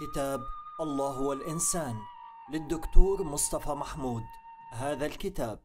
كتاب الله والإنسان للدكتور مصطفى محمود هذا الكتاب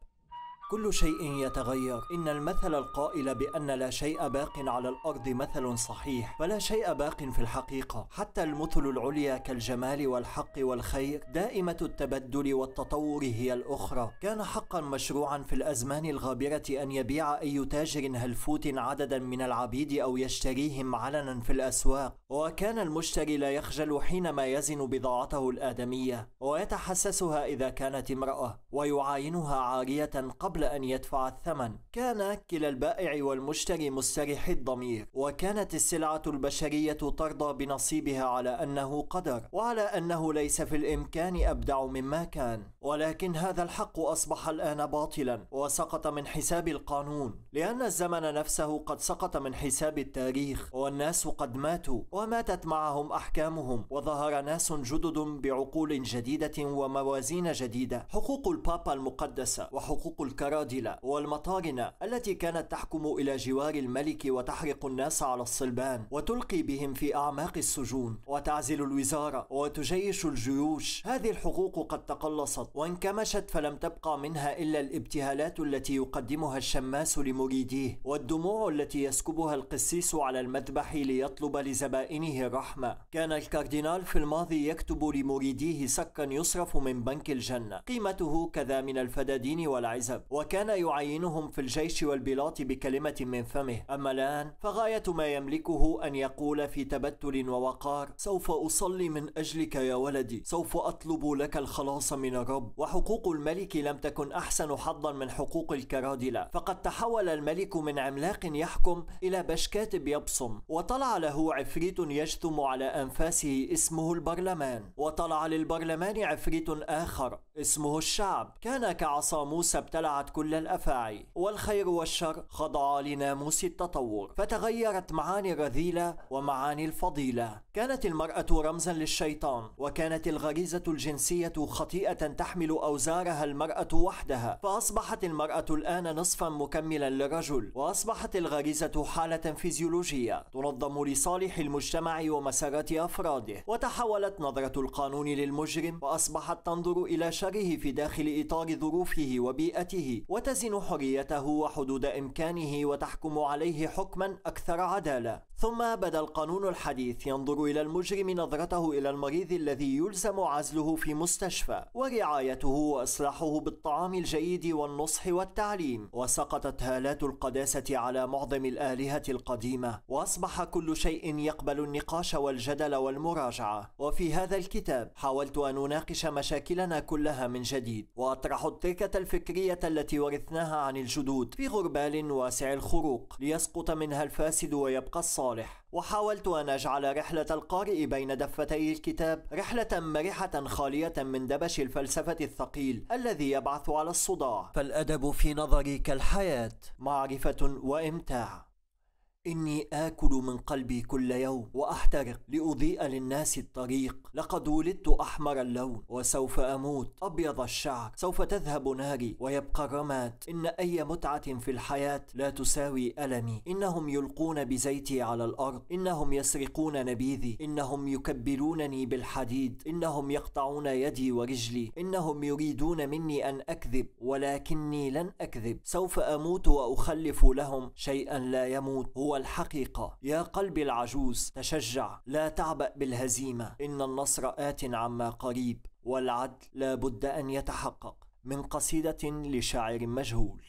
كل شيء يتغير إن المثل القائل بأن لا شيء باق على الأرض مثل صحيح فلا شيء باق في الحقيقة حتى المثل العليا كالجمال والحق والخير دائمة التبدل والتطور هي الأخرى كان حقا مشروعا في الأزمان الغابرة أن يبيع أي تاجر هلفوت عددا من العبيد أو يشتريهم علنا في الأسواق وكان المشتري لا يخجل حينما يزن بضاعته الآدمية ويتحسسها إذا كانت امرأة ويعاينها عارية قبل قبل أن يدفع الثمن كان كلا البائع والمشتري مستريحي الضمير وكانت السلعة البشرية ترضى بنصيبها على أنه قدر وعلى أنه ليس في الإمكان أبدع مما كان ولكن هذا الحق أصبح الآن باطلا وسقط من حساب القانون لأن الزمن نفسه قد سقط من حساب التاريخ والناس قد ماتوا وماتت معهم أحكامهم وظهر ناس جدد بعقول جديدة وموازين جديدة حقوق البابا المقدسة وحقوق الكرم الكرادلة والمطارنة التي كانت تحكم إلى جوار الملك وتحرق الناس على الصلبان وتلقي بهم في أعماق السجون وتعزل الوزارة وتجيش الجيوش هذه الحقوق قد تقلصت وانكمشت فلم تبقى منها إلا الابتهالات التي يقدمها الشماس لمريديه والدموع التي يسكبها القسيس على المذبح ليطلب لزبائنه الرحمة كان الكاردينال في الماضي يكتب لمريديه سكا يصرف من بنك الجنة قيمته كذا من الفدادين والعزب وكان يعينهم في الجيش والبلاط بكلمة من فمه أما الآن فغاية ما يملكه أن يقول في تبتل ووقار سوف أصلي من أجلك يا ولدي سوف أطلب لك الخلاص من الرب وحقوق الملك لم تكن أحسن حظا من حقوق الكرادلة فقد تحول الملك من عملاق يحكم إلى بشكات يبصم وطلع له عفريت يجثم على أنفاسه اسمه البرلمان وطلع للبرلمان عفريت آخر اسمه الشعب كان كعصا موسى ابتلعت خضعت كل الأفاعي والخير والشر خضعا لناموس التطور فتغيرت معاني الرذيلة ومعاني الفضيلة كانت المرأة رمزا للشيطان وكانت الغريزة الجنسية خطيئة تحمل أوزارها المرأة وحدها فأصبحت المرأة الآن نصفا مكملا للرجل وأصبحت الغريزة حالة فيزيولوجية تنظم لصالح المجتمع ومسارات أفراده وتحولت نظرة القانون للمجرم وأصبحت تنظر إلى شره في داخل إطار ظروفه وبيئته وتزن حريته وحدود إمكانه وتحكم عليه حكما أكثر عدالة ثم بدا القانون الحديث ينظر إلى المجرم نظرته إلى المريض الذي يلزم عزله في مستشفى ورعايته وإصلاحه بالطعام الجيد والنصح والتعليم وسقطت هالات القداسة على معظم الآلهة القديمة وأصبح كل شيء يقبل النقاش والجدل والمراجعة وفي هذا الكتاب حاولت أن أناقش مشاكلنا كلها من جديد وأطرح التركة الفكرية التي التي ورثناها عن الجدود في غربال واسع الخروق ليسقط منها الفاسد ويبقى الصالح وحاولت أن أجعل رحلة القارئ بين دفتي الكتاب رحلة مرحة خالية من دبش الفلسفة الثقيل الذي يبعث على الصداع فالأدب في نظري كالحياة معرفة وإمتاع إني آكل من قلبي كل يوم وأحترق لأضيء للناس الطريق لقد ولدت أحمر اللون وسوف أموت أبيض الشعر سوف تذهب ناري ويبقى الرماد إن أي متعة في الحياة لا تساوي ألمي إنهم يلقون بزيتي على الأرض إنهم يسرقون نبيذي إنهم يكبلونني بالحديد إنهم يقطعون يدي ورجلي إنهم يريدون مني أن أكذب ولكني لن أكذب سوف أموت وأخلف لهم شيئا لا يموت هو الحقيقة يا قلبي العجوز تشجع لا تعبأ بالهزيمة إن النصر آت عما قريب والعدل لا بد أن يتحقق من قصيدة لشاعر مجهول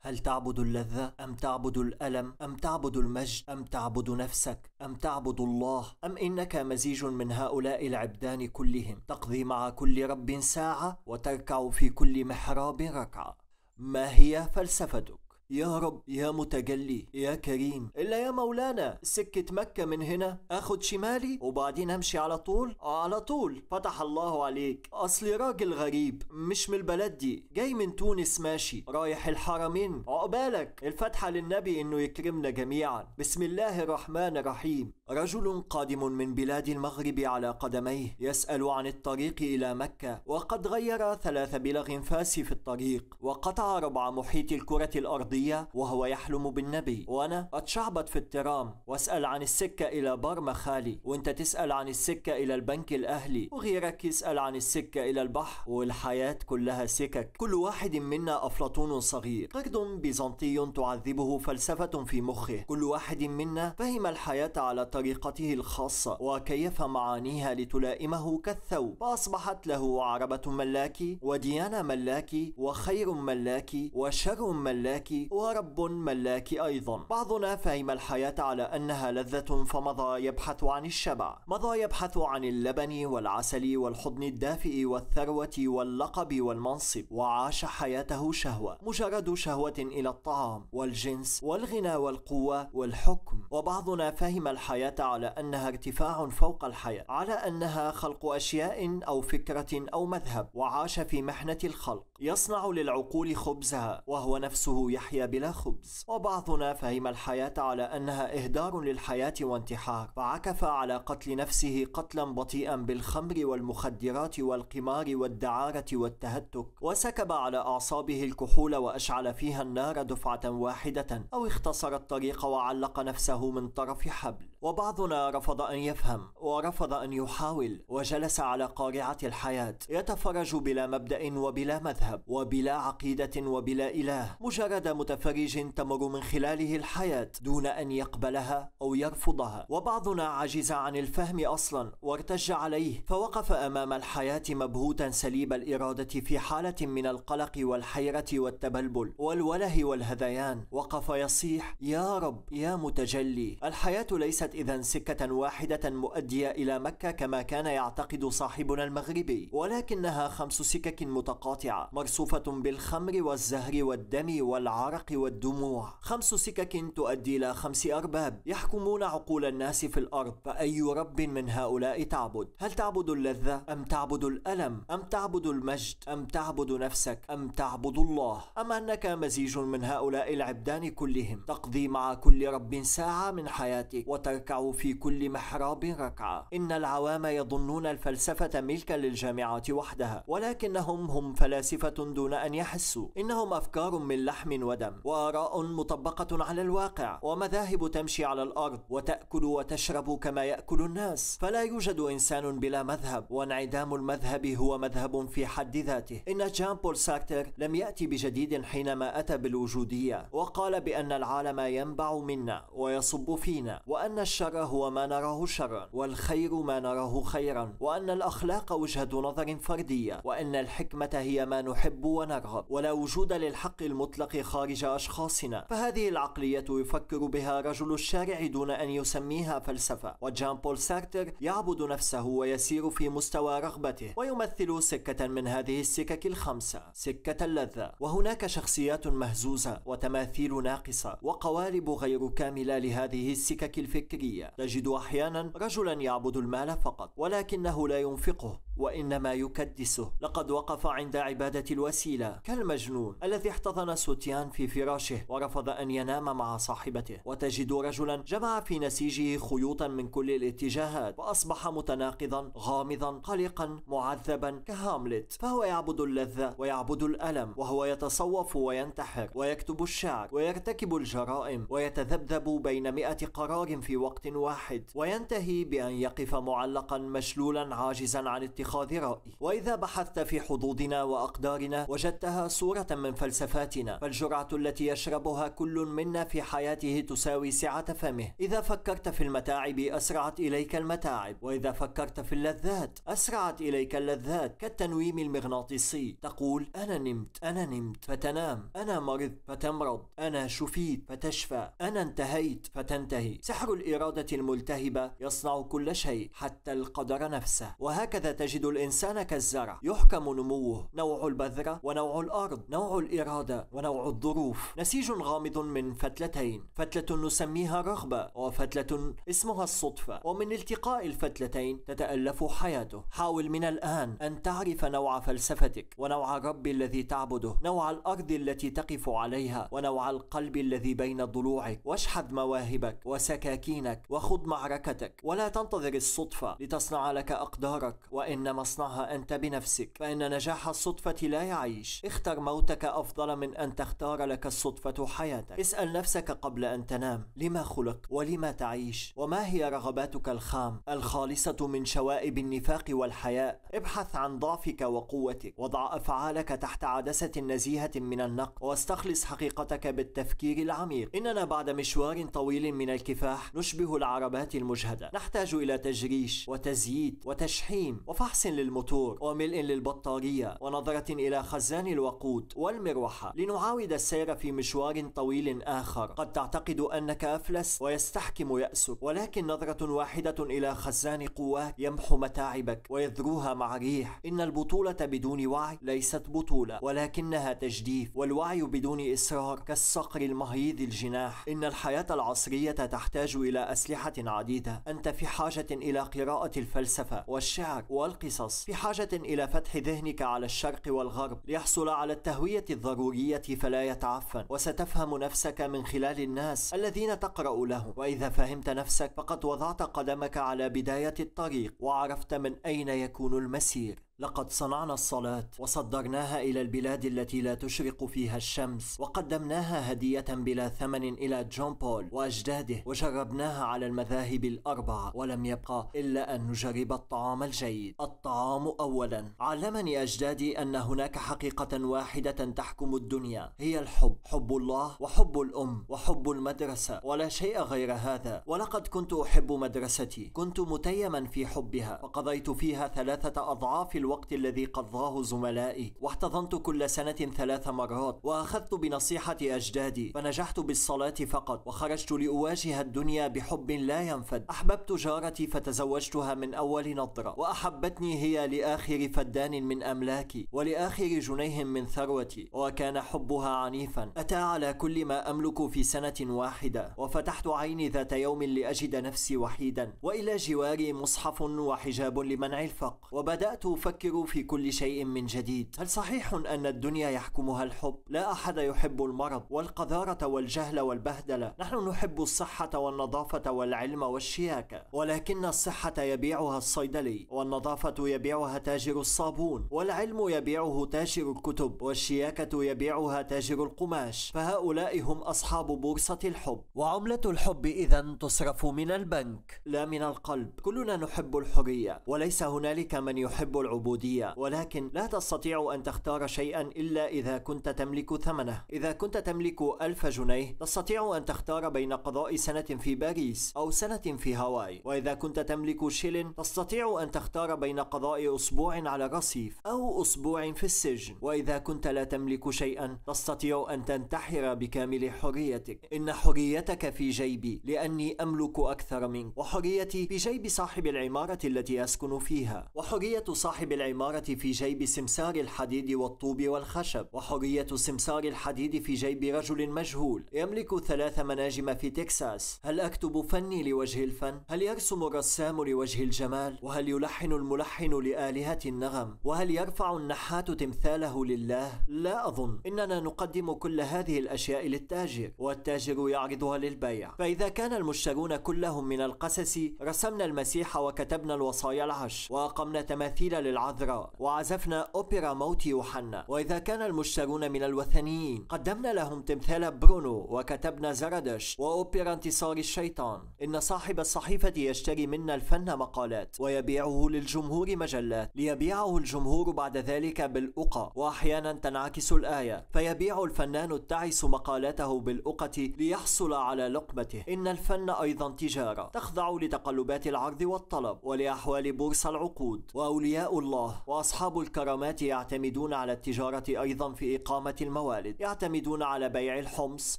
هل تعبد اللذة أم تعبد الألم أم تعبد المجد أم تعبد نفسك أم تعبد الله أم إنك مزيج من هؤلاء العبدان كلهم تقضي مع كل رب ساعة وتركع في كل محراب ركعة ما هي فلسفتك يا رب يا متجلي يا كريم إلا يا مولانا سكة مكة من هنا أخد شمالي وبعدين أمشي على طول على طول فتح الله عليك أصلي راجل غريب مش من البلد دي جاي من تونس ماشي رايح الحرمين عقبالك الفاتحة للنبي إنه يكرمنا جميعا بسم الله الرحمن الرحيم رجل قادم من بلاد المغرب على قدميه يسأل عن الطريق إلى مكة وقد غير ثلاث بلغ فاسي في الطريق وقطع ربع محيط الكرة الأرضية السعودية وهو يحلم بالنبي وأنا أتشعبط في الترام وأسأل عن السكة إلى بار مخالي وأنت تسأل عن السكة إلى البنك الأهلي وغيرك يسأل عن السكة إلى البحر والحياة كلها سكك كل واحد منا أفلاطون صغير قرد بيزنطي تعذبه فلسفة في مخه كل واحد منا فهم الحياة على طريقته الخاصة وكيف معانيها لتلائمه كالثوب فأصبحت له عربة ملاكي وديانة ملاكي وخير ملاكي وشر ملاكي ورب ملاك أيضا بعضنا فهم الحياة على أنها لذة فمضى يبحث عن الشبع مضى يبحث عن اللبن والعسل والحضن الدافئ والثروة واللقب والمنصب وعاش حياته شهوة مجرد شهوة إلى الطعام والجنس والغنى والقوة والحكم وبعضنا فهم الحياة على أنها ارتفاع فوق الحياة على أنها خلق أشياء أو فكرة أو مذهب وعاش في محنة الخلق يصنع للعقول خبزها وهو نفسه يحيا وهي بلا خبز وبعضنا فهم الحياة على أنها إهدار للحياة وانتحار فعكف على قتل نفسه قتلا بطيئا بالخمر والمخدرات والقمار والدعارة والتهتك وسكب على أعصابه الكحول وأشعل فيها النار دفعة واحدة أو اختصر الطريق وعلق نفسه من طرف حبل وبعضنا رفض أن يفهم ورفض أن يحاول وجلس على قارعة الحياة يتفرج بلا مبدأ وبلا مذهب وبلا عقيدة وبلا إله مجرد متفرج تمر من خلاله الحياة دون أن يقبلها أو يرفضها وبعضنا عجز عن الفهم أصلا وارتج عليه فوقف أمام الحياة مبهوتا سليب الإرادة في حالة من القلق والحيرة والتبلبل والوله والهذيان وقف يصيح يا رب يا متجلي الحياة ليست ليست إذا سكة واحدة مؤدية إلى مكة كما كان يعتقد صاحبنا المغربي ولكنها خمس سكك متقاطعة مرصوفة بالخمر والزهر والدم والعرق والدموع خمس سكك تؤدي إلى خمس أرباب يحكمون عقول الناس في الأرض فأي رب من هؤلاء تعبد هل تعبد اللذة أم تعبد الألم أم تعبد المجد أم تعبد نفسك أم تعبد الله أم أنك مزيج من هؤلاء العبدان كلهم تقضي مع كل رب ساعة من حياتك وتر يركع في كل محراب ركعة إن العوام يظنون الفلسفة ملكا للجامعات وحدها ولكنهم هم فلاسفة دون أن يحسوا إنهم أفكار من لحم ودم وآراء مطبقة على الواقع ومذاهب تمشي على الأرض وتأكل وتشرب كما يأكل الناس فلا يوجد إنسان بلا مذهب وانعدام المذهب هو مذهب في حد ذاته إن جان بول سارتر لم يأتي بجديد حينما أتى بالوجودية وقال بأن العالم ينبع منا ويصب فينا وأن الشر هو ما نراه شرا والخير ما نراه خيرا وأن الأخلاق وجهة نظر فردية وأن الحكمة هي ما نحب ونرغب ولا وجود للحق المطلق خارج أشخاصنا فهذه العقلية يفكر بها رجل الشارع دون أن يسميها فلسفة وجان بول سارتر يعبد نفسه ويسير في مستوى رغبته ويمثل سكة من هذه السكك الخمسة سكة اللذة وهناك شخصيات مهزوزة وتماثيل ناقصة وقوالب غير كاملة لهذه السكك الفكرية الفكرية تجد أحيانا رجلا يعبد المال فقط ولكنه لا ينفقه وإنما يكدسه لقد وقف عند عبادة الوسيلة كالمجنون الذي احتضن سوتيان في فراشه ورفض أن ينام مع صاحبته وتجد رجلا جمع في نسيجه خيوطا من كل الاتجاهات وأصبح متناقضا غامضا قلقا معذبا كهاملت فهو يعبد اللذة ويعبد الألم وهو يتصوف وينتحر ويكتب الشعر ويرتكب الجرائم ويتذبذب بين مئة قرار في وقت واحد وينتهي بأن يقف معلقا مشلولا عاجزا عن اتخاذ اتخاذ رأي وإذا بحثت في حظوظنا وأقدارنا وجدتها صورة من فلسفاتنا فالجرعة التي يشربها كل منا في حياته تساوي سعة فمه إذا فكرت في المتاعب أسرعت إليك المتاعب وإذا فكرت في اللذات أسرعت إليك اللذات كالتنويم المغناطيسي تقول أنا نمت أنا نمت فتنام أنا مرض فتمرض أنا شفيت فتشفى أنا انتهيت فتنتهي سحر الإرادة الملتهبة يصنع كل شيء حتى القدر نفسه وهكذا تجد نجد الإنسان كالزرع يحكم نموه نوع البذرة ونوع الأرض نوع الإرادة ونوع الظروف نسيج غامض من فتلتين فتلة نسميها رغبة وفتلة اسمها الصدفة ومن التقاء الفتلتين تتألف حياته حاول من الآن أن تعرف نوع فلسفتك ونوع الرب الذي تعبده نوع الأرض التي تقف عليها ونوع القلب الذي بين ضلوعك واشحذ مواهبك وسكاكينك وخذ معركتك ولا تنتظر الصدفة لتصنع لك أقدارك وإن مصنعها أنت بنفسك فإن نجاح الصدفة لا يعيش اختر موتك أفضل من أن تختار لك الصدفة حياتك اسأل نفسك قبل أن تنام لما خلقت ولما تعيش وما هي رغباتك الخام الخالصة من شوائب النفاق والحياء ابحث عن ضعفك وقوتك وضع أفعالك تحت عدسة نزيهة من النقد واستخلص حقيقتك بالتفكير العميق إننا بعد مشوار طويل من الكفاح نشبه العربات المجهدة نحتاج إلى تجريش وتزييت وتشحيم وفحص فحصٍ للموتور وملء للبطارية ونظرة إلى خزان الوقود والمروحة لنعاود السير في مشوار طويل آخر قد تعتقد أنك أفلس ويستحكم يأسك ولكن نظرة واحدة إلى خزان قواك يمحو متاعبك ويذروها مع ريح إن البطولة بدون وعي ليست بطولة ولكنها تجديف والوعي بدون إصرار كالصقر المهيض الجناح إن الحياة العصرية تحتاج إلى أسلحة عديدة أنت في حاجة إلى قراءة الفلسفة والشعر والقرآن القصص حاجة إلى فتح ذهنك على الشرق والغرب ليحصل على التهوية الضرورية فلا يتعفن وستفهم نفسك من خلال الناس الذين تقرأ لهم وإذا فهمت نفسك فقد وضعت قدمك على بداية الطريق وعرفت من أين يكون المسير لقد صنعنا الصلاة وصدرناها إلى البلاد التي لا تشرق فيها الشمس وقدمناها هدية بلا ثمن إلى جون بول وأجداده وجربناها على المذاهب الأربعة ولم يبقى إلا أن نجرب الطعام الجيد الطعام أولا علمني أجدادي أن هناك حقيقة واحدة تحكم الدنيا هي الحب حب الله وحب الأم وحب المدرسة ولا شيء غير هذا ولقد كنت أحب مدرستي كنت متيما في حبها فقضيت فيها ثلاثة أضعاف الوقت الذي قضاه زملائي واحتضنت كل سنة ثلاث مرات وأخذت بنصيحة أجدادي فنجحت بالصلاة فقط وخرجت لأواجه الدنيا بحب لا ينفد أحببت جارتي فتزوجتها من أول نظرة وأحبتني هي لآخر فدان من أملاكي ولآخر جنيه من ثروتي وكان حبها عنيفا أتى على كل ما أملك في سنة واحدة وفتحت عيني ذات يوم لأجد نفسي وحيدا وإلى جواري مصحف وحجاب لمنع الفقر وبدأت أفكر تفكر في كل شيء من جديد هل صحيح أن الدنيا يحكمها الحب؟ لا أحد يحب المرض والقذارة والجهل والبهدلة نحن نحب الصحة والنظافة والعلم والشياكة ولكن الصحة يبيعها الصيدلي والنظافة يبيعها تاجر الصابون والعلم يبيعه تاجر الكتب والشياكة يبيعها تاجر القماش فهؤلاء هم أصحاب بورصة الحب وعملة الحب إذا تصرف من البنك لا من القلب كلنا نحب الحرية وليس هنالك من يحب العبور العبودية ولكن لا تستطيع أن تختار شيئا إلا إذا كنت تملك ثمنه إذا كنت تملك ألف جنيه تستطيع أن تختار بين قضاء سنة في باريس أو سنة في هاواي وإذا كنت تملك شيلين تستطيع أن تختار بين قضاء أسبوع على الرصيف أو أسبوع في السجن وإذا كنت لا تملك شيئا تستطيع أن تنتحر بكامل حريتك إن حريتك في جيبي لأني أملك أكثر منك وحريتي في جيب صاحب العمارة التي أسكن فيها وحرية صاحب العمارة في جيب سمسار الحديد والطوب والخشب وحرية سمسار الحديد في جيب رجل مجهول يملك ثلاث مناجم في تكساس هل أكتب فني لوجه الفن؟ هل يرسم الرسام لوجه الجمال؟ وهل يلحن الملحن لآلهة النغم؟ وهل يرفع النحات تمثاله لله؟ لا أظن إننا نقدم كل هذه الأشياء للتاجر والتاجر يعرضها للبيع فإذا كان المشترون كلهم من القسس رسمنا المسيح وكتبنا الوصايا العشر وأقمنا تماثيل للعشر العذراء وعزفنا أوبرا موت يوحنا وإذا كان المشترون من الوثنيين قدمنا لهم تمثال برونو وكتبنا زردش وأوبرا انتصار الشيطان إن صاحب الصحيفة يشتري منا الفن مقالات ويبيعه للجمهور مجلات ليبيعه الجمهور بعد ذلك بالأقى وأحيانا تنعكس الآية فيبيع الفنان التعس مقالاته بالأقة ليحصل على لقمته إن الفن أيضا تجارة تخضع لتقلبات العرض والطلب ولأحوال بورصة العقود وأولياء الله الله وأصحاب الكرامات يعتمدون على التجارة أيضا في إقامة الموالد يعتمدون على بيع الحمص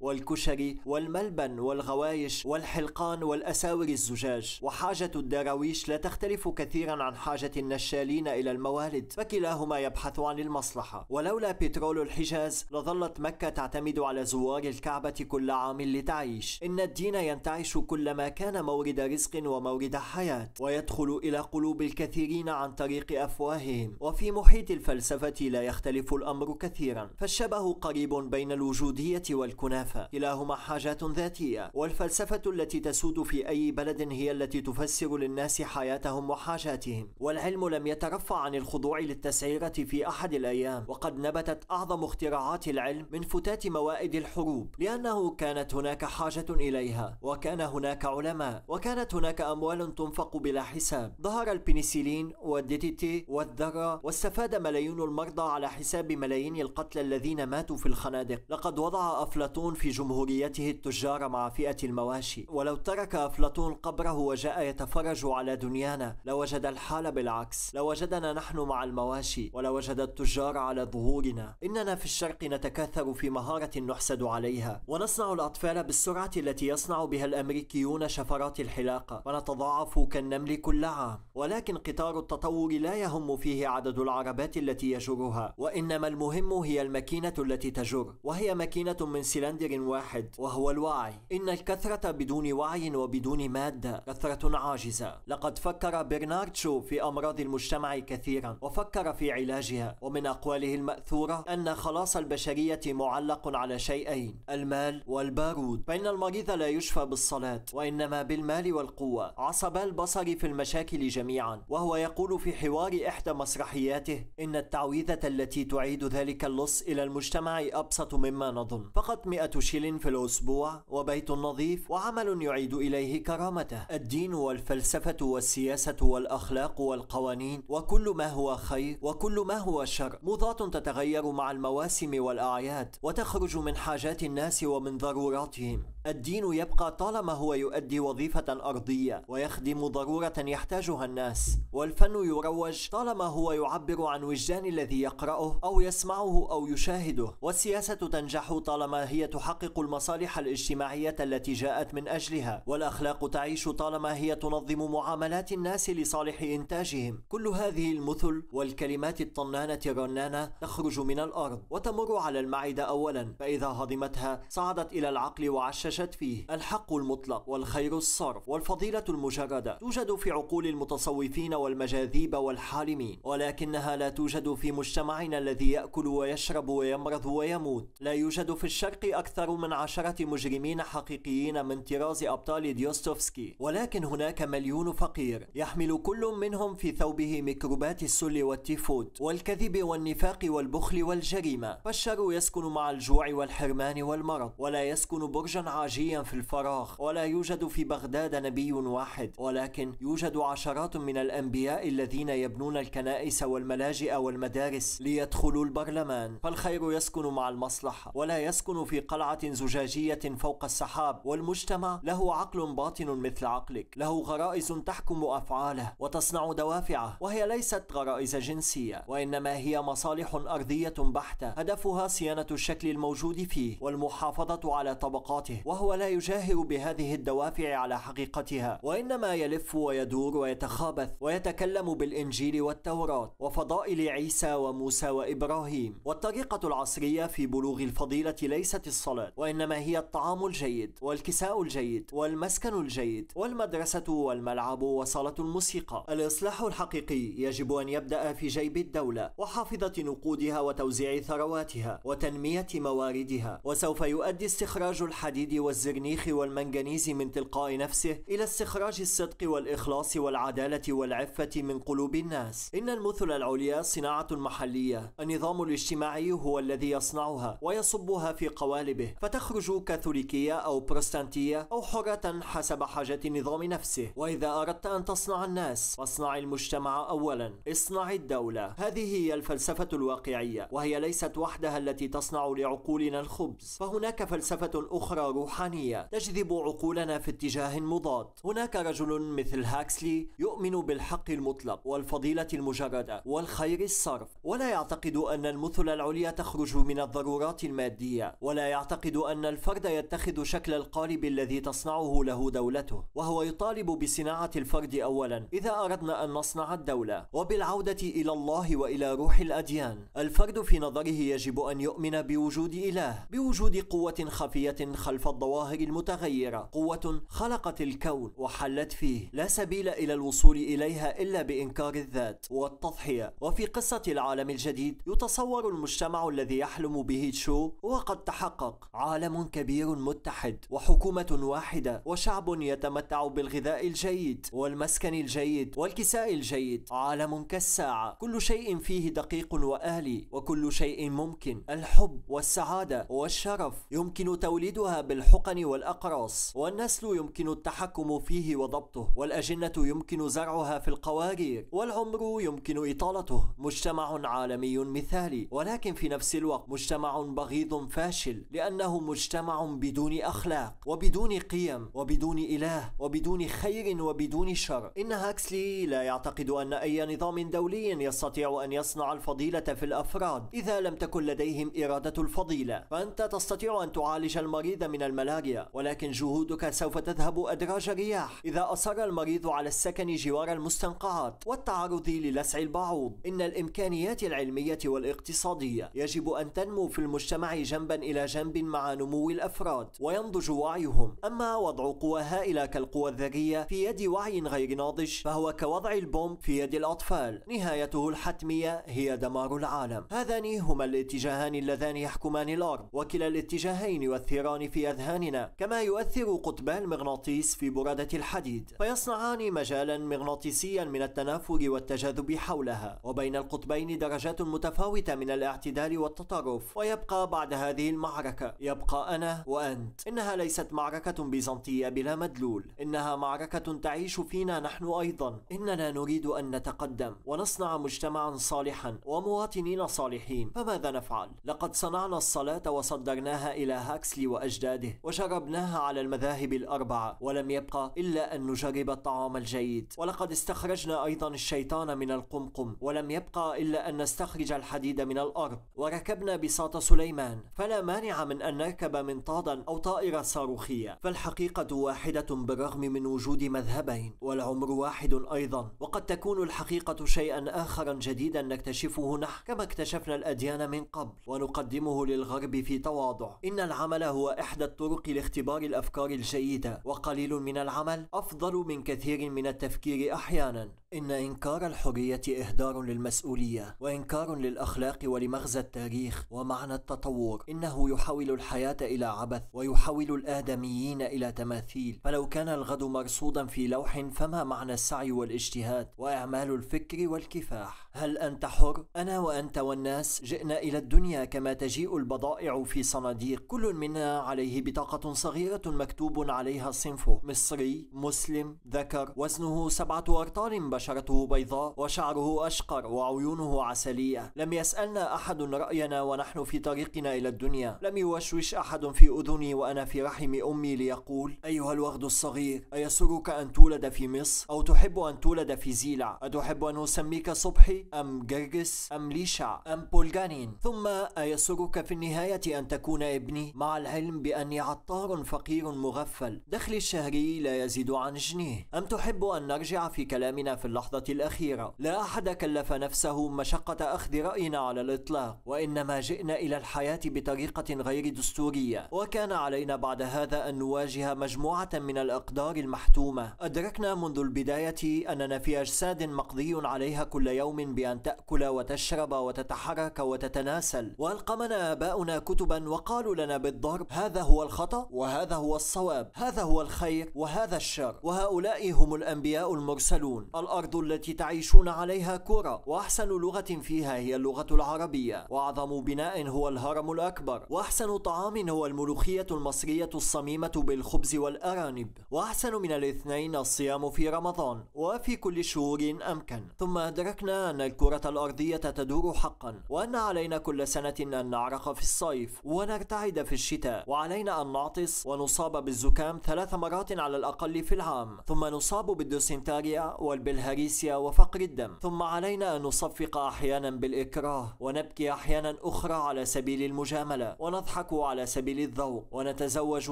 والكشري والملبن والغوايش والحلقان والأساور الزجاج وحاجة الدراويش لا تختلف كثيرا عن حاجة النشالين إلى الموالد فكلاهما يبحث عن المصلحة ولولا بترول الحجاز لظلت مكة تعتمد على زوار الكعبة كل عام لتعيش إن الدين ينتعش كلما كان مورد رزق ومورد حياة ويدخل إلى قلوب الكثيرين عن طريق أفواه أفواههم وفي محيط الفلسفة لا يختلف الأمر كثيرا فالشبه قريب بين الوجودية والكنافة كلاهما حاجات ذاتية والفلسفة التي تسود في أي بلد هي التي تفسر للناس حياتهم وحاجاتهم والعلم لم يترفع عن الخضوع للتسعيرة في أحد الأيام وقد نبتت أعظم اختراعات العلم من فتات موائد الحروب لأنه كانت هناك حاجة إليها وكان هناك علماء وكانت هناك أموال تنفق بلا حساب ظهر البنسلين والديتيتي والذرة واستفاد ملايين المرضى على حساب ملايين القتلى الذين ماتوا في الخنادق لقد وضع أفلاطون في جمهوريته التجار مع فئة المواشي ولو ترك أفلاطون قبره وجاء يتفرج على دنيانا لوجد الحال بالعكس لوجدنا نحن مع المواشي ولوجد التجار على ظهورنا إننا في الشرق نتكاثر في مهارة نحسد عليها ونصنع الأطفال بالسرعة التي يصنع بها الأمريكيون شفرات الحلاقة ونتضاعف كالنمل كل عام ولكن قطار التطور لا يهم يهم فيه عدد العربات التي يجرها وإنما المهم هي الماكينة التي تجر وهي ماكينة من سلندر واحد وهو الوعي إن الكثرة بدون وعي وبدون مادة كثرة عاجزة لقد فكر برنارد شو في أمراض المجتمع كثيرا وفكر في علاجها ومن أقواله المأثورة أن خلاص البشرية معلق على شيئين المال والبارود فإن المريض لا يشفى بالصلاة وإنما بالمال والقوة عصبا البصر في المشاكل جميعا وهو يقول في حوار إحدى مسرحياته إن التعويذة التي تعيد ذلك اللص إلى المجتمع أبسط مما نظن فقط 100 شيل في الأسبوع وبيت نظيف وعمل يعيد إليه كرامته الدين والفلسفة والسياسة والأخلاق والقوانين وكل ما هو خير وكل ما هو شر مضاة تتغير مع المواسم والأعياد وتخرج من حاجات الناس ومن ضروراتهم الدين يبقى طالما هو يؤدي وظيفة أرضية ويخدم ضرورة يحتاجها الناس والفن يروج طالما هو يعبر عن وجدان الذي يقرأه أو يسمعه أو يشاهده والسياسة تنجح طالما هي تحقق المصالح الاجتماعية التي جاءت من أجلها والأخلاق تعيش طالما هي تنظم معاملات الناس لصالح إنتاجهم كل هذه المثل والكلمات الطنانة الرنانة تخرج من الأرض وتمر على المعدة أولا فإذا هضمتها صعدت إلى العقل وعشت مناقشت فيه الحق المطلق والخير الصرف والفضيلة المجردة توجد في عقول المتصوفين والمجاذيب والحالمين ولكنها لا توجد في مجتمعنا الذي يأكل ويشرب ويمرض ويموت لا يوجد في الشرق أكثر من عشرة مجرمين حقيقيين من طراز أبطال ديوستوفسكي ولكن هناك مليون فقير يحمل كل منهم في ثوبه ميكروبات السل والتيفود والكذب والنفاق والبخل والجريمة فالشر يسكن مع الجوع والحرمان والمرض ولا يسكن برجا عاجيا في الفراغ ولا يوجد في بغداد نبي واحد ولكن يوجد عشرات من الأنبياء الذين يبنون الكنائس والملاجئ والمدارس ليدخلوا البرلمان فالخير يسكن مع المصلحة ولا يسكن في قلعة زجاجية فوق السحاب والمجتمع له عقل باطن مثل عقلك له غرائز تحكم أفعاله وتصنع دوافعه وهي ليست غرائز جنسية وإنما هي مصالح أرضية بحتة هدفها صيانة الشكل الموجود فيه والمحافظة على طبقاته وهو لا يجاهر بهذه الدوافع على حقيقتها وإنما يلف ويدور ويتخابث ويتكلم بالإنجيل والتوراة وفضائل عيسى وموسى وإبراهيم والطريقة العصرية في بلوغ الفضيلة ليست الصلاة وإنما هي الطعام الجيد والكساء الجيد والمسكن الجيد والمدرسة والملعب وصالة الموسيقى الإصلاح الحقيقي يجب أن يبدأ في جيب الدولة وحافظة نقودها وتوزيع ثرواتها وتنمية مواردها وسوف يؤدي استخراج الحديد والزرنيخ والمنجنيز من تلقاء نفسه إلى استخراج الصدق والإخلاص والعدالة والعفة من قلوب الناس إن المثل العليا صناعة محلية النظام الاجتماعي هو الذي يصنعها ويصبها في قوالبه فتخرج كاثوليكية أو بروستانتية أو حرة حسب حاجة النظام نفسه وإذا أردت أن تصنع الناس فاصنع المجتمع أولا اصنع الدولة هذه هي الفلسفة الواقعية وهي ليست وحدها التي تصنع لعقولنا الخبز فهناك فلسفة أخرى روح الروحانية تجذب عقولنا في اتجاه مضاد هناك رجل مثل هاكسلي يؤمن بالحق المطلق والفضيلة المجردة والخير الصرف ولا يعتقد أن المثل العليا تخرج من الضرورات المادية ولا يعتقد أن الفرد يتخذ شكل القالب الذي تصنعه له دولته وهو يطالب بصناعة الفرد أولا إذا أردنا أن نصنع الدولة وبالعودة إلى الله وإلى روح الأديان الفرد في نظره يجب أن يؤمن بوجود إله بوجود قوة خفية خلف الظواهر المتغيرة قوة خلقت الكون وحلت فيه لا سبيل إلى الوصول إليها إلا بإنكار الذات والتضحية وفي قصة العالم الجديد يتصور المجتمع الذي يحلم به تشو وقد تحقق عالم كبير متحد وحكومة واحدة وشعب يتمتع بالغذاء الجيد والمسكن الجيد والكساء الجيد عالم كالساعة كل شيء فيه دقيق وآلي وكل شيء ممكن الحب والسعادة والشرف يمكن توليدها بالحب الحقن والأقراص والنسل يمكن التحكم فيه وضبطه والأجنة يمكن زرعها في القوارير والعمر يمكن إطالته مجتمع عالمي مثالي ولكن في نفس الوقت مجتمع بغيض فاشل لأنه مجتمع بدون أخلاق وبدون قيم وبدون إله وبدون خير وبدون شر إن هاكسلي لا يعتقد أن أي نظام دولي يستطيع أن يصنع الفضيلة في الأفراد إذا لم تكن لديهم إرادة الفضيلة فأنت تستطيع أن تعالج المريض من الم الملاريا ولكن جهودك سوف تذهب أدراج رياح إذا أصر المريض على السكن جوار المستنقعات والتعرض للسع البعوض إن الإمكانيات العلمية والاقتصادية يجب أن تنمو في المجتمع جنبا إلى جنب مع نمو الأفراد وينضج وعيهم أما وضع قوى هائلة كالقوى الذرية في يد وعي غير ناضج فهو كوضع البومب في يد الأطفال نهايته الحتمية هي دمار العالم هذان هما الاتجاهان اللذان يحكمان الأرض وكلا الاتجاهين يؤثران في أذهان أذهاننا كما يؤثر قطبا المغناطيس في برادة الحديد فيصنعان مجالا مغناطيسيا من التنافر والتجاذب حولها وبين القطبين درجات متفاوتة من الاعتدال والتطرف ويبقى بعد هذه المعركة يبقى أنا وأنت إنها ليست معركة بيزنطية بلا مدلول إنها معركة تعيش فينا نحن أيضا إننا نريد أن نتقدم ونصنع مجتمعا صالحا ومواطنين صالحين فماذا نفعل؟ لقد صنعنا الصلاة وصدرناها إلى هاكسلي وأجداده بيده وجربناها على المذاهب الأربعة ولم يبقى إلا أن نجرب الطعام الجيد ولقد استخرجنا أيضا الشيطان من القمقم ولم يبقى إلا أن نستخرج الحديد من الأرض وركبنا بساط سليمان فلا مانع من أن نركب منطادا أو طائرة صاروخية فالحقيقة واحدة بالرغم من وجود مذهبين والعمر واحد أيضا وقد تكون الحقيقة شيئا آخرا جديدا نكتشفه نحن كما اكتشفنا الأديان من قبل ونقدمه للغرب في تواضع إن العمل هو إحدى الطرق لاختبار الأفكار الجيدة وقليل من العمل أفضل من كثير من التفكير أحيانا إن إنكار الحرية إهدار للمسؤولية وإنكار للأخلاق ولمغزى التاريخ ومعنى التطور إنه يحول الحياة إلى عبث ويحول الآدميين إلى تماثيل فلو كان الغد مرصودا في لوح فما معنى السعي والاجتهاد وإعمال الفكر والكفاح هل أنت حر؟ أنا وأنت والناس جئنا إلى الدنيا كما تجيء البضائع في صناديق كل منا عليه بطاقة صغيرة مكتوب عليها صنفه مصري مسلم ذكر وزنه سبعة أرطال بشرته بيضاء وشعره أشقر وعيونه عسلية لم يسألنا أحد رأينا ونحن في طريقنا إلى الدنيا لم يوشوش أحد في أذني وأنا في رحم أمي ليقول أيها الوغد الصغير أيسرك أن تولد في مصر أو تحب أن تولد في زيلع أتحب أن أسميك صبحي أم جرجس أم ليشع أم بولغانين ثم أيسرك في النهاية أن تكون ابني مع العلم بأني عطار فقير مغفل دخلي الشهري لا يزيد عن جنيه أم تحب أن نرجع في كلامنا في اللحظة الأخيرة لا أحد كلف نفسه مشقة أخذ رأينا على الإطلاق وإنما جئنا إلى الحياة بطريقة غير دستورية وكان علينا بعد هذا أن نواجه مجموعة من الأقدار المحتومة أدركنا منذ البداية أننا في أجساد مقضي عليها كل يوم بأن تأكل وتشرب وتتحرك وتتناسل وألقمنا آباؤنا كتبا وقالوا لنا بالضرب هذا هو الخطأ وهذا هو الصواب هذا هو الخير وهذا الشر وهؤلاء هم الأنبياء المرسلون الأرض الأرض التي تعيشون عليها كرة وأحسن لغة فيها هي اللغة العربية وأعظم بناء هو الهرم الأكبر وأحسن طعام هو الملوخية المصرية الصميمة بالخبز والأرانب وأحسن من الاثنين الصيام في رمضان وفي كل شهور أمكن ثم أدركنا أن الكرة الأرضية تدور حقا وأن علينا كل سنة أن نعرق في الصيف ونرتعد في الشتاء وعلينا أن نعطس ونصاب بالزكام ثلاث مرات على الأقل في العام ثم نصاب بالدوسنتاريا والبلهارية الهريسيا وفقر الدم ثم علينا أن نصفق أحيانا بالإكراه ونبكي أحيانا أخرى على سبيل المجاملة ونضحك على سبيل الذوق ونتزوج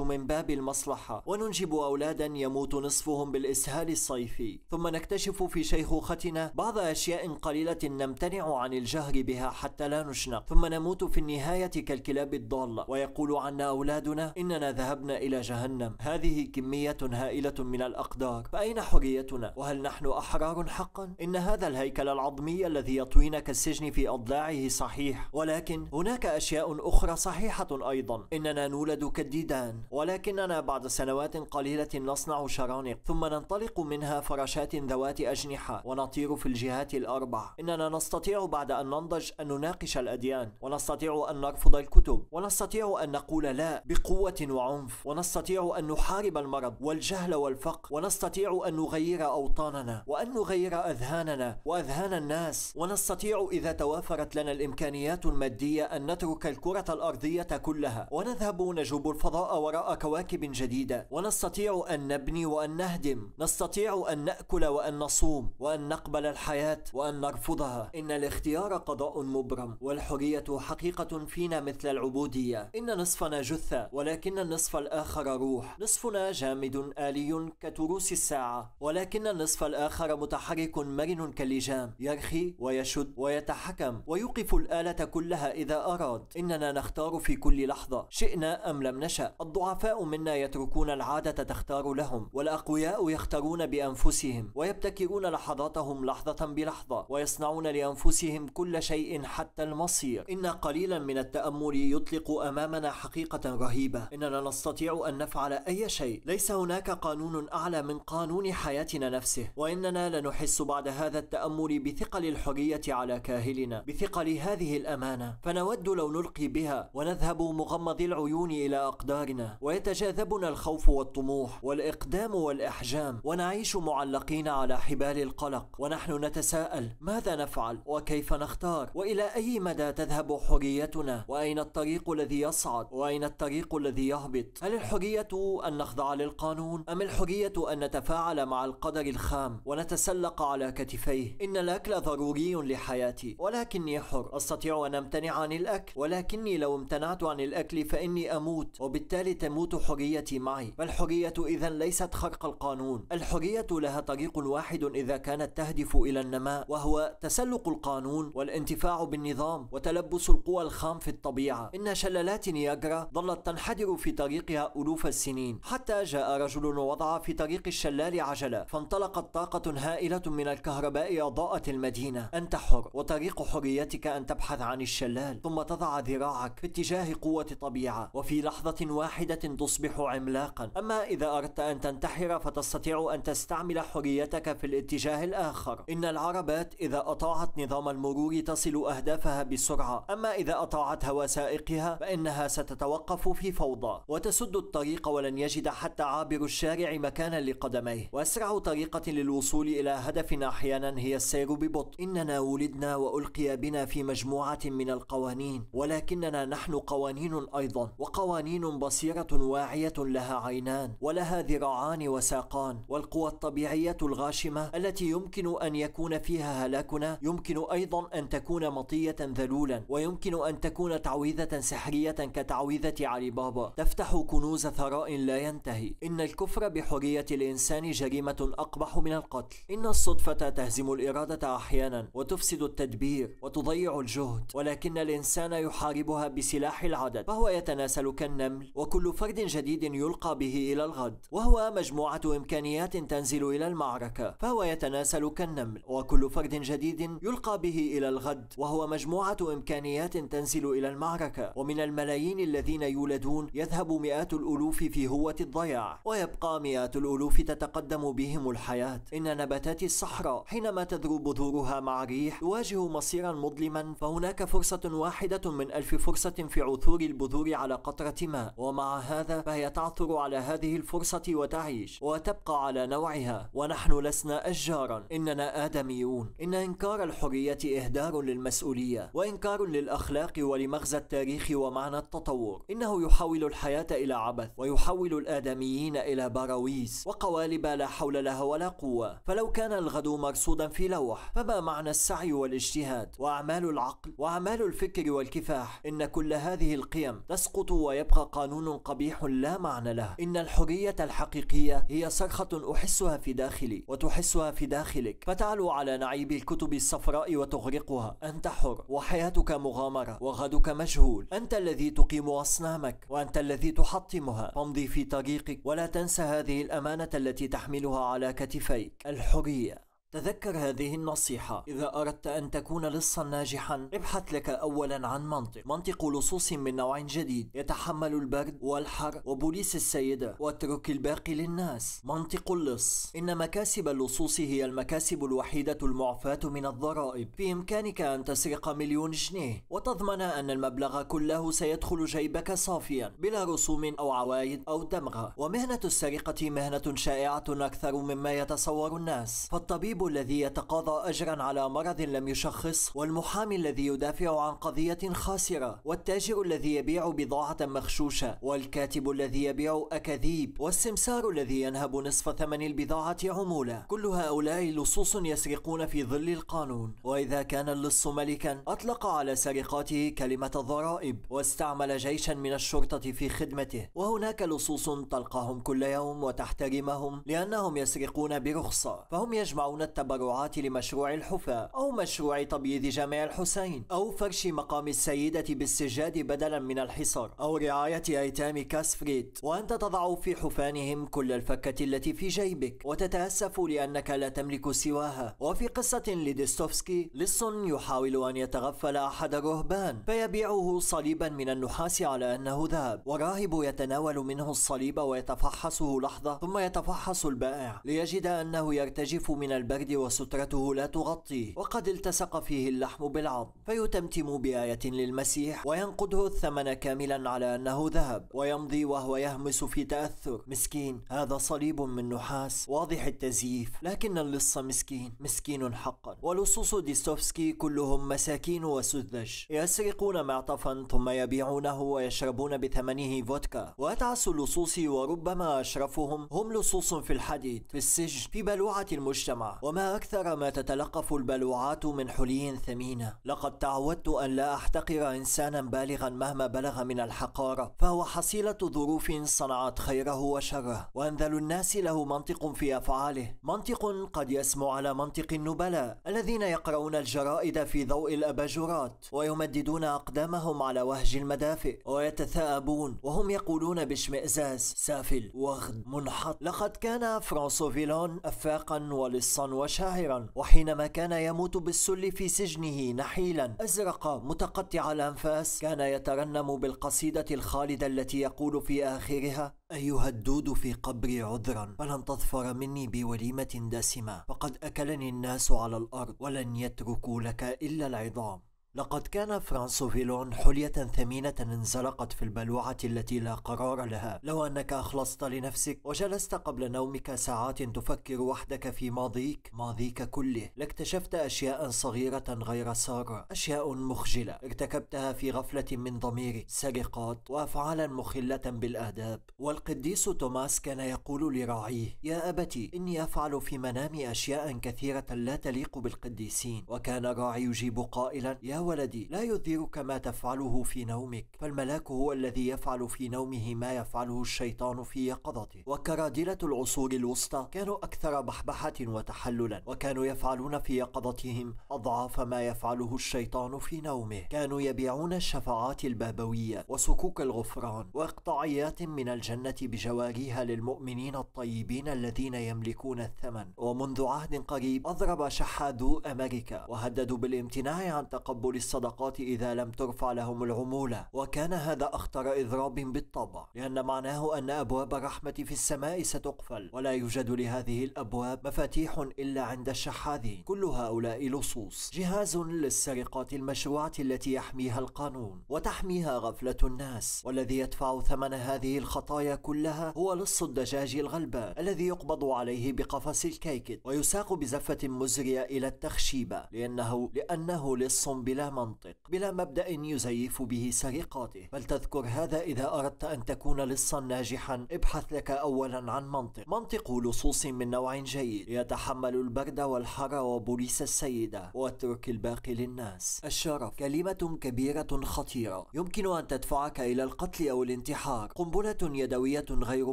من باب المصلحة وننجب أولادا يموت نصفهم بالإسهال الصيفي ثم نكتشف في شيخوختنا بعض أشياء قليلة نمتنع عن الجهر بها حتى لا نشنق ثم نموت في النهاية كالكلاب الضالة ويقول عنا أولادنا إننا ذهبنا إلى جهنم هذه كمية هائلة من الأقدار فأين حريتنا وهل نحن أحرار قرار حقا؟ إن هذا الهيكل العظمي الذي يطوينا كالسجن في أضلاعه صحيح ولكن هناك أشياء أخرى صحيحة أيضا إننا نولد كالديدان ولكننا بعد سنوات قليلة نصنع شرانق ثم ننطلق منها فراشات ذوات أجنحة ونطير في الجهات الأربع إننا نستطيع بعد أن ننضج أن نناقش الأديان ونستطيع أن نرفض الكتب ونستطيع أن نقول لا بقوة وعنف ونستطيع أن نحارب المرض والجهل والفقر ونستطيع أن نغير أوطاننا وأن نغير أذهاننا وأذهان الناس ونستطيع إذا توافرت لنا الإمكانيات المادية أن نترك الكرة الأرضية كلها ونذهب نجوب الفضاء وراء كواكب جديدة ونستطيع أن نبني وأن نهدم نستطيع أن نأكل وأن نصوم وأن نقبل الحياة وأن نرفضها إن الاختيار قضاء مبرم والحرية حقيقة فينا مثل العبودية إن نصفنا جثة ولكن النصف الآخر روح نصفنا جامد آلي كتروس الساعة ولكن النصف الآخر متحرك مرن كاللجام يرخي ويشد ويتحكم ويوقف الآلة كلها إذا أراد إننا نختار في كل لحظة شئنا أم لم نشأ الضعفاء منا يتركون العادة تختار لهم والأقوياء يختارون بأنفسهم ويبتكرون لحظاتهم لحظة بلحظة ويصنعون لأنفسهم كل شيء حتى المصير إن قليلا من التأمل يطلق أمامنا حقيقة رهيبة إننا نستطيع أن نفعل أي شيء ليس هناك قانون أعلى من قانون حياتنا نفسه وإننا لا نحس بعد هذا التأمل بثقل الحرية على كاهلنا بثقل هذه الأمانة فنود لو نلقي بها ونذهب مغمضي العيون إلى أقدارنا ويتجاذبنا الخوف والطموح والإقدام والإحجام ونعيش معلقين على حبال القلق ونحن نتساءل ماذا نفعل وكيف نختار وإلى أي مدى تذهب حريتنا وأين الطريق الذي يصعد وأين الطريق الذي يهبط هل الحرية أن نخضع للقانون أم الحرية أن نتفاعل مع القدر الخام ونتساءل تسلق على كتفيه إن الأكل ضروري لحياتي ولكني حر أستطيع أن أمتنع عن الأكل ولكني لو امتنعت عن الأكل فإني أموت وبالتالي تموت حريتي معي فالحرية إذا ليست خرق القانون الحرية لها طريق واحد إذا كانت تهدف إلى النماء وهو تسلق القانون والانتفاع بالنظام وتلبس القوى الخام في الطبيعة إن شلالات نياجرا ظلت تنحدر في طريقها ألوف السنين حتى جاء رجل ووضع في طريق الشلال عجلة فانطلقت طاقة هائلة من الكهرباء أضاءت المدينة أنت حر وطريق حريتك أن تبحث عن الشلال ثم تضع ذراعك في اتجاه قوة طبيعة وفي لحظة واحدة تصبح عملاقا أما إذا أردت أن تنتحر فتستطيع أن تستعمل حريتك في الاتجاه الآخر إن العربات إذا أطاعت نظام المرور تصل أهدافها بسرعة أما إذا أطاعت هوى سائقها فإنها ستتوقف في فوضى وتسد الطريق ولن يجد حتى عابر الشارع مكانا لقدميه وأسرع طريقة للوصول إلى هدفنا أحيانا هي السير ببطء إننا ولدنا وألقي بنا في مجموعة من القوانين ولكننا نحن قوانين أيضا وقوانين بصيرة واعية لها عينان ولها ذراعان وساقان والقوى الطبيعية الغاشمة التي يمكن أن يكون فيها هلاكنا يمكن أيضا أن تكون مطية ذلولا ويمكن أن تكون تعويذة سحرية كتعويذة علي بابا تفتح كنوز ثراء لا ينتهي إن الكفر بحرية الإنسان جريمة أقبح من القتل إن الصدفة تهزم الإرادة أحيانا وتفسد التدبير وتضيع الجهد ولكن الإنسان يحاربها بسلاح العدد فهو يتناسل كالنمل وكل فرد جديد يلقى به إلى الغد وهو مجموعة إمكانيات تنزل إلى المعركة فهو يتناسل كالنمل وكل فرد جديد يلقى به إلى الغد وهو مجموعة إمكانيات تنزل إلى المعركة ومن الملايين الذين يولدون يذهب مئات الألوف في هوة الضياع ويبقى مئات الألوف تتقدم بهم الحياة إن نبات نباتات الصحراء حينما تذرو بذورها مع الريح تواجه مصيرا مظلما فهناك فرصة واحدة من ألف فرصة في عثور البذور على قطرة ماء ومع هذا فهي تعثر على هذه الفرصة وتعيش وتبقى على نوعها ونحن لسنا أشجارا إننا آدميون إن إنكار الحرية إهدار للمسؤولية وإنكار للأخلاق ولمغزى التاريخ ومعنى التطور إنه يحول الحياة إلى عبث ويحول الآدميين إلى باراويز وقوالب لا حول لها ولا قوة فلو لو كان الغد مرصودا في لوح فما معنى السعي والاجتهاد وأعمال العقل وأعمال الفكر والكفاح إن كل هذه القيم تسقط ويبقى قانون قبيح لا معنى له إن الحرية الحقيقية هي صرخة أحسها في داخلي وتحسها في داخلك فتعلو على نعيب الكتب الصفراء وتغرقها أنت حر وحياتك مغامرة وغدك مجهول أنت الذي تقيم أصنامك وأنت الذي تحطمها فامضي في طريقك ولا تنسى هذه الأمانة التي تحملها على كتفيك الحر Roguia. تذكر هذه النصيحة إذا أردت أن تكون لصا ناجحا ابحث لك أولا عن منطق منطق لصوص من نوع جديد يتحمل البرد والحر وبوليس السيدة واترك الباقي للناس منطق اللص إن مكاسب اللصوص هي المكاسب الوحيدة المعفاة من الضرائب في إمكانك أن تسرق مليون جنيه وتضمن أن المبلغ كله سيدخل جيبك صافيا بلا رسوم أو عوائد أو دمغة ومهنة السرقة مهنة شائعة أكثر مما يتصور الناس فالطبيب الطبيب الذي يتقاضى أجرا على مرض لم يشخص والمحامي الذي يدافع عن قضية خاسرة والتاجر الذي يبيع بضاعة مغشوشة والكاتب الذي يبيع أكاذيب والسمسار الذي ينهب نصف ثمن البضاعة عمولة كل هؤلاء لصوص يسرقون في ظل القانون وإذا كان اللص ملكا أطلق على سرقاته كلمة الضرائب واستعمل جيشا من الشرطة في خدمته وهناك لصوص تلقاهم كل يوم وتحترمهم لأنهم يسرقون برخصة فهم يجمعون التبرعات لمشروع الحفاة أو مشروع تبييض جامع الحسين أو فرش مقام السيدة بالسجاد بدلا من الحصار أو رعاية أيتام كاسفريت وأنت تضع في حفانهم كل الفكة التي في جيبك وتتأسف لأنك لا تملك سواها وفي قصة لديستوفسكي لص يحاول أن يتغفل أحد الرهبان فيبيعه صليبا من النحاس على أنه ذهب وراهب يتناول منه الصليب ويتفحصه لحظة ثم يتفحص البائع ليجد أنه يرتجف من البشر البرد وسترته لا تغطيه وقد التصق فيه اللحم بالعظم فيتمتم بآية للمسيح وينقده الثمن كاملا على أنه ذهب ويمضي وهو يهمس في تأثر مسكين هذا صليب من نحاس واضح التزييف لكن اللص مسكين مسكين حقا ولصوص ديستوفسكي كلهم مساكين وسذج يسرقون معطفا ثم يبيعونه ويشربون بثمنه فودكا وأتعس اللصوص وربما أشرفهم هم لصوص في الحديد في السجن في بلوعة المجتمع وما أكثر ما تتلقف البلوعات من حلي ثمينة لقد تعودت أن لا أحتقر إنسانا بالغا مهما بلغ من الحقارة فهو حصيلة ظروف صنعت خيره وشره وأنذل الناس له منطق في أفعاله منطق قد يسمو على منطق النبلاء الذين يقرؤون الجرائد في ضوء الأباجورات ويمددون أقدامهم على وهج المدافئ ويتثاءبون وهم يقولون باشمئزاز سافل وغد منحط لقد كان فرانسو فيلون أفاقا ولصا وشاهرا وحينما كان يموت بالسل في سجنه نحيلا أزرق متقطع الأنفاس كان يترنم بالقصيدة الخالدة التي يقول في آخرها أيها الدود في قبري عذرا فلن تظفر مني بوليمة دسمة فقد أكلني الناس على الأرض ولن يتركوا لك إلا العظام لقد كان فيلون حلية ثمينة انزلقت في البلوعة التي لا قرار لها لو أنك أخلصت لنفسك وجلست قبل نومك ساعات تفكر وحدك في ماضيك ماضيك كله لاكتشفت أشياء صغيرة غير سارة أشياء مخجلة ارتكبتها في غفلة من ضميرك سرقات وأفعالا مخلة بالآداب والقديس توماس كان يقول لراعيه يا أبتي إني أفعل في منامي أشياء كثيرة لا تليق بالقديسين وكان الراعي يجيب قائلا يا ولدي لا يثيرك ما تفعله في نومك فالملاك هو الذي يفعل في نومه ما يفعله الشيطان في يقظته وكرادلة العصور الوسطى كانوا أكثر بحبحة وتحللا وكانوا يفعلون في يقظتهم أضعاف ما يفعله الشيطان في نومه كانوا يبيعون الشفاعات البابوية وسكوك الغفران وإقطاعيات من الجنة بجواريها للمؤمنين الطيبين الذين يملكون الثمن ومنذ عهد قريب أضرب شحاذو أمريكا وهددوا بالامتناع عن تقبل قبول الصدقات إذا لم ترفع لهم العمولة وكان هذا أخطر إضراب بالطبع لأن معناه أن أبواب الرحمة في السماء ستقفل ولا يوجد لهذه الأبواب مفاتيح إلا عند الشحاذين كل هؤلاء لصوص جهاز للسرقات المشروعة التي يحميها القانون وتحميها غفلة الناس والذي يدفع ثمن هذه الخطايا كلها هو لص الدجاج الغلبان الذي يقبض عليه بقفص الكيكت ويساق بزفة مزرية إلى التخشيبة لأنه لأنه لص بلا بلا منطق بلا مبدأ يزيف به سرقاته بل تذكر هذا إذا أردت أن تكون لصا ناجحا ابحث لك أولا عن منطق منطق لصوص من نوع جيد يتحمل البرد والحر وبوليس السيدة واترك الباقي للناس الشرف كلمة كبيرة خطيرة يمكن أن تدفعك إلى القتل أو الانتحار قنبلة يدوية غير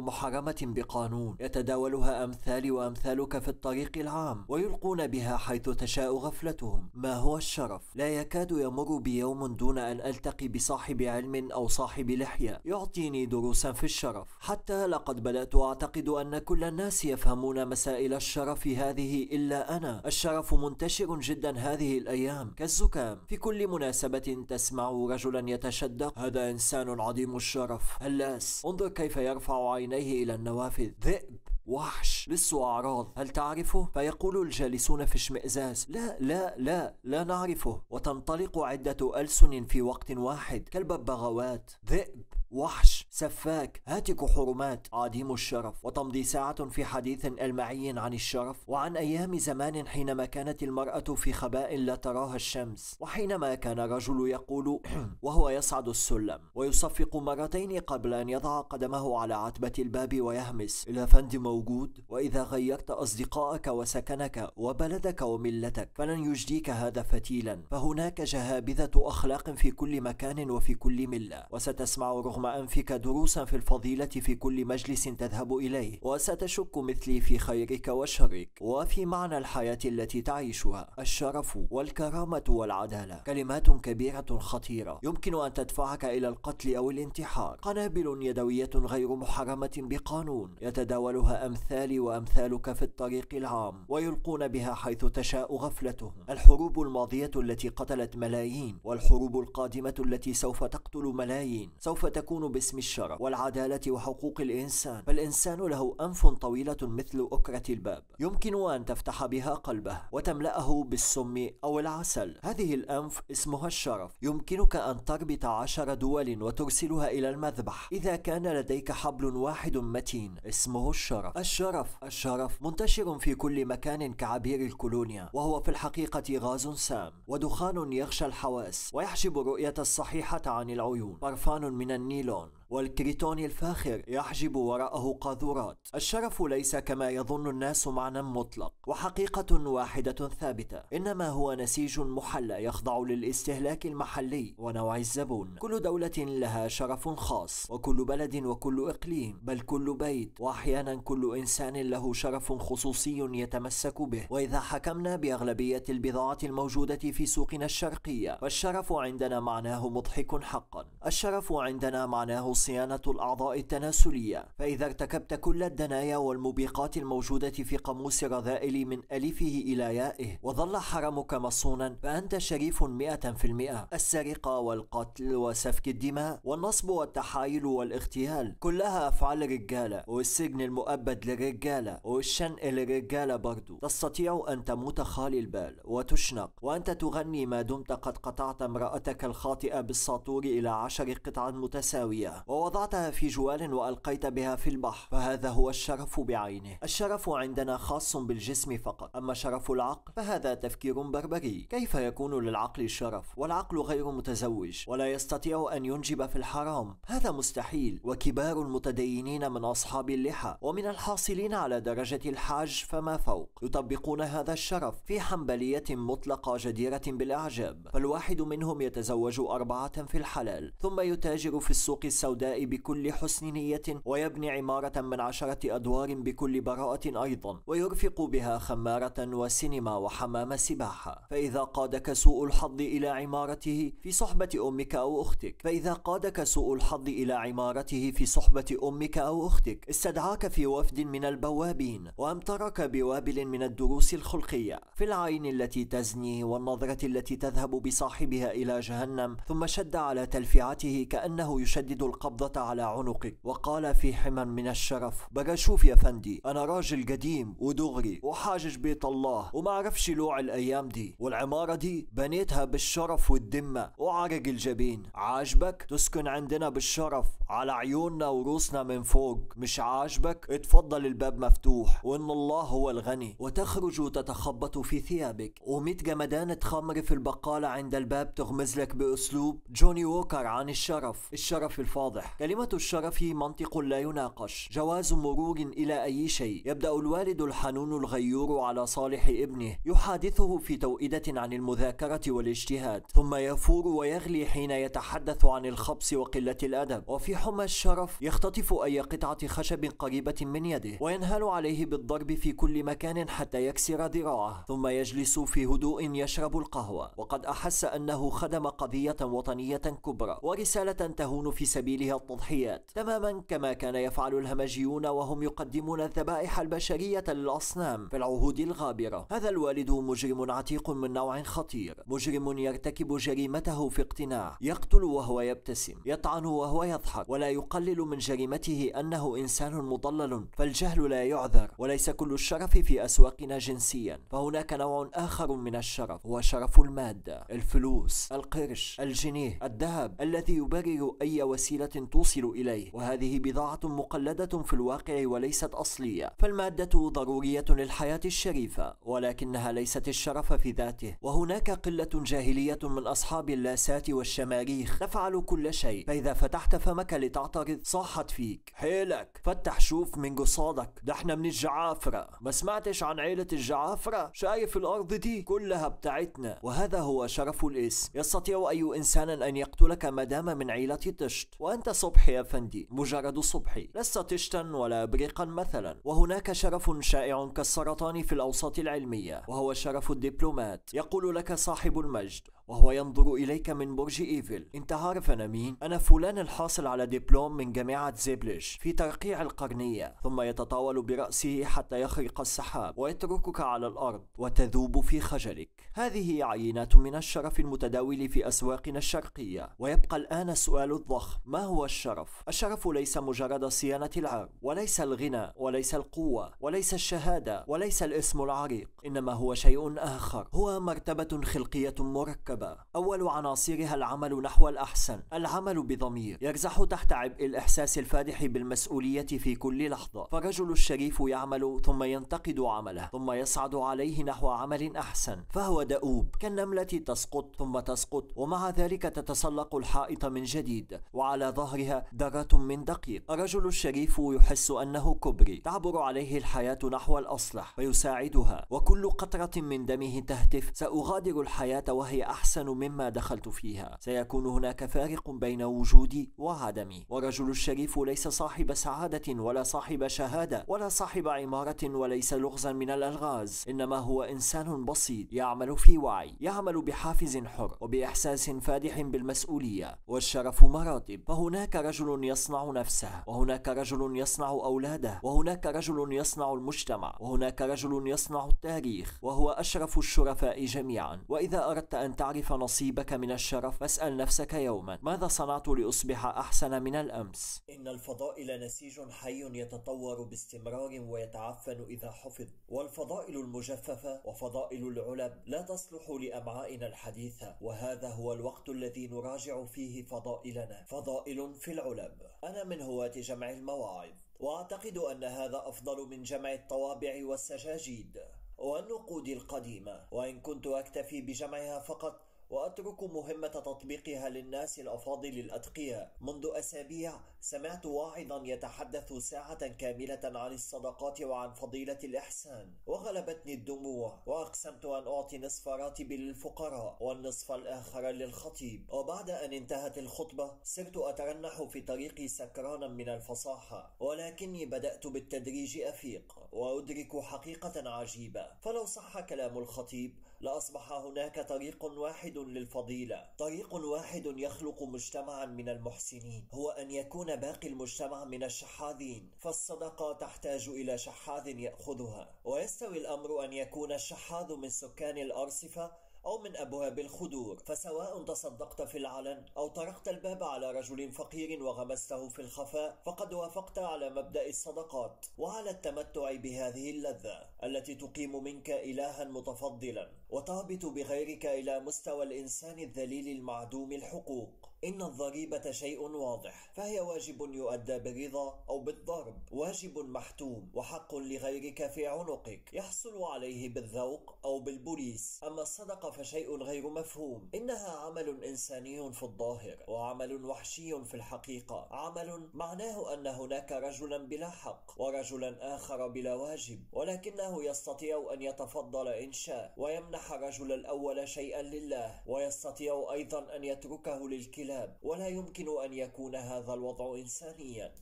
محرمة بقانون يتداولها أمثالي وأمثالك في الطريق العام ويلقون بها حيث تشاء غفلتهم ما هو الشرف لا يكاد يكاد يمر بيوم دون أن ألتقي بصاحب علم أو صاحب لحية يعطيني دروسا في الشرف حتى لقد بدأت أعتقد أن كل الناس يفهمون مسائل الشرف هذه إلا أنا الشرف منتشر جدا هذه الأيام كالزكام في كل مناسبة تسمع رجلا يتشدق هذا إنسان عظيم الشرف هلاس انظر كيف يرفع عينيه إلى النوافذ ذئب وحش لسه أعراض هل تعرفه؟ فيقول الجالسون في اشمئزاز لا لا لا لا نعرفه وتنطلق عدة ألسن في وقت واحد كالببغاوات ذئب وحش سفاك هاتك حرمات عديم الشرف وتمضي ساعة في حديث ألمعي عن الشرف وعن أيام زمان حينما كانت المرأة في خباء لا تراها الشمس وحينما كان الرجل يقول وهو يصعد السلم ويصفق مرتين قبل أن يضع قدمه على عتبة الباب ويهمس إلى فند موجود وإذا غيرت أصدقائك وسكنك وبلدك وملتك فلن يجديك هذا فتيلا فهناك جهابذة أخلاق في كل مكان وفي كل ملة وستسمع رغم أنفك دروسا في الفضيلة في كل مجلس تذهب إليه وستشك مثلي في خيرك وشرك وفي معنى الحياة التي تعيشها الشرف والكرامة والعدالة كلمات كبيرة خطيرة يمكن أن تدفعك إلى القتل أو الانتحار قنابل يدوية غير محرمة بقانون يتداولها أمثالي وأمثالك في الطريق العام ويلقون بها حيث تشاء غفلتهم الحروب الماضية التي قتلت ملايين والحروب القادمة التي سوف تقتل ملايين سوف تكون باسم الشرف الشرف والعدالة وحقوق الإنسان فالإنسان له أنف طويلة مثل أكرة الباب يمكن أن تفتح بها قلبه وتملأه بالسم أو العسل هذه الأنف اسمها الشرف يمكنك أن تربط عشر دول وترسلها إلى المذبح إذا كان لديك حبل واحد متين اسمه الشرف الشرف الشرف منتشر في كل مكان كعبير الكولونيا وهو في الحقيقة غاز سام ودخان يغشى الحواس ويحجب الرؤية الصحيحة عن العيون برفان من النيلون والكريتوني الفاخر يحجب وراءه قاذورات الشرف ليس كما يظن الناس معنى مطلق وحقيقة واحدة ثابتة إنما هو نسيج محلى يخضع للاستهلاك المحلي ونوع الزبون كل دولة لها شرف خاص وكل بلد وكل إقليم بل كل بيت وأحيانا كل إنسان له شرف خصوصي يتمسك به وإذا حكمنا بأغلبية البضاعة الموجودة في سوقنا الشرقية فالشرف عندنا معناه مضحك حقا الشرف عندنا معناه صيانة الأعضاء التناسلية فإذا ارتكبت كل الدنايا والمبيقات الموجودة في قاموس الرذائل من ألفه إلى يائه وظل حرمك مصونا فأنت شريف مئة في المئة السرقة والقتل وسفك الدماء والنصب والتحايل والاغتيال كلها أفعال رجالة والسجن المؤبد للرجالة والشنق للرجالة برضو تستطيع أن تموت خالي البال وتشنق وأنت تغني ما دمت قد قطعت امرأتك الخاطئة بالساطور إلى عشر قطع متساوية ووضعتها في جوال وألقيت بها في البحر فهذا هو الشرف بعينه الشرف عندنا خاص بالجسم فقط أما شرف العقل فهذا تفكير بربري كيف يكون للعقل شرف والعقل غير متزوج ولا يستطيع أن ينجب في الحرام هذا مستحيل وكبار المتدينين من أصحاب اللحى ومن الحاصلين على درجة الحاج فما فوق يطبقون هذا الشرف في حنبلية مطلقة جديرة بالإعجاب فالواحد منهم يتزوج أربعة في الحلال ثم يتاجر في السوق السوداء السوداء بكل حسن نية ويبني عمارة من عشرة أدوار بكل براءة أيضا ويرفق بها خمارة وسينما وحمام سباحة فإذا قادك سوء الحظ إلى عمارته في صحبة أمك أو أختك فإذا قادك سوء الحظ إلى عمارته في صحبة أمك أو أختك استدعاك في وفد من البوابين وأمطرك بوابل من الدروس الخلقية في العين التي تزني والنظرة التي تذهب بصاحبها إلى جهنم ثم شد على تلفعته كأنه يشدد القلب القبضة على عنقي وقال في حما من الشرف بقى شوف يا فندي أنا راجل قديم ودغري وحاجج بيت الله وما عرفش لوع الأيام دي والعمارة دي بنيتها بالشرف والدمة وعرق الجبين عاجبك تسكن عندنا بالشرف على عيوننا وروسنا من فوق مش عاجبك اتفضل الباب مفتوح وإن الله هو الغني وتخرج وتتخبط في ثيابك وميت جمدانة خمر في البقالة عند الباب تغمز لك بأسلوب جوني ووكر عن الشرف الشرف الفاضل واضح كلمة الشرف منطق لا يناقش جواز مرور إلى أي شيء يبدأ الوالد الحنون الغيور على صالح ابنه يحادثه في توئدة عن المذاكرة والاجتهاد ثم يفور ويغلي حين يتحدث عن الخبص وقلة الأدب وفي حمى الشرف يختطف أي قطعة خشب قريبة من يده وينهال عليه بالضرب في كل مكان حتى يكسر ذراعه ثم يجلس في هدوء يشرب القهوة وقد أحس أنه خدم قضية وطنية كبرى ورسالة تهون في سبيله بها التضحيات تماما كما كان يفعل الهمجيون وهم يقدمون الذبائح البشرية للأصنام في العهود الغابرة هذا الوالد مجرم عتيق من نوع خطير مجرم يرتكب جريمته في اقتناع يقتل وهو يبتسم يطعن وهو يضحك ولا يقلل من جريمته أنه إنسان مضلل فالجهل لا يعذر وليس كل الشرف في أسواقنا جنسيا فهناك نوع آخر من الشرف هو شرف المادة الفلوس القرش الجنيه الذهب الذي يبرر أي وسيلة توصل إليه وهذه بضاعة مقلدة في الواقع وليست أصلية فالمادة ضرورية للحياة الشريفة ولكنها ليست الشرف في ذاته وهناك قلة جاهلية من أصحاب اللاسات والشماريخ تفعل كل شيء فإذا فتحت فمك لتعترض صاحت فيك حيلك فتح شوف من قصادك ده احنا من الجعافرة ما سمعتش عن عيلة الجعافرة شايف الأرض دي كلها بتاعتنا وهذا هو شرف الاسم يستطيع أي إنسان أن يقتلك ما دام من عيلة طشت وأن أنت صبحي يا فندي مجرد صبحي لست طشتا ولا إبريقا مثلا وهناك شرف شائع كالسرطان في الأوساط العلمية وهو شرف الدبلومات يقول لك صاحب المجد وهو ينظر إليك من برج إيفل أنت عارف أنا مين؟ أنا فلان الحاصل على دبلوم من جامعة زيبلش في ترقيع القرنية ثم يتطاول برأسه حتى يخرق السحاب ويتركك على الأرض وتذوب في خجلك هذه عينات من الشرف المتداول في أسواقنا الشرقية ويبقى الآن السؤال الضخم ما هو الشرف؟ الشرف ليس مجرد صيانة العرض، وليس الغنى وليس القوة وليس الشهادة وليس الاسم العريق إنما هو شيء آخر هو مرتبة خلقية مركبة أول عناصرها العمل نحو الأحسن العمل بضمير يرزح تحت عبء الإحساس الفادح بالمسؤولية في كل لحظة فالرجل الشريف يعمل ثم ينتقد عمله ثم يصعد عليه نحو عمل أحسن فهو دؤوب كالنملة تسقط ثم تسقط ومع ذلك تتسلق الحائط من جديد وعلى ظهرها ذرة من دقيق الرجل الشريف يحس أنه كبري تعبر عليه الحياة نحو الأصلح ويساعدها وكل قطرة من دمه تهتف سأغادر الحياة وهي أحسن مما دخلت فيها سيكون هناك فارق بين وجودي وعدمي والرجل الشريف ليس صاحب سعادة ولا صاحب شهادة ولا صاحب عمارة وليس لغزا من الألغاز إنما هو إنسان بسيط يعمل في وعي يعمل بحافز حر وبإحساس فادح بالمسؤولية والشرف مراتب فهو هناك رجل يصنع نفسه وهناك رجل يصنع أولاده وهناك رجل يصنع المجتمع وهناك رجل يصنع التاريخ وهو أشرف الشرفاء جميعا وإذا أردت أن تعرف نصيبك من الشرف فاسأل نفسك يوما ماذا صنعت لأصبح أحسن من الأمس إن الفضائل نسيج حي يتطور باستمرار ويتعفن إذا حفظ والفضائل المجففة وفضائل العلب لا تصلح لأمعائنا الحديثة وهذا هو الوقت الذي نراجع فيه فضائلنا فضائل جميل في العلب أنا من هواة جمع المواعظ وأعتقد أن هذا أفضل من جمع الطوابع والسجاجيد والنقود القديمة وإن كنت أكتفي بجمعها فقط وأترك مهمة تطبيقها للناس الأفاضل الأتقياء منذ أسابيع سمعت واعظا يتحدث ساعة كاملة عن الصدقات وعن فضيلة الإحسان وغلبتني الدموع وأقسمت أن أعطي نصف راتبي للفقراء والنصف الآخر للخطيب وبعد أن انتهت الخطبة صرت أترنح في طريقي سكرانا من الفصاحة ولكني بدأت بالتدريج أفيق وأدرك حقيقة عجيبة فلو صح كلام الخطيب لاصبح هناك طريق واحد للفضيله طريق واحد يخلق مجتمعا من المحسنين هو ان يكون باقي المجتمع من الشحاذين فالصدقه تحتاج الى شحاذ ياخذها ويستوي الامر ان يكون الشحاذ من سكان الارصفه أو من أبواب الخدور فسواء تصدقت في العلن أو طرقت الباب على رجل فقير وغمسته في الخفاء فقد وافقت على مبدأ الصدقات وعلى التمتع بهذه اللذة التي تقيم منك إلها متفضلا وتهبط بغيرك إلى مستوى الإنسان الذليل المعدوم الحقوق إن الضريبة شيء واضح فهي واجب يؤدى بالرضا أو بالضرب واجب محتوم وحق لغيرك في عنقك يحصل عليه بالذوق أو بالبوليس أما الصدقة فشيء غير مفهوم إنها عمل إنساني في الظاهر وعمل وحشي في الحقيقة عمل معناه أن هناك رجلا بلا حق ورجلا آخر بلا واجب ولكنه يستطيع أن يتفضل إن شاء ويمنح الرجل الأول شيئا لله ويستطيع أيضا أن يتركه للكلاب الكتاب ولا يمكن ان يكون هذا الوضع انسانيا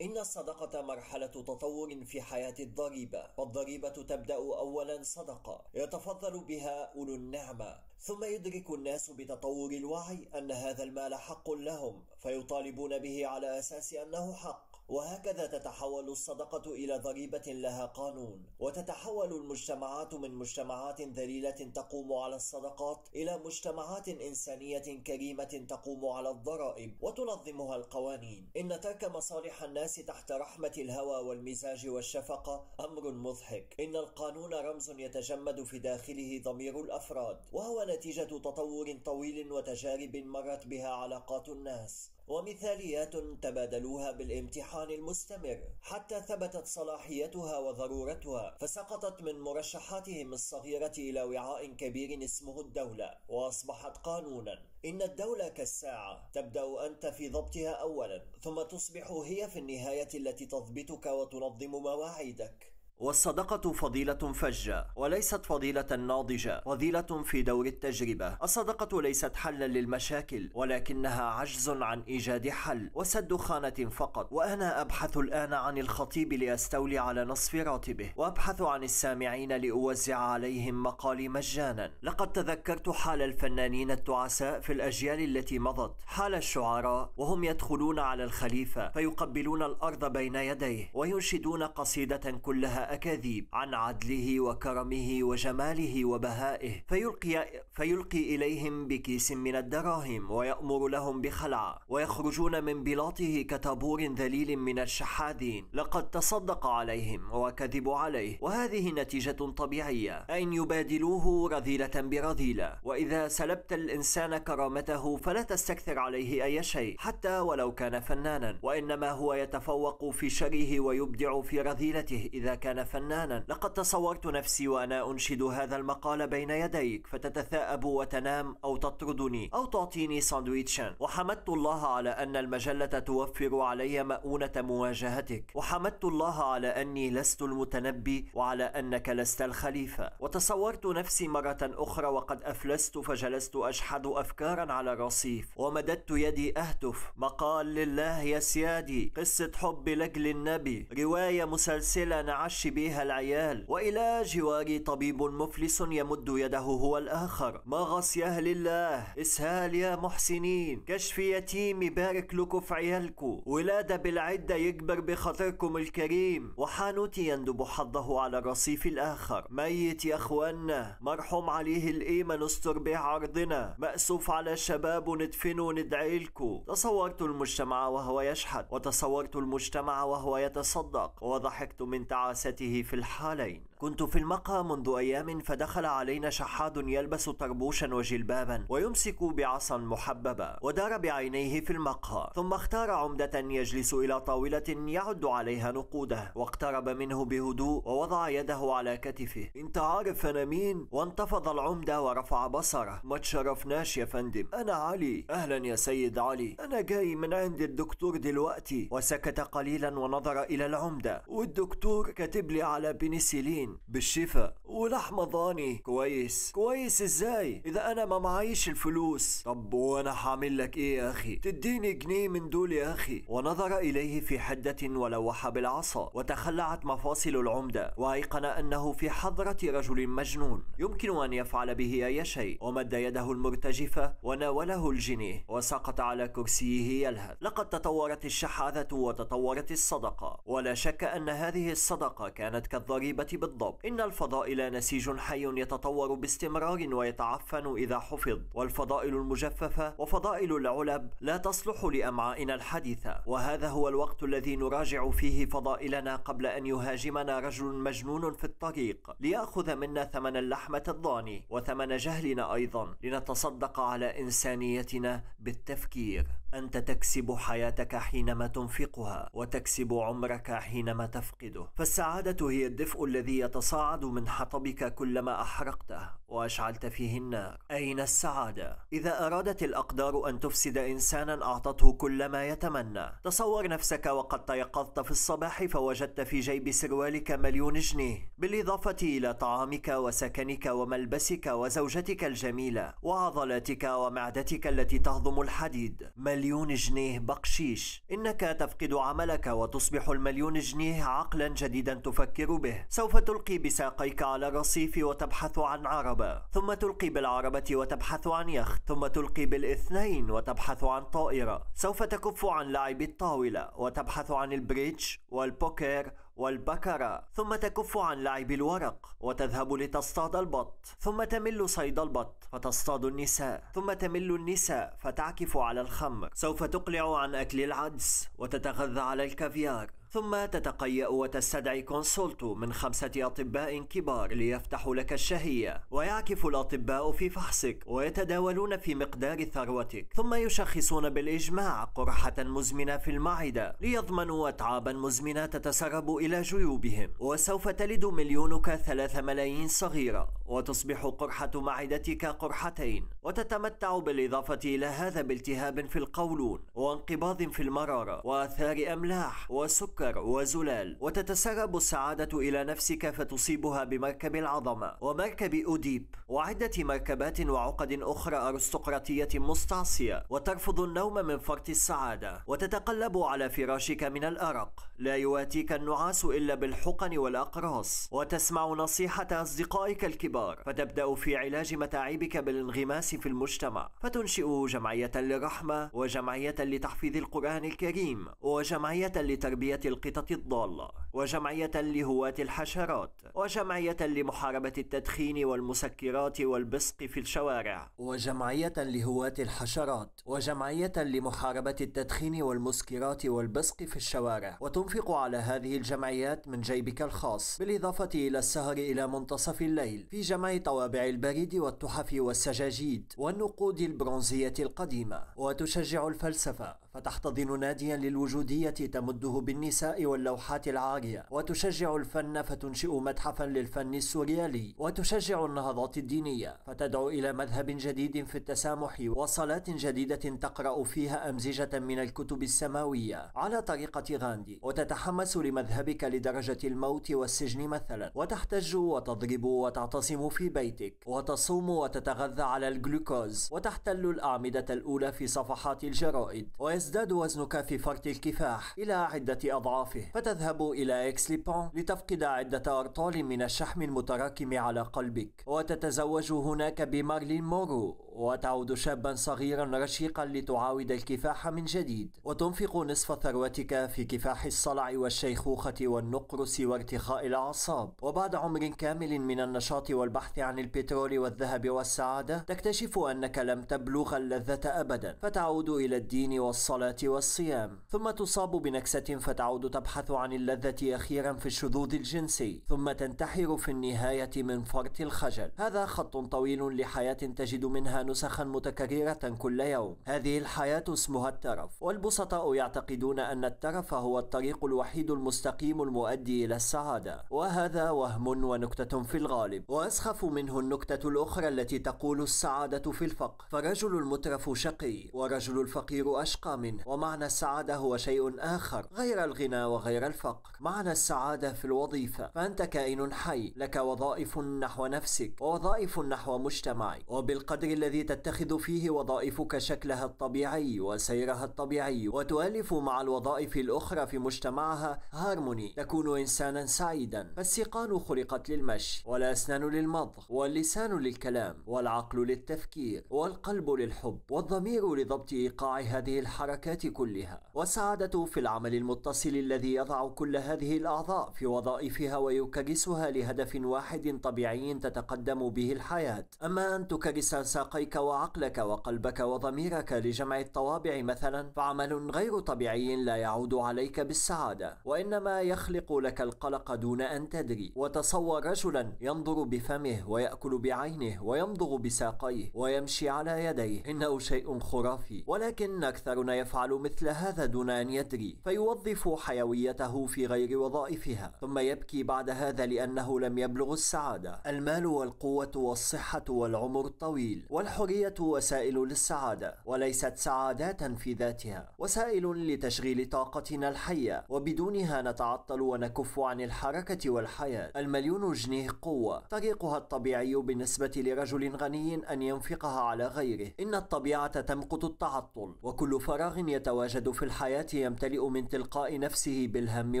إن الصدقة مرحلة تطور في حياة الضريبة، فالضريبة تبدأ أولاً صدقة، يتفضل بها أولو النعمة، ثم يدرك الناس بتطور الوعي أن هذا المال حق لهم، فيطالبون به على أساس أنه حق، وهكذا تتحول الصدقة إلى ضريبة لها قانون وتتحول المجتمعات من مجتمعات ذليلة تقوم على الصدقات إلى مجتمعات إنسانية كريمة تقوم على الضرائب وتنظمها القوانين إن ترك مصالح الناس تحت رحمة الهوى والمزاج والشفقة أمر مضحك إن القانون رمز يتجمد في داخله ضمير الأفراد وهو نتيجة تطور طويل وتجارب مرت بها علاقات الناس ومثاليات تبادلوها بالامتحان المستمر حتى ثبتت صلاحيتها وضرورتها فسقطت من مرشحاتهم الصغيرة إلى وعاء كبير اسمه الدولة وأصبحت قانونا إن الدولة كالساعة تبدأ أنت في ضبطها أولا ثم تصبح هي في النهاية التي تضبطك وتنظم مواعيدك والصدقة فضيلة فجة وليست فضيلة ناضجة فضيلة في دور التجربة الصدقة ليست حلا للمشاكل ولكنها عجز عن إيجاد حل وسد خانة فقط وأنا أبحث الآن عن الخطيب لأستولي على نصف راتبه وأبحث عن السامعين لأوزع عليهم مقالي مجانا لقد تذكرت حال الفنانين التعساء في الأجيال التي مضت حال الشعراء وهم يدخلون على الخليفة فيقبلون الأرض بين يديه وينشدون قصيدة كلها أكاذيب عن عدله وكرمه وجماله وبهائه فيلقي, فيلقي إليهم بكيس من الدراهم ويأمر لهم بخلع ويخرجون من بلاطه كتابور ذليل من الشحاذين لقد تصدق عليهم وكذبوا عليه وهذه نتيجة طبيعية أن يبادلوه رذيلة برذيلة وإذا سلبت الإنسان كرامته فلا تستكثر عليه أي شيء حتى ولو كان فنانا وإنما هو يتفوق في شره ويبدع في رذيلته إذا كان كان فنانا لقد تصورت نفسي وأنا أنشد هذا المقال بين يديك فتتثاءب وتنام أو تطردني أو تعطيني ساندويتشا وحمدت الله على أن المجلة توفر علي مؤونة مواجهتك وحمدت الله على أني لست المتنبي وعلى أنك لست الخليفة وتصورت نفسي مرة أخرى وقد أفلست فجلست أجحد أفكارا على الرصيف ومددت يدي أهتف مقال لله يا سيادي قصة حب لجل النبي رواية مسلسلة نعش بها العيال وإلى جواري طبيب مفلس يمد يده هو الآخر مغص يا أهل الله إسهال يا محسنين كشف يتيم يبارك لكم في عيالكم ولادة بالعدة يكبر بخاطركم الكريم وحانوتي يندب حظه على الرصيف الآخر ميت يا أخوانا مرحوم عليه القيمة نستر به عرضنا مأسوف على شباب ندفنه وندعي لكم تصورت المجتمع وهو يشحد وتصورت المجتمع وهو يتصدق وضحكت من تعاستي لعدالته في الحالين كنت في المقهى منذ أيام فدخل علينا شحاد يلبس طربوشا وجلبابا ويمسك بعصا محببة ودار بعينيه في المقهى ثم اختار عمدة يجلس إلى طاولة يعد عليها نقوده واقترب منه بهدوء ووضع يده على كتفه انت عارف أنا مين؟ وانتفض العمدة ورفع بصره ما تشرفناش يا فندم أنا علي أهلا يا سيد علي أنا جاي من عند الدكتور دلوقتي وسكت قليلا ونظر إلى العمدة والدكتور كاتب لي على بنسلين بالشفاء ولحمة ضاني كويس كويس ازاي اذا انا ما معيش الفلوس طب وانا هعمل لك ايه يا اخي تديني جنيه من دول يا اخي ونظر اليه في حدة ولوح بالعصا وتخلعت مفاصل العمدة وايقن انه في حضرة رجل مجنون يمكن ان يفعل به اي شيء ومد يده المرتجفة وناوله الجنيه وسقط على كرسيه يلهث لقد تطورت الشحاذة وتطورت الصدقة ولا شك ان هذه الصدقة كانت كالضريبة بالضبط بالضبط إن الفضائل نسيج حي يتطور باستمرار ويتعفن إذا حفظ والفضائل المجففة وفضائل العلب لا تصلح لأمعائنا الحديثة وهذا هو الوقت الذي نراجع فيه فضائلنا قبل أن يهاجمنا رجل مجنون في الطريق ليأخذ منا ثمن اللحمة الضاني وثمن جهلنا أيضا لنتصدق على إنسانيتنا بالتفكير أنت تكسب حياتك حينما تنفقها وتكسب عمرك حينما تفقده فالسعادة هي الدفء الذي يتصاعد من حطبك كلما أحرقته وأشعلت فيه النار أين السعادة؟ إذا أرادت الأقدار أن تفسد إنسانا أعطته كل ما يتمنى تصور نفسك وقد تيقظت في الصباح فوجدت في جيب سروالك مليون جنيه بالإضافة إلى طعامك وسكنك وملبسك وزوجتك الجميلة وعضلاتك ومعدتك التي تهضم الحديد مليون جنيه بقشيش إنك تفقد عملك وتصبح المليون جنيه عقلا جديدا تفكر به سوف تلقي بساقيك على الرصيف وتبحث عن عربة ثم تلقي بالعربة وتبحث عن يخت ثم تلقي بالاثنين وتبحث عن طائرة سوف تكف عن لعب الطاولة وتبحث عن البريدج والبوكر والبكرة ثم تكف عن لعب الورق وتذهب لتصطاد البط ثم تمل صيد البط فتصطاد النساء ثم تمل النساء فتعكف على الخمر سوف تقلع عن أكل العدس وتتغذى على الكافيار ثم تتقيأ وتستدعي كونسولتو من خمسة أطباء كبار ليفتحوا لك الشهية ويعكف الأطباء في فحصك ويتداولون في مقدار ثروتك ثم يشخصون بالإجماع قرحة مزمنة في المعدة ليضمنوا أتعابا مزمنة تتسرب إلى جيوبهم وسوف تلد مليونك ثلاث ملايين صغيرة وتصبح قرحة معدتك قرحتين وتتمتع بالإضافة إلى هذا بالتهاب في القولون وانقباض في المرارة وآثار أملاح وسكر سكر وزلال وتتسرب السعادة إلى نفسك فتصيبها بمركب العظمة ومركب أوديب وعدة مركبات وعقد أخرى أرستقراطية مستعصية وترفض النوم من فرط السعادة وتتقلب على فراشك من الأرق لا يواتيك النعاس إلا بالحقن والأقراص وتسمع نصيحة أصدقائك الكبار فتبدأ في علاج متاعبك بالانغماس في المجتمع فتنشئ جمعية للرحمة وجمعية لتحفيظ القرآن الكريم وجمعية لتربية القطط الضالة وجمعية لهواة الحشرات وجمعية لمحاربة التدخين والمسكرات والبصق في الشوارع وجمعية لهواة الحشرات وجمعية لمحاربة التدخين والمسكرات والبصق في الشوارع وتنفق على هذه الجمعيات من جيبك الخاص بالإضافة إلى السهر إلى منتصف الليل في جمع طوابع البريد والتحف والسجاجيد والنقود البرونزية القديمة وتشجع الفلسفة فتحتضن ناديا للوجودية تمده بالنساء النساء واللوحات العارية وتشجع الفن فتنشئ متحفا للفن السوريالي وتشجع النهضات الدينية فتدعو إلى مذهب جديد في التسامح وصلاة جديدة تقرأ فيها أمزجة من الكتب السماوية على طريقة غاندي وتتحمس لمذهبك لدرجة الموت والسجن مثلا وتحتج وتضرب وتعتصم في بيتك وتصوم وتتغذى على الجلوكوز وتحتل الأعمدة الأولى في صفحات الجرائد ويزداد وزنك في فرط الكفاح إلى عدة أضعاف أضعافه فتذهب إلى إكس ليبان لتفقد عدة أرطال من الشحم المتراكم على قلبك وتتزوج هناك بمارلين مورو وتعود شابا صغيرا رشيقا لتعاود الكفاح من جديد وتنفق نصف ثروتك في كفاح الصلع والشيخوخة والنقرس وارتخاء الأعصاب وبعد عمر كامل من النشاط والبحث عن البترول والذهب والسعادة تكتشف أنك لم تبلغ اللذة أبدا فتعود إلى الدين والصلاة والصيام ثم تصاب بنكسة فتعود تبحث عن اللذة أخيرا في الشذوذ الجنسي ثم تنتحر في النهاية من فرط الخجل هذا خط طويل لحياة تجد منها نسخا متكررة كل يوم هذه الحياة اسمها الترف والبسطاء يعتقدون أن الترف هو الطريق الوحيد المستقيم المؤدي إلى السعادة وهذا وهم ونكتة في الغالب وأسخف منه النكتة الأخرى التي تقول السعادة في الفقر فالرجل المترف شقي ورجل الفقير أشقى منه ومعنى السعادة هو شيء آخر غير الغنى وغير الفقر معنى السعادة في الوظيفة فأنت كائن حي لك وظائف نحو نفسك ووظائف نحو مجتمعك وبالقدر الذي الذي تتخذ فيه وظائفك شكلها الطبيعي وسيرها الطبيعي وتؤلف مع الوظائف الأخرى في مجتمعها هارموني تكون إنسانا سعيدا فالسيقان خلقت للمشي والأسنان للمضغ واللسان للكلام والعقل للتفكير والقلب للحب والضمير لضبط إيقاع هذه الحركات كلها والسعادة في العمل المتصل الذي يضع كل هذه الأعضاء في وظائفها ويكرسها لهدف واحد طبيعي تتقدم به الحياة أما أن تكرس ساقي وعيك وعقلك وقلبك وضميرك لجمع الطوابع مثلا فعمل غير طبيعي لا يعود عليك بالسعادة وإنما يخلق لك القلق دون أن تدري وتصور رجلا ينظر بفمه ويأكل بعينه ويمضغ بساقيه ويمشي على يديه إنه شيء خرافي ولكن أكثرنا يفعل مثل هذا دون أن يدري فيوظف حيويته في غير وظائفها ثم يبكي بعد هذا لأنه لم يبلغ السعادة المال والقوة والصحة والعمر الطويل والحب الحرية وسائل للسعادة وليست سعادات في ذاتها وسائل لتشغيل طاقتنا الحية وبدونها نتعطل ونكف عن الحركة والحياة المليون جنيه قوة طريقها الطبيعي بالنسبة لرجل غني أن ينفقها على غيره إن الطبيعة تمقت التعطل وكل فراغ يتواجد في الحياة يمتلئ من تلقاء نفسه بالهم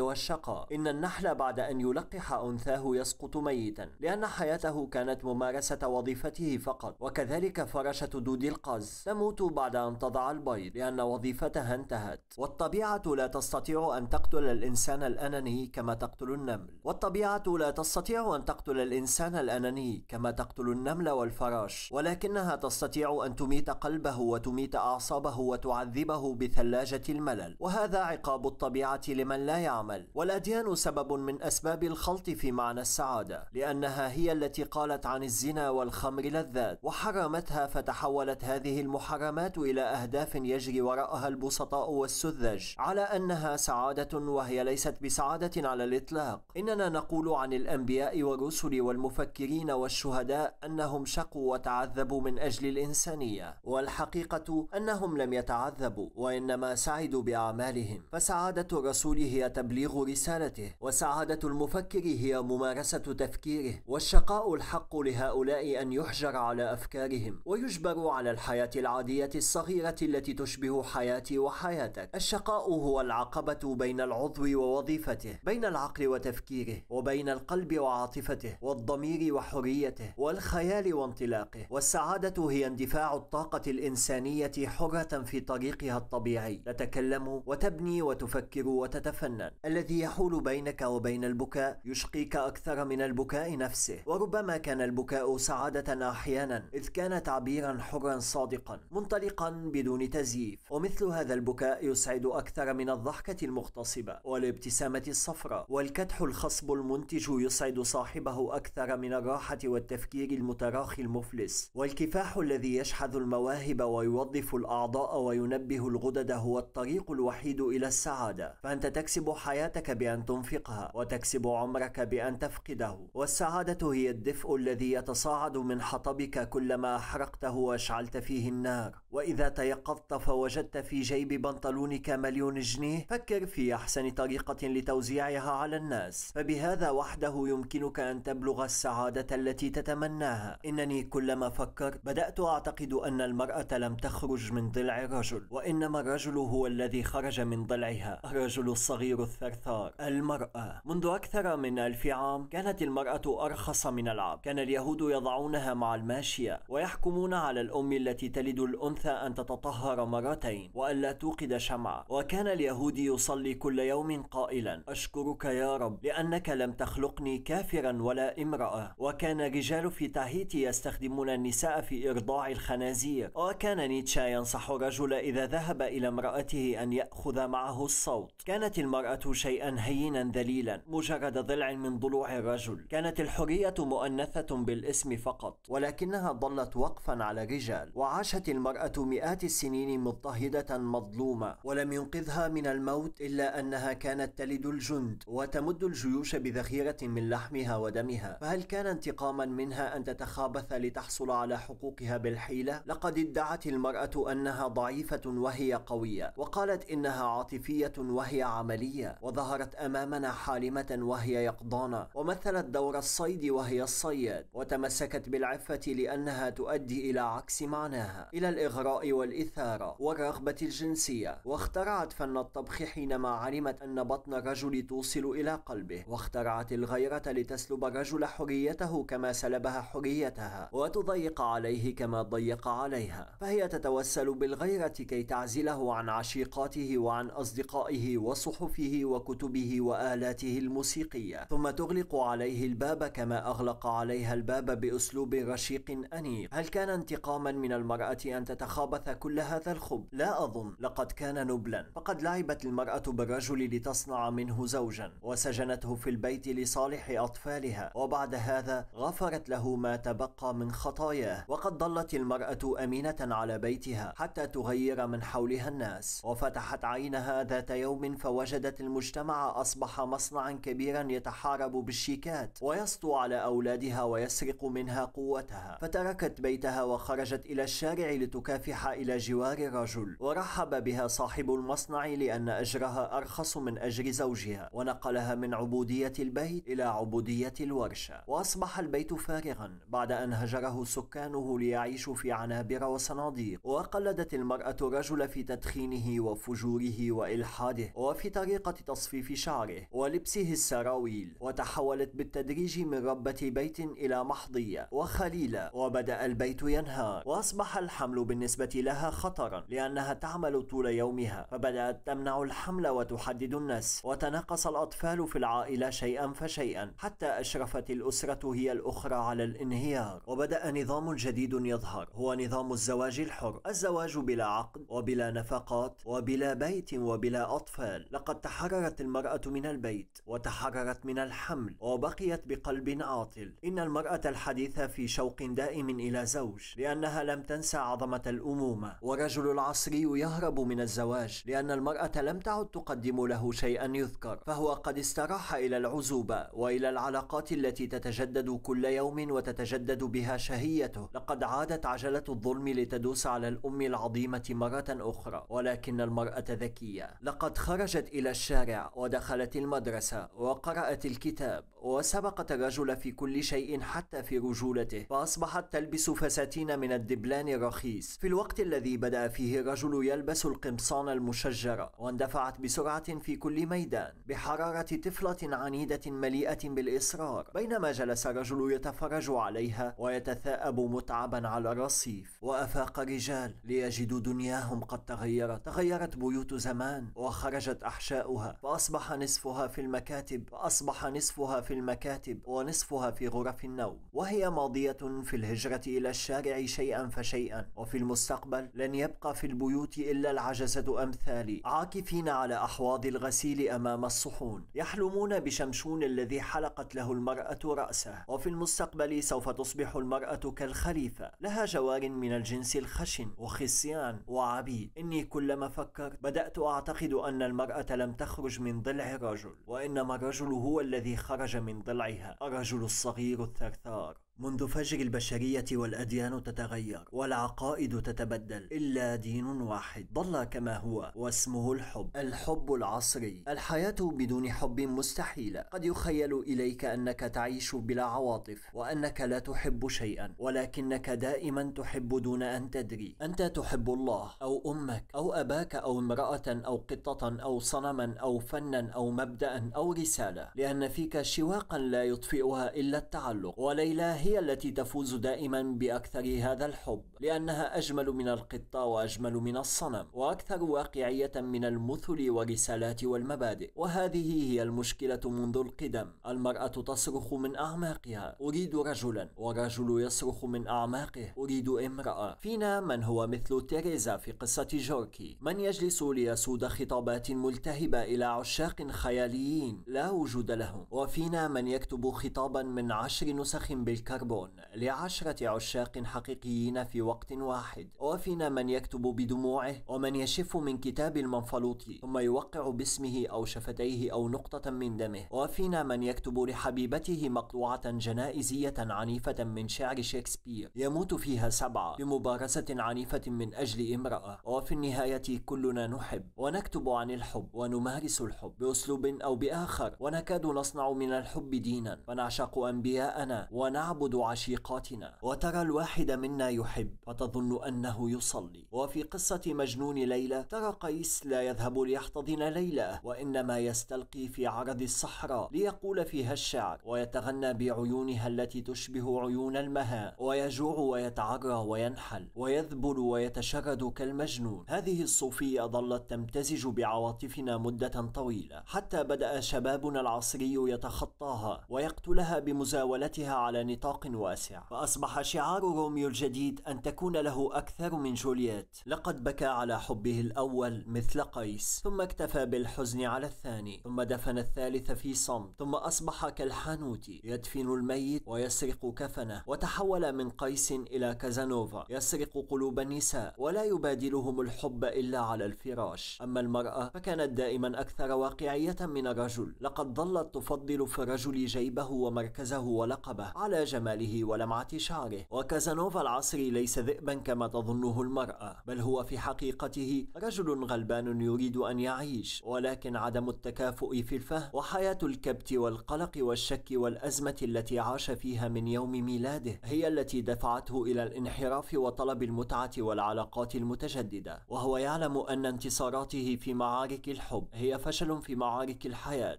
والشقاء إن النحل بعد أن يلقح أنثاه يسقط ميتا لأن حياته كانت ممارسة وظيفته فقط وكذلك فراشة دود القز تموت بعد أن تضع البيض لأن وظيفتها انتهت والطبيعة لا تستطيع أن تقتل الإنسان الأناني كما تقتل النمل والطبيعة لا تستطيع أن تقتل الإنسان الأناني كما تقتل النمل والفراش ولكنها تستطيع أن تميت قلبه وتميت أعصابه وتعذبه بثلاجة الملل وهذا عقاب الطبيعة لمن لا يعمل والأديان سبب من أسباب الخلط في معنى السعادة لأنها هي التي قالت عن الزنا والخمر لذات وحرمت أثارتها فتحولت هذه المحرمات إلى أهداف يجري وراءها البسطاء والسذج على أنها سعادة وهي ليست بسعادة على الإطلاق إننا نقول عن الأنبياء والرسل والمفكرين والشهداء أنهم شقوا وتعذبوا من أجل الإنسانية والحقيقة أنهم لم يتعذبوا وإنما سعدوا بأعمالهم فسعادة الرسول هي تبليغ رسالته وسعادة المفكر هي ممارسة تفكيره والشقاء الحق لهؤلاء أن يحجر على أفكارهم العظيم ويجبر على الحياة العادية الصغيرة التي تشبه حياتي وحياتك الشقاء هو العقبة بين العضو ووظيفته بين العقل وتفكيره وبين القلب وعاطفته والضمير وحريته والخيال وانطلاقه والسعادة هي اندفاع الطاقة الإنسانية حرة في طريقها الطبيعي تتكلم وتبني وتفكر وتتفنن الذي يحول بينك وبين البكاء يشقيك أكثر من البكاء نفسه وربما كان البكاء سعادة أحيانا إذ كانت تعبيرا حرا صادقا منطلقا بدون تزييف ومثل هذا البكاء يسعد أكثر من الضحكة المغتصبة والابتسامة الصفراء والكدح الخصب المنتج يسعد صاحبه أكثر من الراحة والتفكير المتراخي المفلس والكفاح الذي يشحذ المواهب ويوظف الأعضاء وينبه الغدد هو الطريق الوحيد إلى السعادة فأنت تكسب حياتك بأن تنفقها وتكسب عمرك بأن تفقده والسعادة هي الدفء الذي يتصاعد من حطبك كلما أحرقته وأشعلت فيه النار وإذا تيقظت فوجدت في جيب بنطلونك مليون جنيه فكر في أحسن طريقة لتوزيعها على الناس فبهذا وحده يمكنك أن تبلغ السعادة التي تتمناها إنني كلما فكرت بدأت أعتقد أن المرأة لم تخرج من ضلع الرجل وإنما الرجل هو الذي خرج من ضلعها الرجل الصغير الثرثار المرأة منذ أكثر من ألف عام كانت المرأة أرخص من العبد كان اليهود يضعونها مع الماشية ويحكمون على الأم التي تلد الأنثى حدث أن تتطهر مرتين وألا توقد شمعة وكان اليهودي يصلي كل يوم قائلا أشكرك يا رب لأنك لم تخلقني كافرا ولا امرأة وكان الرجال في تاهيتي يستخدمون النساء في إرضاع الخنازير وكان نيتشا ينصح رجل إذا ذهب إلى امرأته أن يأخذ معه الصوت كانت المرأة شيئا هينا ذليلا مجرد ضلع من ضلوع الرجل كانت الحرية مؤنثة بالاسم فقط ولكنها ظلت وقفا على الرجال وعاشت المرأة مئات السنين مضطهدة مظلومة ولم ينقذها من الموت إلا أنها كانت تلد الجند وتمد الجيوش بذخيرة من لحمها ودمها فهل كان انتقاما منها أن تتخابث لتحصل على حقوقها بالحيلة؟ لقد ادعت المرأة أنها ضعيفة وهي قوية وقالت إنها عاطفية وهي عملية وظهرت أمامنا حالمة وهي يقضانة ومثلت دور الصيد وهي الصياد وتمسكت بالعفة لأنها تؤدي إلى عكس معناها إلى الإغراء الثراء والإثارة والرغبة الجنسية واخترعت فن الطبخ حينما علمت أن بطن الرجل توصل إلى قلبه واخترعت الغيرة لتسلب الرجل حريته كما سلبها حريتها وتضيق عليه كما ضيق عليها فهي تتوسل بالغيرة كي تعزله عن عشيقاته وعن أصدقائه وصحفه وكتبه وآلاته الموسيقية ثم تغلق عليه الباب كما أغلق عليها الباب بأسلوب رشيق أنيق هل كان انتقاما من المرأة أن تتعلم تخابث كل هذا الخب لا أظن لقد كان نبلا فقد لعبت المرأة بالرجل لتصنع منه زوجا وسجنته في البيت لصالح أطفالها وبعد هذا غفرت له ما تبقى من خطاياه وقد ظلت المرأة أمينة على بيتها حتى تغير من حولها الناس وفتحت عينها ذات يوم فوجدت المجتمع أصبح مصنعا كبيرا يتحارب بالشيكات ويسطو على أولادها ويسرق منها قوتها فتركت بيتها وخرجت إلى الشارع لتكافئ المكافحة إلى جوار الرجل ورحب بها صاحب المصنع لأن أجرها أرخص من أجر زوجها ونقلها من عبودية البيت إلى عبودية الورشة وأصبح البيت فارغا بعد أن هجره سكانه ليعيشوا في عنابر وصناديق وقلدت المرأة الرجل في تدخينه وفجوره وإلحاده وفي طريقة تصفيف شعره ولبسه السراويل وتحولت بالتدريج من ربة بيت إلى محضية وخليلة وبدأ البيت ينهار وأصبح الحمل بالنسبة بالنسبة لها خطرا لأنها تعمل طول يومها فبدأت تمنع الحمل وتحدد النسل وتناقص الأطفال في العائلة شيئا فشيئا حتى أشرفت الأسرة هي الأخرى على الانهيار وبدأ نظام جديد يظهر هو نظام الزواج الحر الزواج بلا عقد وبلا نفقات وبلا بيت وبلا أطفال لقد تحررت المرأة من البيت وتحررت من الحمل وبقيت بقلب عاطل إن المرأة الحديثة في شوق دائم إلى زوج لأنها لم تنسى عظمة الأمومة ورجل العصري يهرب من الزواج لأن المرأة لم تعد تقدم له شيئا يذكر فهو قد استراح إلى العزوبة وإلى العلاقات التي تتجدد كل يوم وتتجدد بها شهيته لقد عادت عجلة الظلم لتدوس على الأم العظيمة مرة أخرى ولكن المرأة ذكية لقد خرجت إلى الشارع ودخلت المدرسة وقرأت الكتاب وسبقت الرجل في كل شيء حتى في رجولته فأصبحت تلبس فساتين من الدبلان الرخيص في الوقت الذي بدأ فيه الرجل يلبس القمصان المشجرة واندفعت بسرعة في كل ميدان بحرارة طفلة عنيدة مليئة بالإصرار بينما جلس الرجل يتفرج عليها ويتثاءب متعبا على الرصيف وأفاق رجال ليجدوا دنياهم قد تغيرت تغيرت بيوت زمان وخرجت أحشاؤها فأصبح نصفها في المكاتب فأصبح نصفها في المكاتب ونصفها في غرف النوم وهي ماضية في الهجرة إلى الشارع شيئا فشيئا وفي المستقبل لن يبقى في البيوت إلا العجزة أمثالي عاكفين على أحواض الغسيل أمام الصحون يحلمون بشمشون الذي حلقت له المرأة رأسه وفي المستقبل سوف تصبح المرأة كالخليفة لها جوار من الجنس الخشن وخصيان وعبيد إني كلما فكرت بدأت أعتقد أن المرأة لم تخرج من ضلع الرجل وإنما الرجل هو الذي خرج من ضلعها الرجل الصغير الثرثار منذ فجر البشرية والأديان تتغير والعقائد تتبدل إلا دين واحد ظل كما هو واسمه الحب الحب العصري الحياة بدون حب مستحيلة قد يخيل إليك أنك تعيش بلا عواطف وأنك لا تحب شيئا ولكنك دائما تحب دون أن تدري أنت تحب الله أو أمك أو أباك أو امرأة أو قطة أو صنما أو فنا أو مبدأ أو رسالة لأن فيك شواقا لا يطفئها إلا التعلق وليلاه هي التي تفوز دائما بأكثر هذا الحب لأنها أجمل من القطة وأجمل من الصنم وأكثر واقعية من المثل والرسالات والمبادئ وهذه هي المشكلة منذ القدم المرأة تصرخ من أعماقها أريد رجلا والرجل يصرخ من أعماقه أريد امرأة فينا من هو مثل تيريزا في قصة جوركي من يجلس ليسود خطابات ملتهبة إلى عشاق خياليين لا وجود لهم وفينا من يكتب خطابا من عشر نسخ بالكامل الكربون لعشرة عشاق حقيقيين في وقت واحد وفينا من يكتب بدموعه ومن يشف من كتاب المنفلوط ثم يوقع باسمه أو شفتيه أو نقطة من دمه وفينا من يكتب لحبيبته مقطوعة جنائزية عنيفة من شعر شكسبير يموت فيها سبعة بمبارزة عنيفة من أجل امرأة وفي النهاية كلنا نحب ونكتب عن الحب ونمارس الحب بأسلوب أو بآخر ونكاد نصنع من الحب دينا فنعشق أنبياءنا ونعبد نعبد عشيقاتنا وترى الواحد منا يحب فتظن أنه يصلي وفي قصة مجنون ليلى ترى قيس لا يذهب ليحتضن ليلى وإنما يستلقي في عرض الصحراء ليقول فيها الشعر ويتغنى بعيونها التي تشبه عيون المها ويجوع ويتعرى وينحل ويذبل ويتشرد كالمجنون هذه الصوفية ظلت تمتزج بعواطفنا مدة طويلة حتى بدأ شبابنا العصري يتخطاها ويقتلها بمزاولتها على نطاق نطاق واسع وأصبح شعار روميو الجديد أن تكون له أكثر من جولييت لقد بكى على حبه الأول مثل قيس ثم اكتفى بالحزن على الثاني ثم دفن الثالث في صمت ثم أصبح كالحانوت يدفن الميت ويسرق كفنه وتحول من قيس إلى كازانوفا يسرق قلوب النساء ولا يبادلهم الحب إلا على الفراش أما المرأة فكانت دائما أكثر واقعية من الرجل لقد ظلت تفضل في الرجل جيبه ومركزه ولقبه على جميع جماله ولمعة شعره وكازانوفا العصري ليس ذئبا كما تظنه المرأة بل هو في حقيقته رجل غلبان يريد أن يعيش ولكن عدم التكافؤ في الفهم وحياة الكبت والقلق والشك والأزمة التي عاش فيها من يوم ميلاده هي التي دفعته إلى الانحراف وطلب المتعة والعلاقات المتجددة وهو يعلم أن انتصاراته في معارك الحب هي فشل في معارك الحياة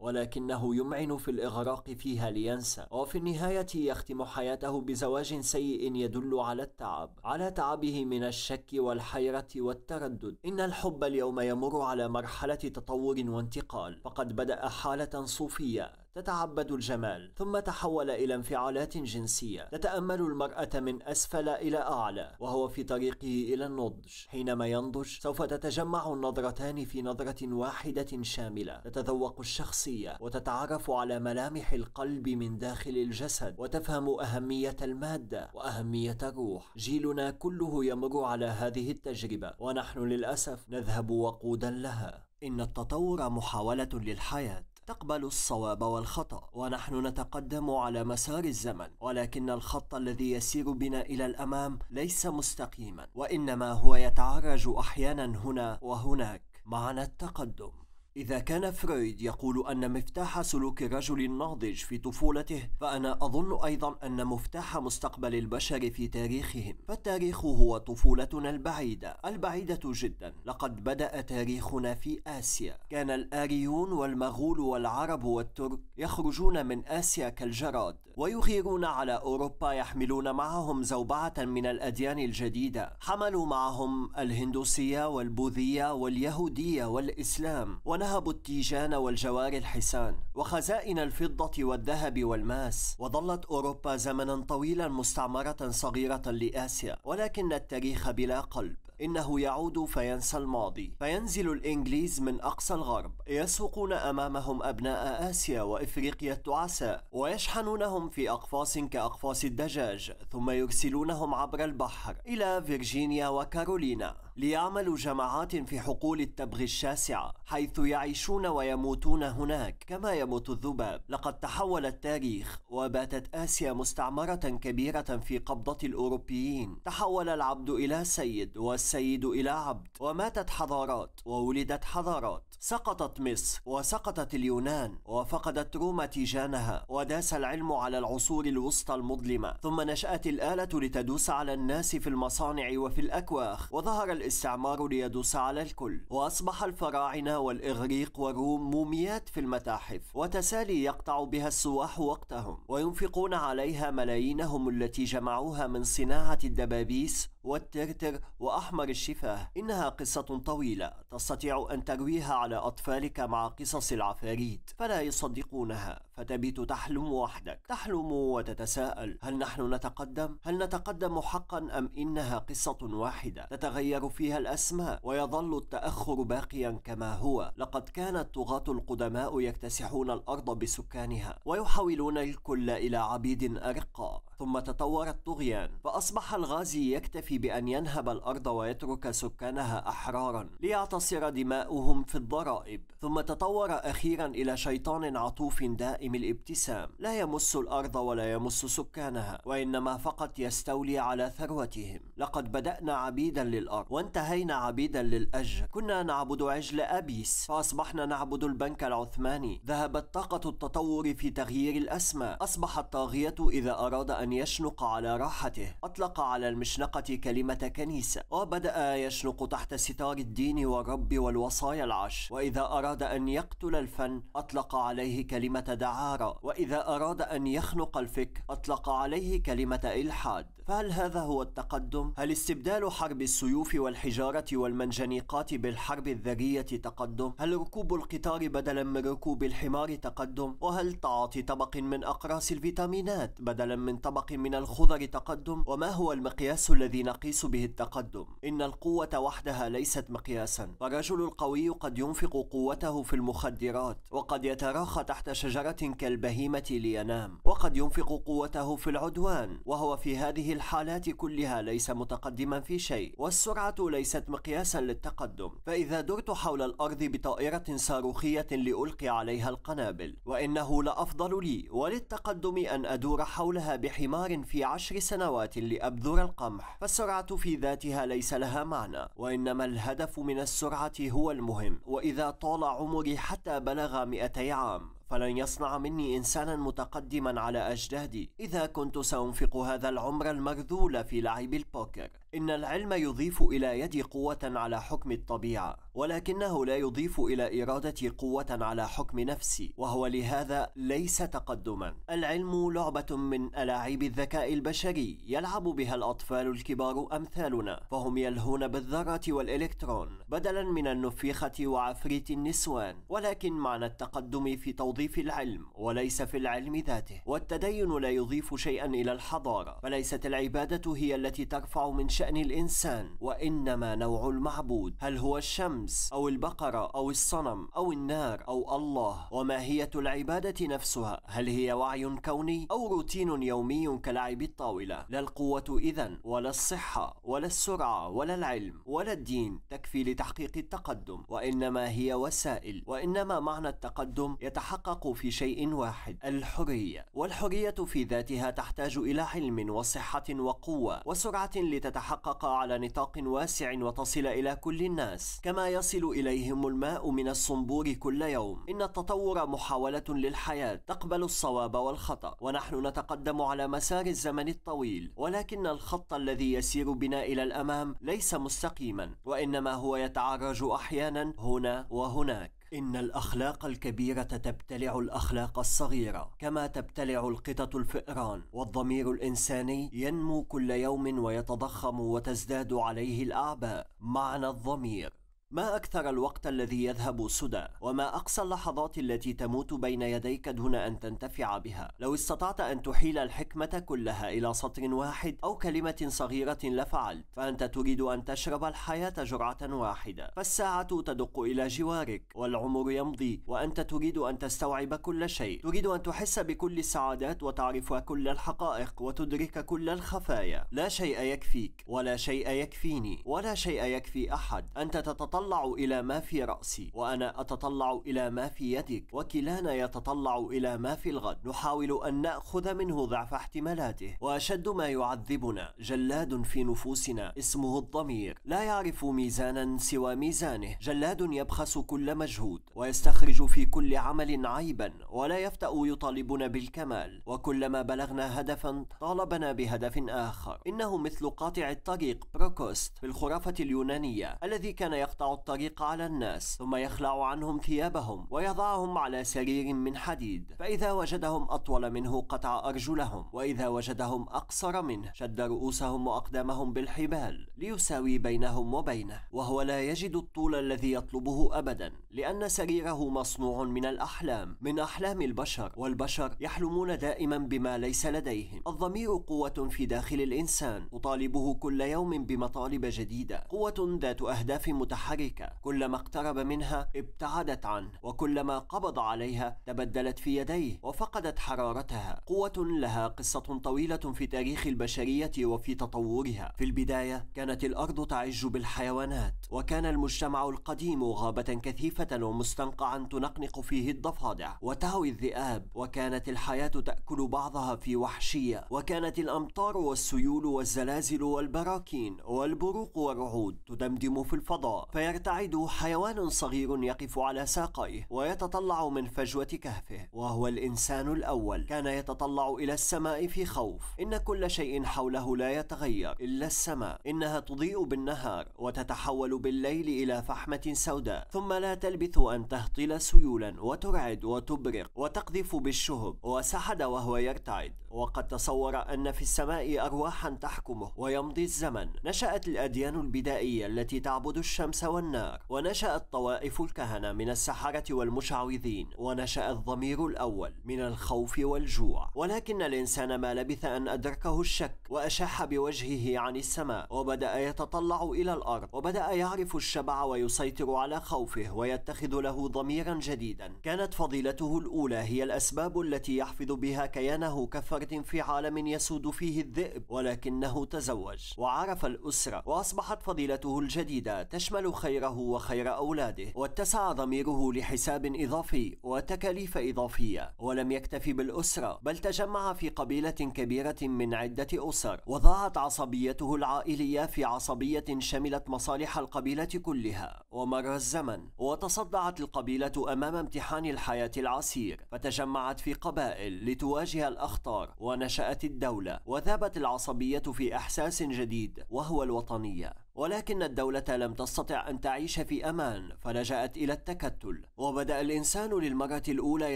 ولكنه يمعن في الإغراق فيها لينسى وفي النهاية يختم حياته بزواج سيء يدل على التعب على تعبه من الشك والحيرة والتردد إن الحب اليوم يمر على مرحلة تطور وانتقال فقد بدأ حالة صوفية تتعبد الجمال ثم تحول إلى انفعالات جنسية تتأمل المرأة من أسفل إلى أعلى وهو في طريقه إلى النضج حينما ينضج سوف تتجمع النظرتان في نظرة واحدة شاملة تتذوق الشخصية وتتعرف على ملامح القلب من داخل الجسد وتفهم أهمية المادة وأهمية الروح جيلنا كله يمر على هذه التجربة ونحن للأسف نذهب وقودا لها إن التطور محاولة للحياة تقبل الصواب والخطأ ونحن نتقدم على مسار الزمن ولكن الخط الذي يسير بنا إلى الأمام ليس مستقيما وإنما هو يتعرج أحيانا هنا وهناك معنى التقدم إذا كان فرويد يقول أن مفتاح سلوك الرجل الناضج في طفولته فأنا أظن أيضا أن مفتاح مستقبل البشر في تاريخهم فالتاريخ هو طفولتنا البعيدة البعيدة جدا لقد بدأ تاريخنا في آسيا كان الآريون والمغول والعرب والترك يخرجون من آسيا كالجراد ويغيرون على أوروبا يحملون معهم زوبعة من الأديان الجديدة حملوا معهم الهندوسية والبوذية واليهودية والإسلام ونحن ذهب التيجان والجوار الحسان وخزائن الفضة والذهب والماس وظلت أوروبا زمنا طويلا مستعمرة صغيرة لآسيا ولكن التاريخ بلا قلب إنه يعود فينسى الماضي فينزل الإنجليز من أقصى الغرب يسوقون أمامهم أبناء آسيا وإفريقيا التعساء ويشحنونهم في أقفاص كأقفاص الدجاج ثم يرسلونهم عبر البحر إلى فيرجينيا وكارولينا ليعملوا جماعات في حقول التبغ الشاسعة حيث يعيشون ويموتون هناك كما يموت الذباب لقد تحول التاريخ وباتت آسيا مستعمرة كبيرة في قبضة الأوروبيين تحول العبد إلى سيد والسيد إلى عبد وماتت حضارات وولدت حضارات سقطت مصر وسقطت اليونان وفقدت روما تيجانها وداس العلم على العصور الوسطى المظلمة ثم نشأت الآلة لتدوس على الناس في المصانع وفي الأكواخ وظهر الاستعمار ليدوس على الكل وأصبح الفراعنة والإغريق والروم موميات في المتاحف وتسالي يقطع بها السواح وقتهم وينفقون عليها ملايينهم التي جمعوها من صناعة الدبابيس والترتر وأحمر الشفاه إنها قصة طويلة تستطيع أن ترويها على أطفالك مع قصص العفاريت فلا يصدقونها فتبيت تحلم وحدك تحلم وتتساءل هل نحن نتقدم؟ هل نتقدم حقا أم إنها قصة واحدة تتغير فيها الأسماء ويظل التأخر باقيا كما هو لقد كان الطغاة القدماء يكتسحون الأرض بسكانها ويحولون الكل إلى عبيد أرقى ثم تطور الطغيان فأصبح الغازي يكتفي بأن ينهب الأرض ويترك سكانها أحرارا ليعتصر دماؤهم في الضرائب ثم تطور أخيرا إلى شيطان عطوف دائم الابتسام لا يمس الأرض ولا يمس سكانها وإنما فقط يستولي على ثروتهم لقد بدأنا عبيدا للأرض وانتهينا عبيدا للأجر كنا نعبد عجل أبيس فأصبحنا نعبد البنك العثماني ذهبت طاقة التطور في تغيير الأسماء أصبح الطاغية إذا أراد أن يشنق على راحته أطلق على المشنقة كلمة كنيسة وبدأ يشنق تحت ستار الدين والرب والوصايا العشر وإذا أراد أن يقتل الفن أطلق عليه كلمة دعارة وإذا أراد أن يخنق الفكر أطلق عليه كلمة إلحاد فهل هذا هو التقدم؟ هل استبدال حرب السيوف والحجارة والمنجنيقات بالحرب الذرية تقدم؟ هل ركوب القطار بدلا من ركوب الحمار تقدم؟ وهل تعاطي طبق من أقراص الفيتامينات بدلا من طبق من الخضر تقدم؟ وما هو المقياس الذي نقيس به التقدم؟ إن القوة وحدها ليست مقياسا فالرجل القوي قد ينفق قوته في المخدرات وقد يتراخى تحت شجرة كالبهيمة لينام وقد ينفق قوته في العدوان وهو في هذه الحالات كلها ليس متقدما في شيء والسرعة ليست مقياسا للتقدم فإذا درت حول الأرض بطائرة صاروخية لألقي عليها القنابل وإنه لأفضل لي وللتقدم أن أدور حولها بحمار في عشر سنوات لأبذر القمح فالسرعة في ذاتها ليس لها معنى وإنما الهدف من السرعة هو المهم وإذا طال عمري حتى بلغ 200 عام فلن يصنع مني إنسانا متقدما على أجدادي إذا كنت سأنفق هذا العمر المرذول في لعب البوكر إن العلم يضيف إلى يدي قوة على حكم الطبيعة ولكنه لا يضيف إلى إرادتي قوة على حكم نفسي وهو لهذا ليس تقدما العلم لعبة من ألاعيب الذكاء البشري يلعب بها الأطفال الكبار أمثالنا فهم يلهون بالذرة والإلكترون بدلا من النفيخة وعفريت النسوان ولكن معنى التقدم في توظيف العلم وليس في العلم ذاته والتدين لا يضيف شيئا إلى الحضارة فليست العبادة هي التي ترفع من شأن شأن الإنسان وإنما نوع المعبود هل هو الشمس أو البقرة أو الصنم أو النار أو الله وماهية العبادة نفسها هل هي وعي كوني أو روتين يومي كلعب الطاولة لا القوة إذا ولا الصحة ولا السرعة ولا العلم ولا الدين تكفي لتحقيق التقدم وإنما هي وسائل وإنما معنى التقدم يتحقق في شيء واحد الحرية والحرية في ذاتها تحتاج إلى علم وصحة وقوة وسرعة لتتحقق تتحقق على نطاق واسع وتصل إلى كل الناس كما يصل إليهم الماء من الصنبور كل يوم إن التطور محاولة للحياة تقبل الصواب والخطأ ونحن نتقدم على مسار الزمن الطويل ولكن الخط الذي يسير بنا إلى الأمام ليس مستقيما وإنما هو يتعرج أحيانا هنا وهناك إن الأخلاق الكبيرة تبتلع الأخلاق الصغيرة كما تبتلع القطط الفئران والضمير الإنساني ينمو كل يوم ويتضخم وتزداد عليه الأعباء معنى الضمير ما أكثر الوقت الذي يذهب سدى وما أقصى اللحظات التي تموت بين يديك دون أن تنتفع بها لو استطعت أن تحيل الحكمة كلها إلى سطر واحد أو كلمة صغيرة لفعلت فأنت تريد أن تشرب الحياة جرعة واحدة فالساعة تدق إلى جوارك والعمر يمضي وأنت تريد أن تستوعب كل شيء تريد أن تحس بكل السعادات وتعرف كل الحقائق وتدرك كل الخفايا لا شيء يكفيك ولا شيء يكفيني ولا شيء يكفي أحد أنت تتطلع أتطلع إلى ما في رأسي وأنا أتطلع إلى ما في يدك وكلانا يتطلع إلى ما في الغد نحاول أن نأخذ منه ضعف احتمالاته وأشد ما يعذبنا جلاد في نفوسنا اسمه الضمير لا يعرف ميزانا سوى ميزانه جلاد يبخس كل مجهود ويستخرج في كل عمل عيبا ولا يفتأ يطالبنا بالكمال وكلما بلغنا هدفا طالبنا بهدف آخر إنه مثل قاطع الطريق بروكوست في الخرافة اليونانية الذي كان يقطع الطريق على الناس ثم يخلع عنهم ثيابهم ويضعهم على سرير من حديد فإذا وجدهم أطول منه قطع أرجلهم وإذا وجدهم أقصر منه شد رؤوسهم وأقدامهم بالحبال ليساوي بينهم وبينه وهو لا يجد الطول الذي يطلبه أبدا لأن سريره مصنوع من الأحلام من أحلام البشر والبشر يحلمون دائما بما ليس لديهم الضمير قوة في داخل الإنسان تطالبه كل يوم بمطالب جديدة قوة ذات أهداف متحركة الحريكة كلما اقترب منها ابتعدت عنه وكلما قبض عليها تبدلت في يديه وفقدت حرارتها قوة لها قصة طويلة في تاريخ البشرية وفي تطورها في البداية كانت الأرض تعج بالحيوانات وكان المجتمع القديم غابة كثيفة ومستنقعا تنقنق فيه الضفادع وتهوي الذئاب وكانت الحياة تأكل بعضها في وحشية وكانت الأمطار والسيول والزلازل والبراكين والبروق والرعود تدمدم في الفضاء في فيرتعد حيوان صغير يقف على ساقيه ويتطلع من فجوة كهفه وهو الإنسان الأول كان يتطلع إلى السماء في خوف إن كل شيء حوله لا يتغير إلا السماء إنها تضيء بالنهار وتتحول بالليل إلى فحمة سوداء ثم لا تلبث أن تهطل سيولا وترعد وتبرق وتقذف بالشهب وسحد وهو يرتعد وقد تصور أن في السماء أرواحا تحكمه ويمضي الزمن نشأت الأديان البدائية التي تعبد الشمس والنار ونشأت طوائف الكهنة من السحرة والمشعوذين ونشأ الضمير الأول من الخوف والجوع ولكن الإنسان ما لبث أن أدركه الشك وأشح بوجهه عن السماء وبدأ يتطلع إلى الأرض وبدأ يعرف الشبع ويسيطر على خوفه ويتخذ له ضميرا جديدا كانت فضيلته الأولى هي الأسباب التي يحفظ بها كيانه كفرد في عالم يسود فيه الذئب ولكنه تزوج وعرف الأسرة وأصبحت فضيلته الجديدة تشمل خيره وخير أولاده واتسع ضميره لحساب إضافي وتكاليف إضافية ولم يكتفي بالأسرة بل تجمع في قبيلة كبيرة من عدة أسر وضاعت عصبيته العائلية في عصبية شملت مصالح القبيلة كلها ومر الزمن وتصدعت القبيلة أمام امتحان الحياة العسير فتجمعت في قبائل لتواجه الأخطار ونشأت الدولة وذابت العصبية في إحساس جديد وهو الوطنية ولكن الدولة لم تستطع أن تعيش في أمان فلجأت إلى التكتل وبدأ الإنسان للمرة الأولى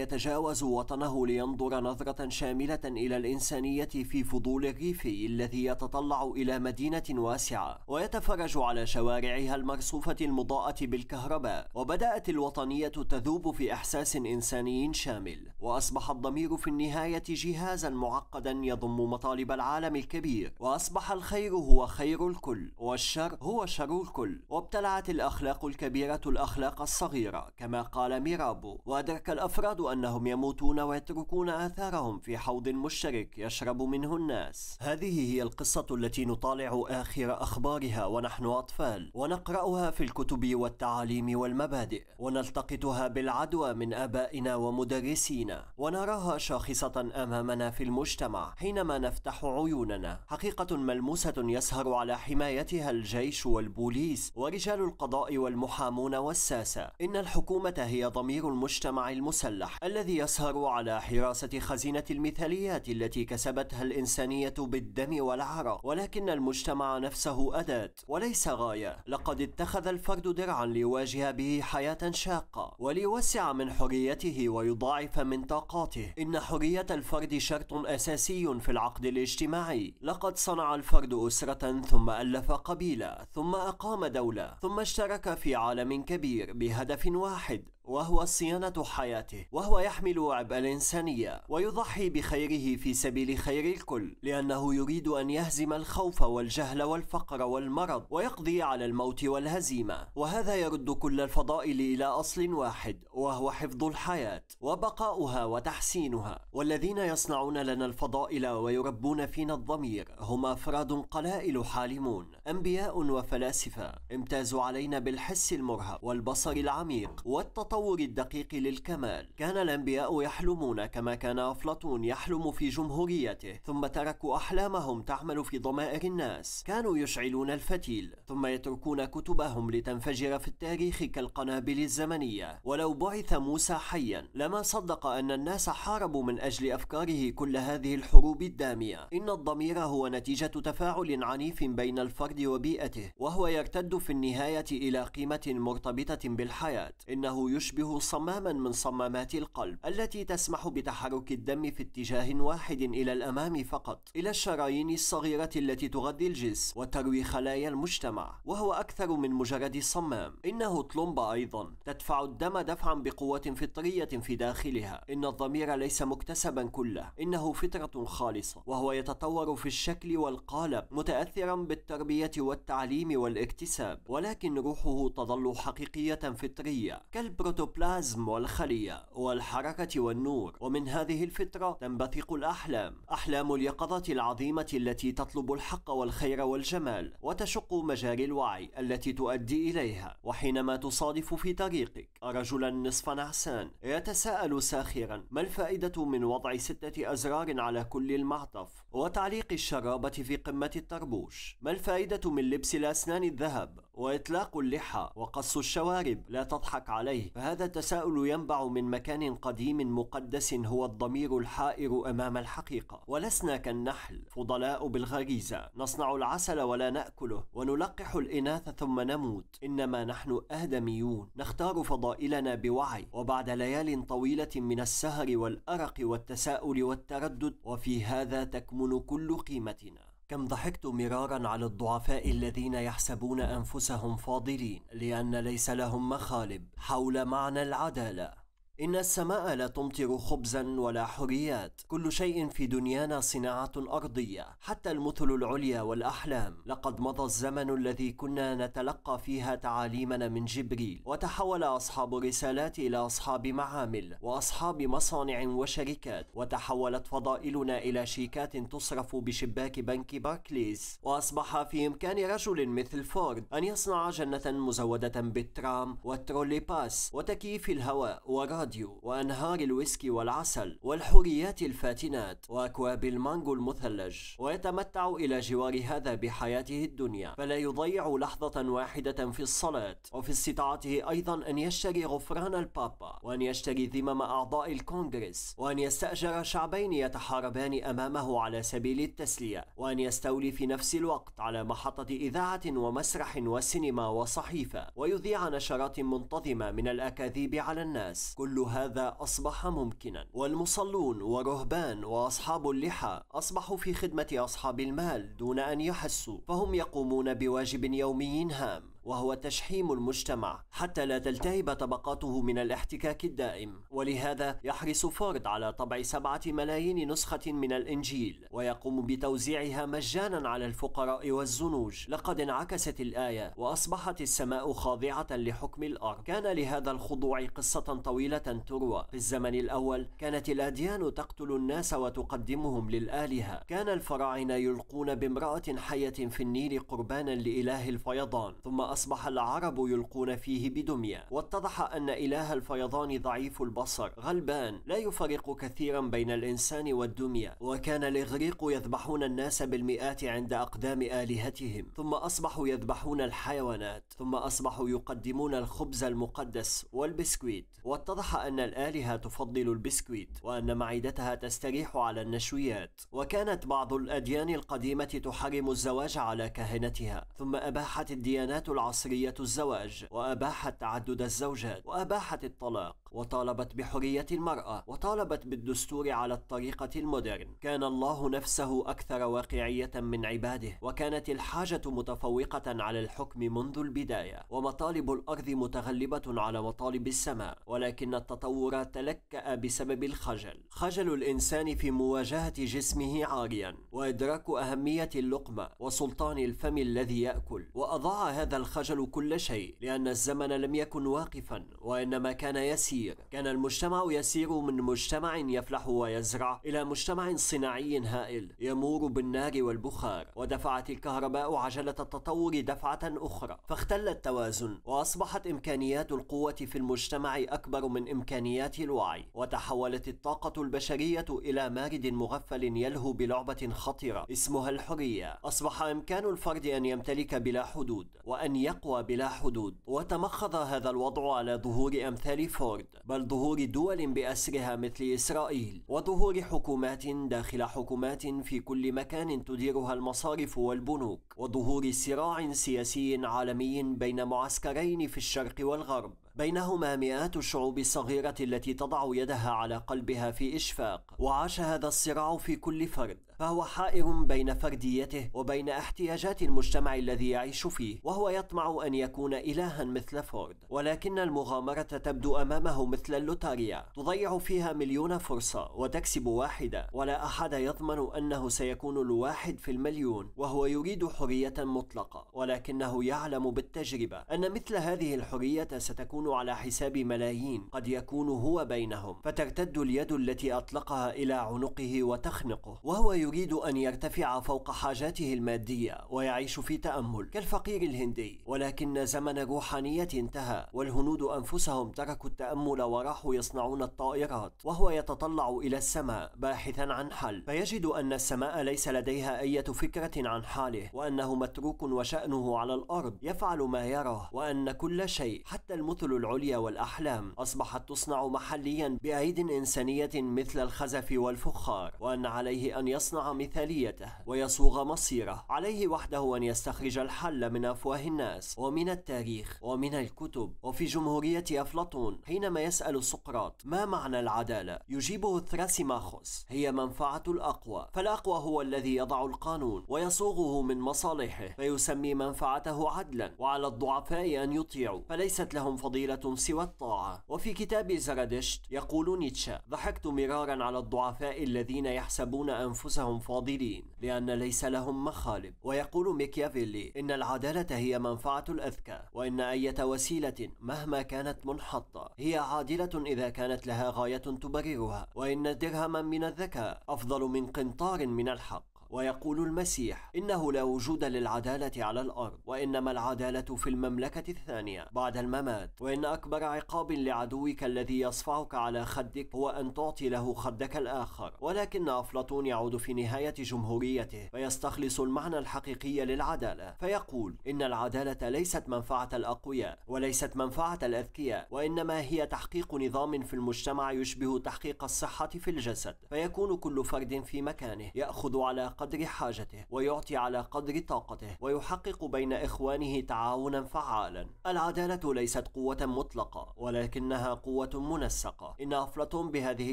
يتجاوز وطنه لينظر نظرة شاملة إلى الإنسانية في فضول الريفي الذي يتطلع إلى مدينة واسعة ويتفرج على شوارعها المرصوفة المضاءة بالكهرباء وبدأت الوطنية تذوب في إحساس إنساني شامل وأصبح الضمير في النهاية جهازا معقدا يضم مطالب العالم الكبير وأصبح الخير هو خير الكل والشر البشر هو شر الكل وابتلعت الأخلاق الكبيرة الأخلاق الصغيرة كما قال ميرابو وأدرك الأفراد أنهم يموتون ويتركون آثارهم في حوض مشترك يشرب منه الناس هذه هي القصة التي نطالع آخر أخبارها ونحن أطفال ونقرأها في الكتب والتعاليم والمبادئ ونلتقطها بالعدوى من آبائنا ومدرسينا ونراها شاخصة أمامنا في المجتمع حينما نفتح عيوننا حقيقة ملموسة يسهر على حمايتها الجميع الجيش والبوليس ورجال القضاء والمحامون والساسة إن الحكومة هي ضمير المجتمع المسلح الذي يسهر على حراسة خزينة المثاليات التي كسبتها الإنسانية بالدم والعرق ولكن المجتمع نفسه أداة وليس غاية لقد اتخذ الفرد درعا ليواجه به حياة شاقة وليوسع من حريته ويضاعف من طاقاته إن حرية الفرد شرط أساسي في العقد الاجتماعي لقد صنع الفرد أسرة ثم ألف قبيلة ثم أقام دولة ثم اشترك في عالم كبير بهدف واحد وهو صيانة حياته وهو يحمل عبء الإنسانية ويضحي بخيره في سبيل خير الكل لأنه يريد أن يهزم الخوف والجهل والفقر والمرض ويقضي على الموت والهزيمة وهذا يرد كل الفضائل إلى أصل واحد وهو حفظ الحياة وبقاؤها وتحسينها والذين يصنعون لنا الفضائل ويربون فينا الضمير هم أفراد قلائل حالمون أنبياء وفلاسفة امتازوا علينا بالحس المرهب والبصر العميق والتطور التصور الدقيق للكمال كان الأنبياء يحلمون كما كان أفلاطون يحلم في جمهوريته ثم تركوا أحلامهم تعمل في ضمائر الناس كانوا يشعلون الفتيل ثم يتركون كتبهم لتنفجر في التاريخ كالقنابل الزمنية ولو بعث موسى حيا لما صدق أن الناس حاربوا من أجل أفكاره كل هذه الحروب الدامية إن الضمير هو نتيجة تفاعل عنيف بين الفرد وبيئته وهو يرتد في النهاية إلى قيمة مرتبطة بالحياة إنه يشبه يشبه صماما من صمامات القلب التي تسمح بتحرك الدم في اتجاه واحد إلى الأمام فقط إلى الشرايين الصغيرة التي تغذي الجسم وتروي خلايا المجتمع وهو أكثر من مجرد صمام إنه طلمبة أيضا تدفع الدم دفعا بقوة فطرية في داخلها إن الضمير ليس مكتسبا كله إنه فطرة خالصة وهو يتطور في الشكل والقالب متأثرا بالتربية والتعليم والاكتساب ولكن روحه تظل حقيقية فطرية كالبروتو البروتوبلازم والخلية والحركة والنور ومن هذه الفطرة تنبثق الأحلام أحلام اليقظة العظيمة التي تطلب الحق والخير والجمال وتشق مجاري الوعي التي تؤدي إليها وحينما تصادف في طريقك رجلا نصف نعسان يتساءل ساخرا ما الفائدة من وضع ستة أزرار على كل المعطف وتعليق الشرابة في قمة الطربوش ما الفائدة من لبس الأسنان الذهب وإطلاق اللحى وقص الشوارب لا تضحك عليه فهذا التساؤل ينبع من مكان قديم مقدس هو الضمير الحائر أمام الحقيقة ولسنا كالنحل فضلاء بالغريزة نصنع العسل ولا نأكله ونلقح الإناث ثم نموت إنما نحن آدميون نختار فضائلنا بوعي وبعد ليال طويلة من السهر والأرق والتساؤل والتردد وفي هذا تكمن كل قيمتنا كم ضحكت مرارا على الضعفاء الذين يحسبون انفسهم فاضلين لان ليس لهم مخالب حول معنى العداله إن السماء لا تمطر خبزا ولا حريات كل شيء في دنيانا صناعة أرضية حتى المثل العليا والأحلام لقد مضى الزمن الذي كنا نتلقى فيها تعاليمنا من جبريل وتحول أصحاب الرسالات إلى أصحاب معامل وأصحاب مصانع وشركات وتحولت فضائلنا إلى شيكات تصرف بشباك بنك باركليز وأصبح في إمكان رجل مثل فورد أن يصنع جنة مزودة بالترام والترولي باس وتكييف الهواء وراد الراديو وأنهار الويسكي والعسل والحوريات الفاتنات وأكواب المانجو المثلج ويتمتع إلى جوار هذا بحياته الدنيا فلا يضيع لحظة واحدة في الصلاة وفي استطاعته أيضا أن يشتري غفران البابا وأن يشتري ذمم أعضاء الكونغرس وأن يستأجر شعبين يتحاربان أمامه على سبيل التسلية وأن يستولي في نفس الوقت على محطة إذاعة ومسرح وسينما وصحيفة ويذيع نشرات منتظمة من الأكاذيب على الناس كل هذا أصبح ممكنا والمصلون ورهبان وأصحاب اللحى أصبحوا في خدمة أصحاب المال دون أن يحسوا فهم يقومون بواجب يومي هام وهو تشحيم المجتمع حتى لا تلتهب طبقاته من الاحتكاك الدائم ولهذا يحرص فورد على طبع سبعة ملايين نسخة من الإنجيل ويقوم بتوزيعها مجانا على الفقراء والزنوج لقد انعكست الآية وأصبحت السماء خاضعة لحكم الأرض كان لهذا الخضوع قصة طويلة تروى في الزمن الأول كانت الأديان تقتل الناس وتقدمهم للآلهة كان الفراعنة يلقون بامرأة حية في النيل قربانا لإله الفيضان ثم أصبح العرب يلقون فيه بدمية واتضح أن إله الفيضان ضعيف البصر غلبان لا يفرق كثيرا بين الإنسان والدمية وكان الإغريق يذبحون الناس بالمئات عند أقدام آلهتهم ثم أصبحوا يذبحون الحيوانات ثم أصبحوا يقدمون الخبز المقدس والبسكويت واتضح أن الآلهة تفضل البسكويت وأن معدتها تستريح على النشويات وكانت بعض الأديان القديمة تحرم الزواج على كهنتها ثم أباحت الديانات العصرية الزواج وأباحت تعدد الزوجات وأباحت الطلاق وطالبت بحرية المرأة وطالبت بالدستور على الطريقة المودرن كان الله نفسه أكثر واقعية من عباده وكانت الحاجة متفوقة على الحكم منذ البداية ومطالب الأرض متغلبة على مطالب السماء ولكن التطور تلكأ بسبب الخجل خجل الإنسان في مواجهة جسمه عاريا وإدراك أهمية اللقمة وسلطان الفم الذي يأكل وأضاع هذا الخجل الخجل كل شيء لأن الزمن لم يكن واقفا وإنما كان يسير كان المجتمع يسير من مجتمع يفلح ويزرع إلى مجتمع صناعي هائل يمور بالنار والبخار ودفعت الكهرباء عجلة التطور دفعة أخرى فاختل التوازن وأصبحت إمكانيات القوة في المجتمع أكبر من إمكانيات الوعي وتحولت الطاقة البشرية إلى مارد مغفل يلهو بلعبة خطرة اسمها الحرية أصبح إمكان الفرد أن يمتلك بلا حدود وأن يقوى بلا حدود وتمخض هذا الوضع على ظهور أمثال فورد بل ظهور دول بأسرها مثل إسرائيل وظهور حكومات داخل حكومات في كل مكان تديرها المصارف والبنوك وظهور صراع سياسي عالمي بين معسكرين في الشرق والغرب بينهما مئات الشعوب الصغيرة التي تضع يدها على قلبها في إشفاق وعاش هذا الصراع في كل فرد فهو حائر بين فرديته وبين احتياجات المجتمع الذي يعيش فيه وهو يطمع أن يكون إلها مثل فورد ولكن المغامرة تبدو أمامه مثل اللوتاريا تضيع فيها مليون فرصة وتكسب واحدة ولا أحد يضمن أنه سيكون الواحد في المليون وهو يريد حرية مطلقة ولكنه يعلم بالتجربة أن مثل هذه الحرية ستكون على حساب ملايين قد يكون هو بينهم فترتد اليد التي أطلقها إلى عنقه وتخنقه وهو يريد يريد أن يرتفع فوق حاجاته المادية ويعيش في تأمل كالفقير الهندي ولكن زمن الروحانية انتهى والهنود أنفسهم تركوا التأمل وراحوا يصنعون الطائرات وهو يتطلع إلى السماء باحثا عن حل فيجد أن السماء ليس لديها أي فكرة عن حاله وأنه متروك وشأنه على الأرض يفعل ما يراه وأن كل شيء حتى المثل العليا والأحلام أصبحت تصنع محليا بأيد إنسانية مثل الخزف والفخار وأن عليه أن يصنع مثاليته ويصوغ مصيره عليه وحده أن يستخرج الحل من أفواه الناس ومن التاريخ ومن الكتب وفي جمهورية أفلاطون حينما يسأل سقراط ما معنى العدالة يجيبه ثراسيماخوس هي منفعة الأقوى فالأقوى هو الذي يضع القانون ويصوغه من مصالحه فيسمي منفعته عدلا وعلى الضعفاء أن يطيعوا فليست لهم فضيلة سوى الطاعة وفي كتاب زرادشت يقول نيتشه ضحكت مرارا على الضعفاء الذين يحسبون أنفسهم انهم فاضلين لأن ليس لهم مخالب ويقول ميكيافيلي إن العدالة هي منفعة الأذكى وإن أية وسيلة مهما كانت منحطة هي عادلة إذا كانت لها غاية تبررها وإن درهما من الذكاء أفضل من قنطار من الحق ويقول المسيح إنه لا وجود للعدالة على الأرض وإنما العدالة في المملكة الثانية بعد الممات وإن أكبر عقاب لعدوك الذي يصفعك على خدك هو أن تعطي له خدك الآخر ولكن أفلاطون يعود في نهاية جمهوريته فيستخلص المعنى الحقيقي للعدالة فيقول إن العدالة ليست منفعة الأقوياء وليست منفعة الأذكياء وإنما هي تحقيق نظام في المجتمع يشبه تحقيق الصحة في الجسد فيكون كل فرد في مكانه يأخذ على قدر حاجته ويعطي على قدر طاقته ويحقق بين إخوانه تعاونا فعالا العدالة ليست قوة مطلقة ولكنها قوة منسقة إن أفلاطون بهذه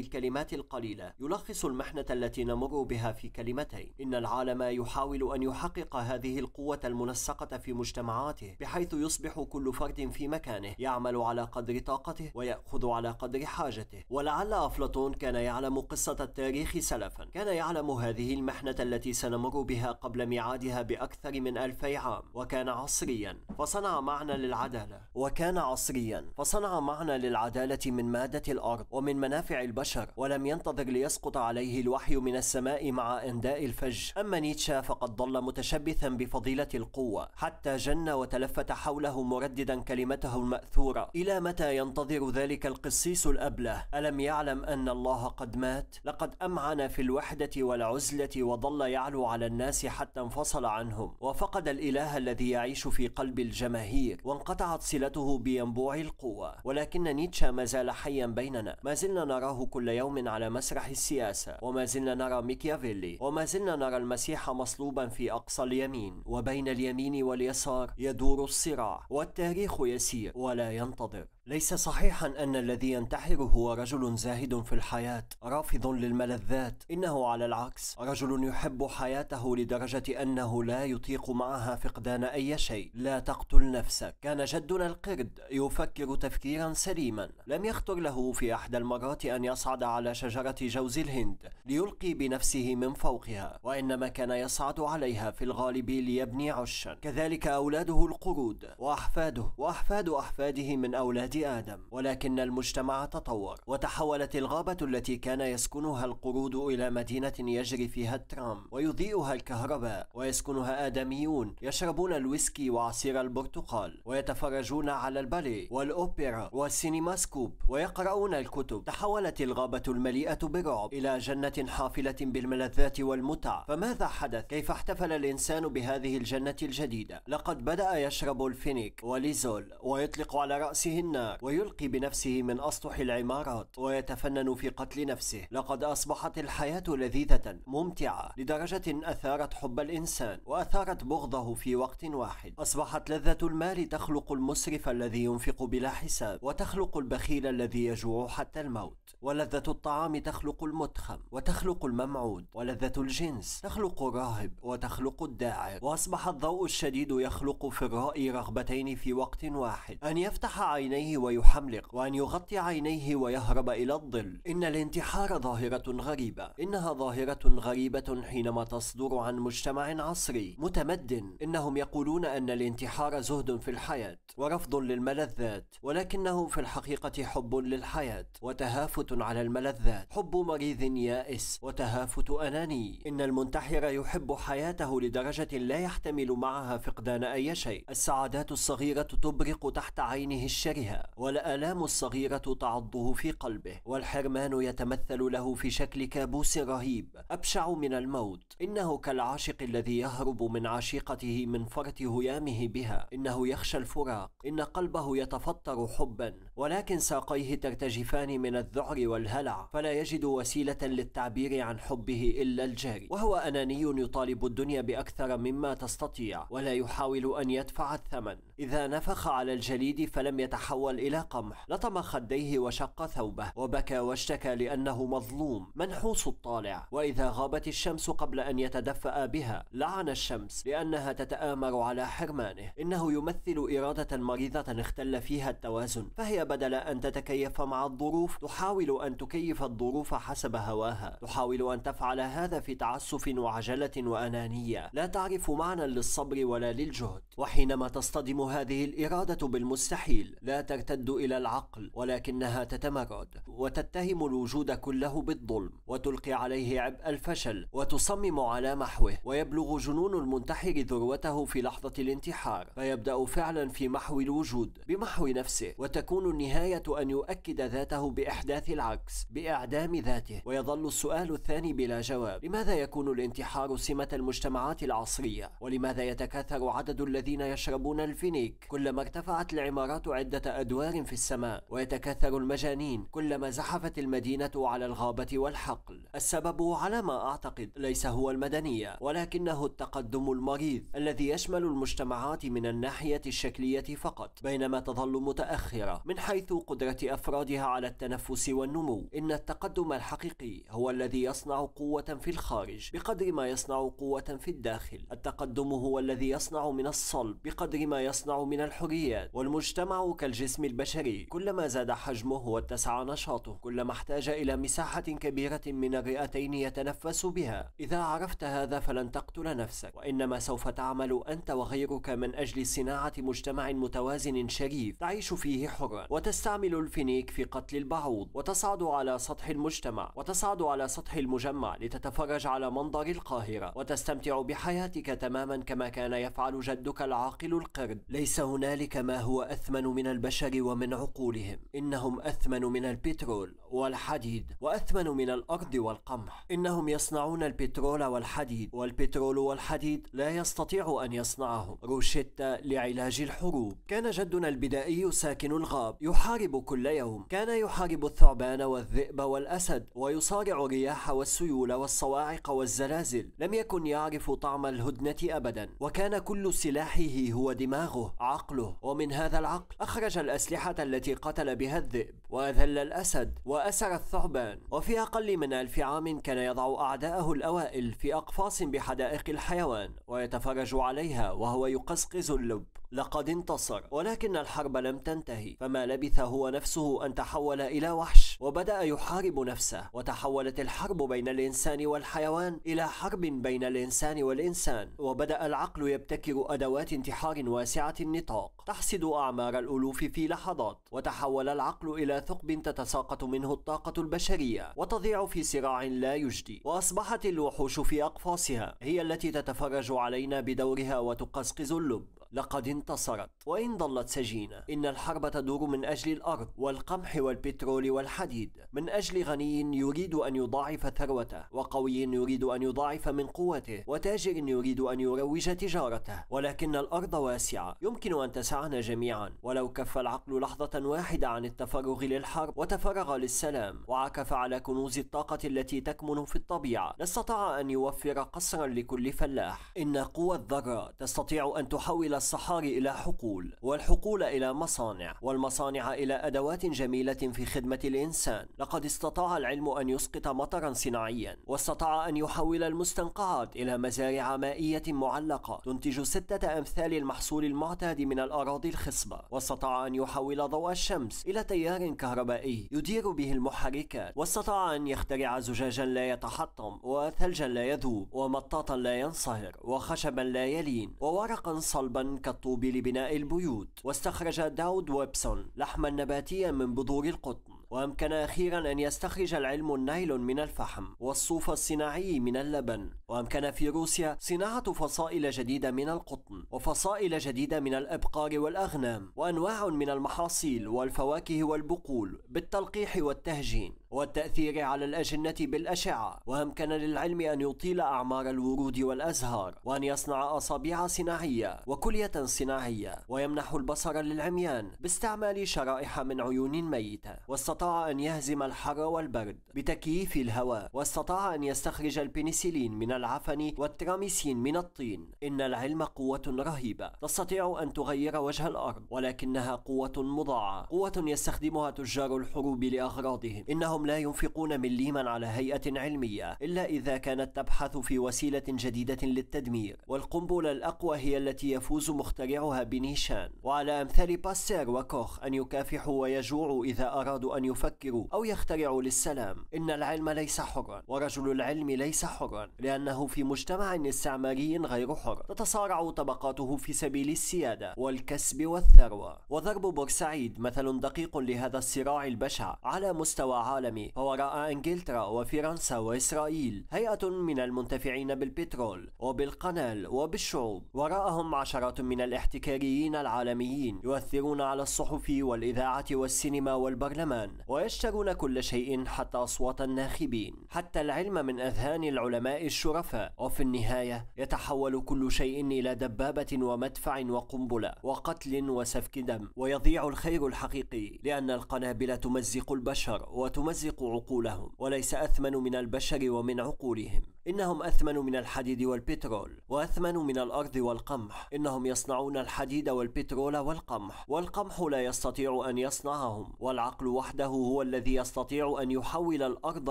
الكلمات القليلة يلخص المحنة التي نمر بها في كلمتين إن العالم يحاول أن يحقق هذه القوة المنسقة في مجتمعاته بحيث يصبح كل فرد في مكانه يعمل على قدر طاقته ويأخذ على قدر حاجته ولعل أفلاطون كان يعلم قصة التاريخ سلفا كان يعلم هذه المحنة التي التي سنمر بها قبل ميعادها بأكثر من ألفي عام وكان عصريا فصنع معنى للعدالة وكان عصريا فصنع معنى للعدالة من مادة الأرض ومن منافع البشر ولم ينتظر ليسقط عليه الوحي من السماء مع انداء الفج أما نيتشا فقد ظل متشبثا بفضيلة القوة حتى جن وتلفت حوله مرددا كلمته المأثورة إلى متى ينتظر ذلك القسيس الأبله ألم يعلم أن الله قد مات لقد أمعن في الوحدة والعزلة وظل يعلو على الناس حتى انفصل عنهم وفقد الإله الذي يعيش في قلب الجماهير وانقطعت صلته بينبوع القوة ولكن نيتشا ما زال حيا بيننا ما زلنا نراه كل يوم على مسرح السياسة وما زلنا نرى ميكيافيلي وما زلنا نرى المسيح مصلوبا في أقصى اليمين وبين اليمين واليسار يدور الصراع والتاريخ يسير ولا ينتظر ليس صحيحا أن الذي ينتحر هو رجل زاهد في الحياة رافض للملذات إنه على العكس رجل يحب حياته لدرجة أنه لا يطيق معها فقدان أي شيء لا تقتل نفسك كان جدنا القرد يفكر تفكيرا سليما لم يخطر له في أحدى المرات أن يصعد على شجرة جوز الهند ليلقي بنفسه من فوقها وإنما كان يصعد عليها في الغالب ليبني عشا كذلك أولاده القرود وأحفاده وأحفاد أحفاده من أولاده آدم ولكن المجتمع تطور وتحولت الغابة التي كان يسكنها القرود إلى مدينة يجري فيها الترام ويضيئها الكهرباء ويسكنها آدميون يشربون الويسكي وعصير البرتقال ويتفرجون على البالي والأوبرا والسينما سكوب ويقرؤون الكتب تحولت الغابة المليئة بالرعب إلى جنة حافلة بالملذات والمتع فماذا حدث؟ كيف احتفل الإنسان بهذه الجنة الجديدة؟ لقد بدأ يشرب الفينيك وليزول ويطلق على رأسه النار ويلقي بنفسه من أسطح العمارات ويتفنن في قتل نفسه لقد أصبحت الحياة لذيذة ممتعة لدرجة أثارت حب الإنسان وأثارت بغضه في وقت واحد أصبحت لذة المال تخلق المسرف الذي ينفق بلا حساب وتخلق البخيل الذي يجوع حتى الموت ولذة الطعام تخلق المتخم وتخلق الممعود ولذة الجنس تخلق الراهب وتخلق الداعر وأصبح الضوء الشديد يخلق في الرأي رغبتين في وقت واحد أن يفتح عينيه عينيه ويحملق وأن يغطي عينيه ويهرب إلى الظل إن الانتحار ظاهرة غريبة إنها ظاهرة غريبة حينما تصدر عن مجتمع عصري متمدن إنهم يقولون أن الانتحار زهد في الحياة ورفض للملذات ولكنه في الحقيقة حب للحياة وتهافت على الملذات حب مريض يائس وتهافت أناني إن المنتحر يحب حياته لدرجة لا يحتمل معها فقدان أي شيء السعادات الصغيرة تبرق تحت عينه الشرهة والآلام الصغيرة تعضه في قلبه والحرمان يتمثل له في شكل كابوس رهيب أبشع من الموت إنه كالعاشق الذي يهرب من عشيقته من فرط هيامه بها إنه يخشى الفراق إن قلبه يتفطر حبا ولكن ساقيه ترتجفان من الذعر والهلع فلا يجد وسيلة للتعبير عن حبه إلا الجري وهو أناني يطالب الدنيا بأكثر مما تستطيع ولا يحاول أن يدفع الثمن إذا نفخ على الجليد فلم يتحول تحول إلى قمح لطم خديه وشق ثوبه وبكى واشتكى لأنه مظلوم منحوس الطالع وإذا غابت الشمس قبل أن يتدفأ بها لعن الشمس لأنها تتآمر على حرمانه إنه يمثل إرادة مريضة اختل فيها التوازن فهي بدل أن تتكيف مع الظروف تحاول أن تكيف الظروف حسب هواها تحاول أن تفعل هذا في تعسف وعجلة وأنانية لا تعرف معنى للصبر ولا للجهد وحينما تصطدم هذه الإرادة بالمستحيل لا تر ترتد إلى العقل ولكنها تتمرد وتتهم الوجود كله بالظلم وتلقي عليه عبء الفشل وتصمم على محوه ويبلغ جنون المنتحر ذروته في لحظة الانتحار فيبدأ فعلا في محو الوجود بمحو نفسه وتكون النهاية أن يؤكد ذاته بإحداث العكس بإعدام ذاته ويظل السؤال الثاني بلا جواب لماذا يكون الانتحار سمة المجتمعات العصرية ولماذا يتكاثر عدد الذين يشربون الفينيك كلما ارتفعت العمارات عدة أدوات أدوار في السماء ويتكاثر المجانين كلما زحفت المدينة على الغابة والحقل السبب على ما أعتقد ليس هو المدنية ولكنه التقدم المريض الذي يشمل المجتمعات من الناحية الشكلية فقط بينما تظل متأخرة من حيث قدرة أفرادها على التنفس والنمو إن التقدم الحقيقي هو الذي يصنع قوة في الخارج بقدر ما يصنع قوة في الداخل التقدم هو الذي يصنع من الصلب بقدر ما يصنع من الحريات والمجتمع كالجسم الجسم البشري كلما زاد حجمه واتسع نشاطه كلما احتاج إلى مساحة كبيرة من الرئتين يتنفس بها إذا عرفت هذا فلن تقتل نفسك وإنما سوف تعمل أنت وغيرك من أجل صناعة مجتمع متوازن شريف تعيش فيه حرا وتستعمل الفينيك في قتل البعوض وتصعد على سطح المجتمع وتصعد على سطح المجمع لتتفرج على منظر القاهرة وتستمتع بحياتك تماما كما كان يفعل جدك العاقل القرد ليس هنالك ما هو أثمن من البشر البشر ومن عقولهم إنهم أثمن من البترول والحديد وأثمن من الأرض والقمح إنهم يصنعون البترول والحديد والبترول والحديد لا يستطيع أن يصنعهم روشيتا لعلاج الحروب كان جدنا البدائي ساكن الغاب يحارب كل يوم كان يحارب الثعبان والذئب والأسد ويصارع الرياح والسيول والصواعق والزلازل لم يكن يعرف طعم الهدنة أبدا وكان كل سلاحه هو دماغه عقله ومن هذا العقل أخرج الأسد الأسلحة التي قتل بها الذئب وأذل الأسد وأسر الثعبان وفي أقل من ألف عام كان يضع أعداءه الأوائل في أقفاص بحدائق الحيوان ويتفرج عليها وهو يقصقز اللب لقد انتصر ولكن الحرب لم تنتهي فما لبث هو نفسه أن تحول إلى وحش وبدأ يحارب نفسه وتحولت الحرب بين الإنسان والحيوان إلى حرب بين الإنسان والإنسان وبدأ العقل يبتكر أدوات انتحار واسعة النطاق تحسد أعمار الألوف في لحظات وتحول العقل إلى ثقب تتساقط منه الطاقة البشرية وتضيع في صراع لا يجدي وأصبحت الوحوش في أقفاصها هي التي تتفرج علينا بدورها وتقزقز اللب لقد انتصرت وإن ظلت سجينة إن الحرب تدور من أجل الأرض والقمح والبترول والحديد من أجل غني يريد أن يضاعف ثروته وقوي يريد أن يضاعف من قوته وتاجر يريد أن يروج تجارته ولكن الأرض واسعة يمكن أن تسعنا جميعا ولو كف العقل لحظة واحدة عن التفرغ للحرب وتفرغ للسلام وعكف على كنوز الطاقة التي تكمن في الطبيعة لاستطاع أن يوفر قصرا لكل فلاح إن قوى الذرة تستطيع أن تحول الصحاري إلى حقول والحقول إلى مصانع والمصانع إلى أدوات جميلة في خدمة الإنسان لقد استطاع العلم أن يسقط مطرا صناعيا واستطاع أن يحول المستنقعات إلى مزارع مائية معلقة تنتج ستة أمثال المحصول المعتاد من الأراضي الخصبة واستطاع أن يحول ضوء الشمس إلى تيار كهربائي يدير به المحركات واستطاع أن يخترع زجاجا لا يتحطم وثلجا لا يذوب ومطاطا لا ينصهر وخشبا لا يلين وورقا صلبا كالطوب لبناء البيوت واستخرج داود ويبسون لحما نباتيا من بذور القطن وأمكن أخيرا أن يستخرج العلم النايلون من الفحم والصوف الصناعي من اللبن وأمكن في روسيا صناعة فصائل جديدة من القطن وفصائل جديدة من الأبقار والأغنام وأنواع من المحاصيل والفواكه والبقول بالتلقيح والتهجين والتأثير على الأجنة بالأشعة وأمكن للعلم أن يطيل أعمار الورود والأزهار وأن يصنع أصابع صناعية وكلية صناعية ويمنح البصر للعميان باستعمال شرائح من عيون ميتة واستطاع أن يهزم الحر والبرد بتكييف الهواء واستطاع أن يستخرج البنسلين من العفن والتراميسين من الطين إن العلم قوة رهيبة تستطيع أن تغير وجه الأرض ولكنها قوة مضاعة قوة يستخدمها تجار الحروب لأغراضهم إنه انهم لا ينفقون مليما على هيئة علمية إلا إذا كانت تبحث في وسيلة جديدة للتدمير والقنبلة الأقوى هي التي يفوز مخترعها بنيشان وعلى أمثال باستير وكوخ أن يكافحوا ويجوعوا إذا أرادوا أن يفكروا أو يخترعوا للسلام إن العلم ليس حرا ورجل العلم ليس حرا لأنه في مجتمع استعماري غير حر تتصارع طبقاته في سبيل السيادة والكسب والثروة وضرب بورسعيد مثل دقيق لهذا الصراع البشع على مستوى عالم العالمي وراء انجلترا وفرنسا واسرائيل هيئة من المنتفعين بالبترول وبالقنال وبالشعوب وراءهم عشرات من الاحتكاريين العالميين يؤثرون على الصحف والاذاعة والسينما والبرلمان ويشترون كل شيء حتى اصوات الناخبين حتى العلم من اذهان العلماء الشرفاء وفي النهاية يتحول كل شيء الى دبابة ومدفع وقنبلة وقتل وسفك دم ويضيع الخير الحقيقي لان القنابل تمزق البشر وتمزق تمزق عقولهم وليس أثمن من البشر ومن عقولهم إنهم أثمن من الحديد والبترول وأثمن من الأرض والقمح إنهم يصنعون الحديد والبترول والقمح والقمح لا يستطيع أن يصنعهم والعقل وحده هو الذي يستطيع أن يحول الأرض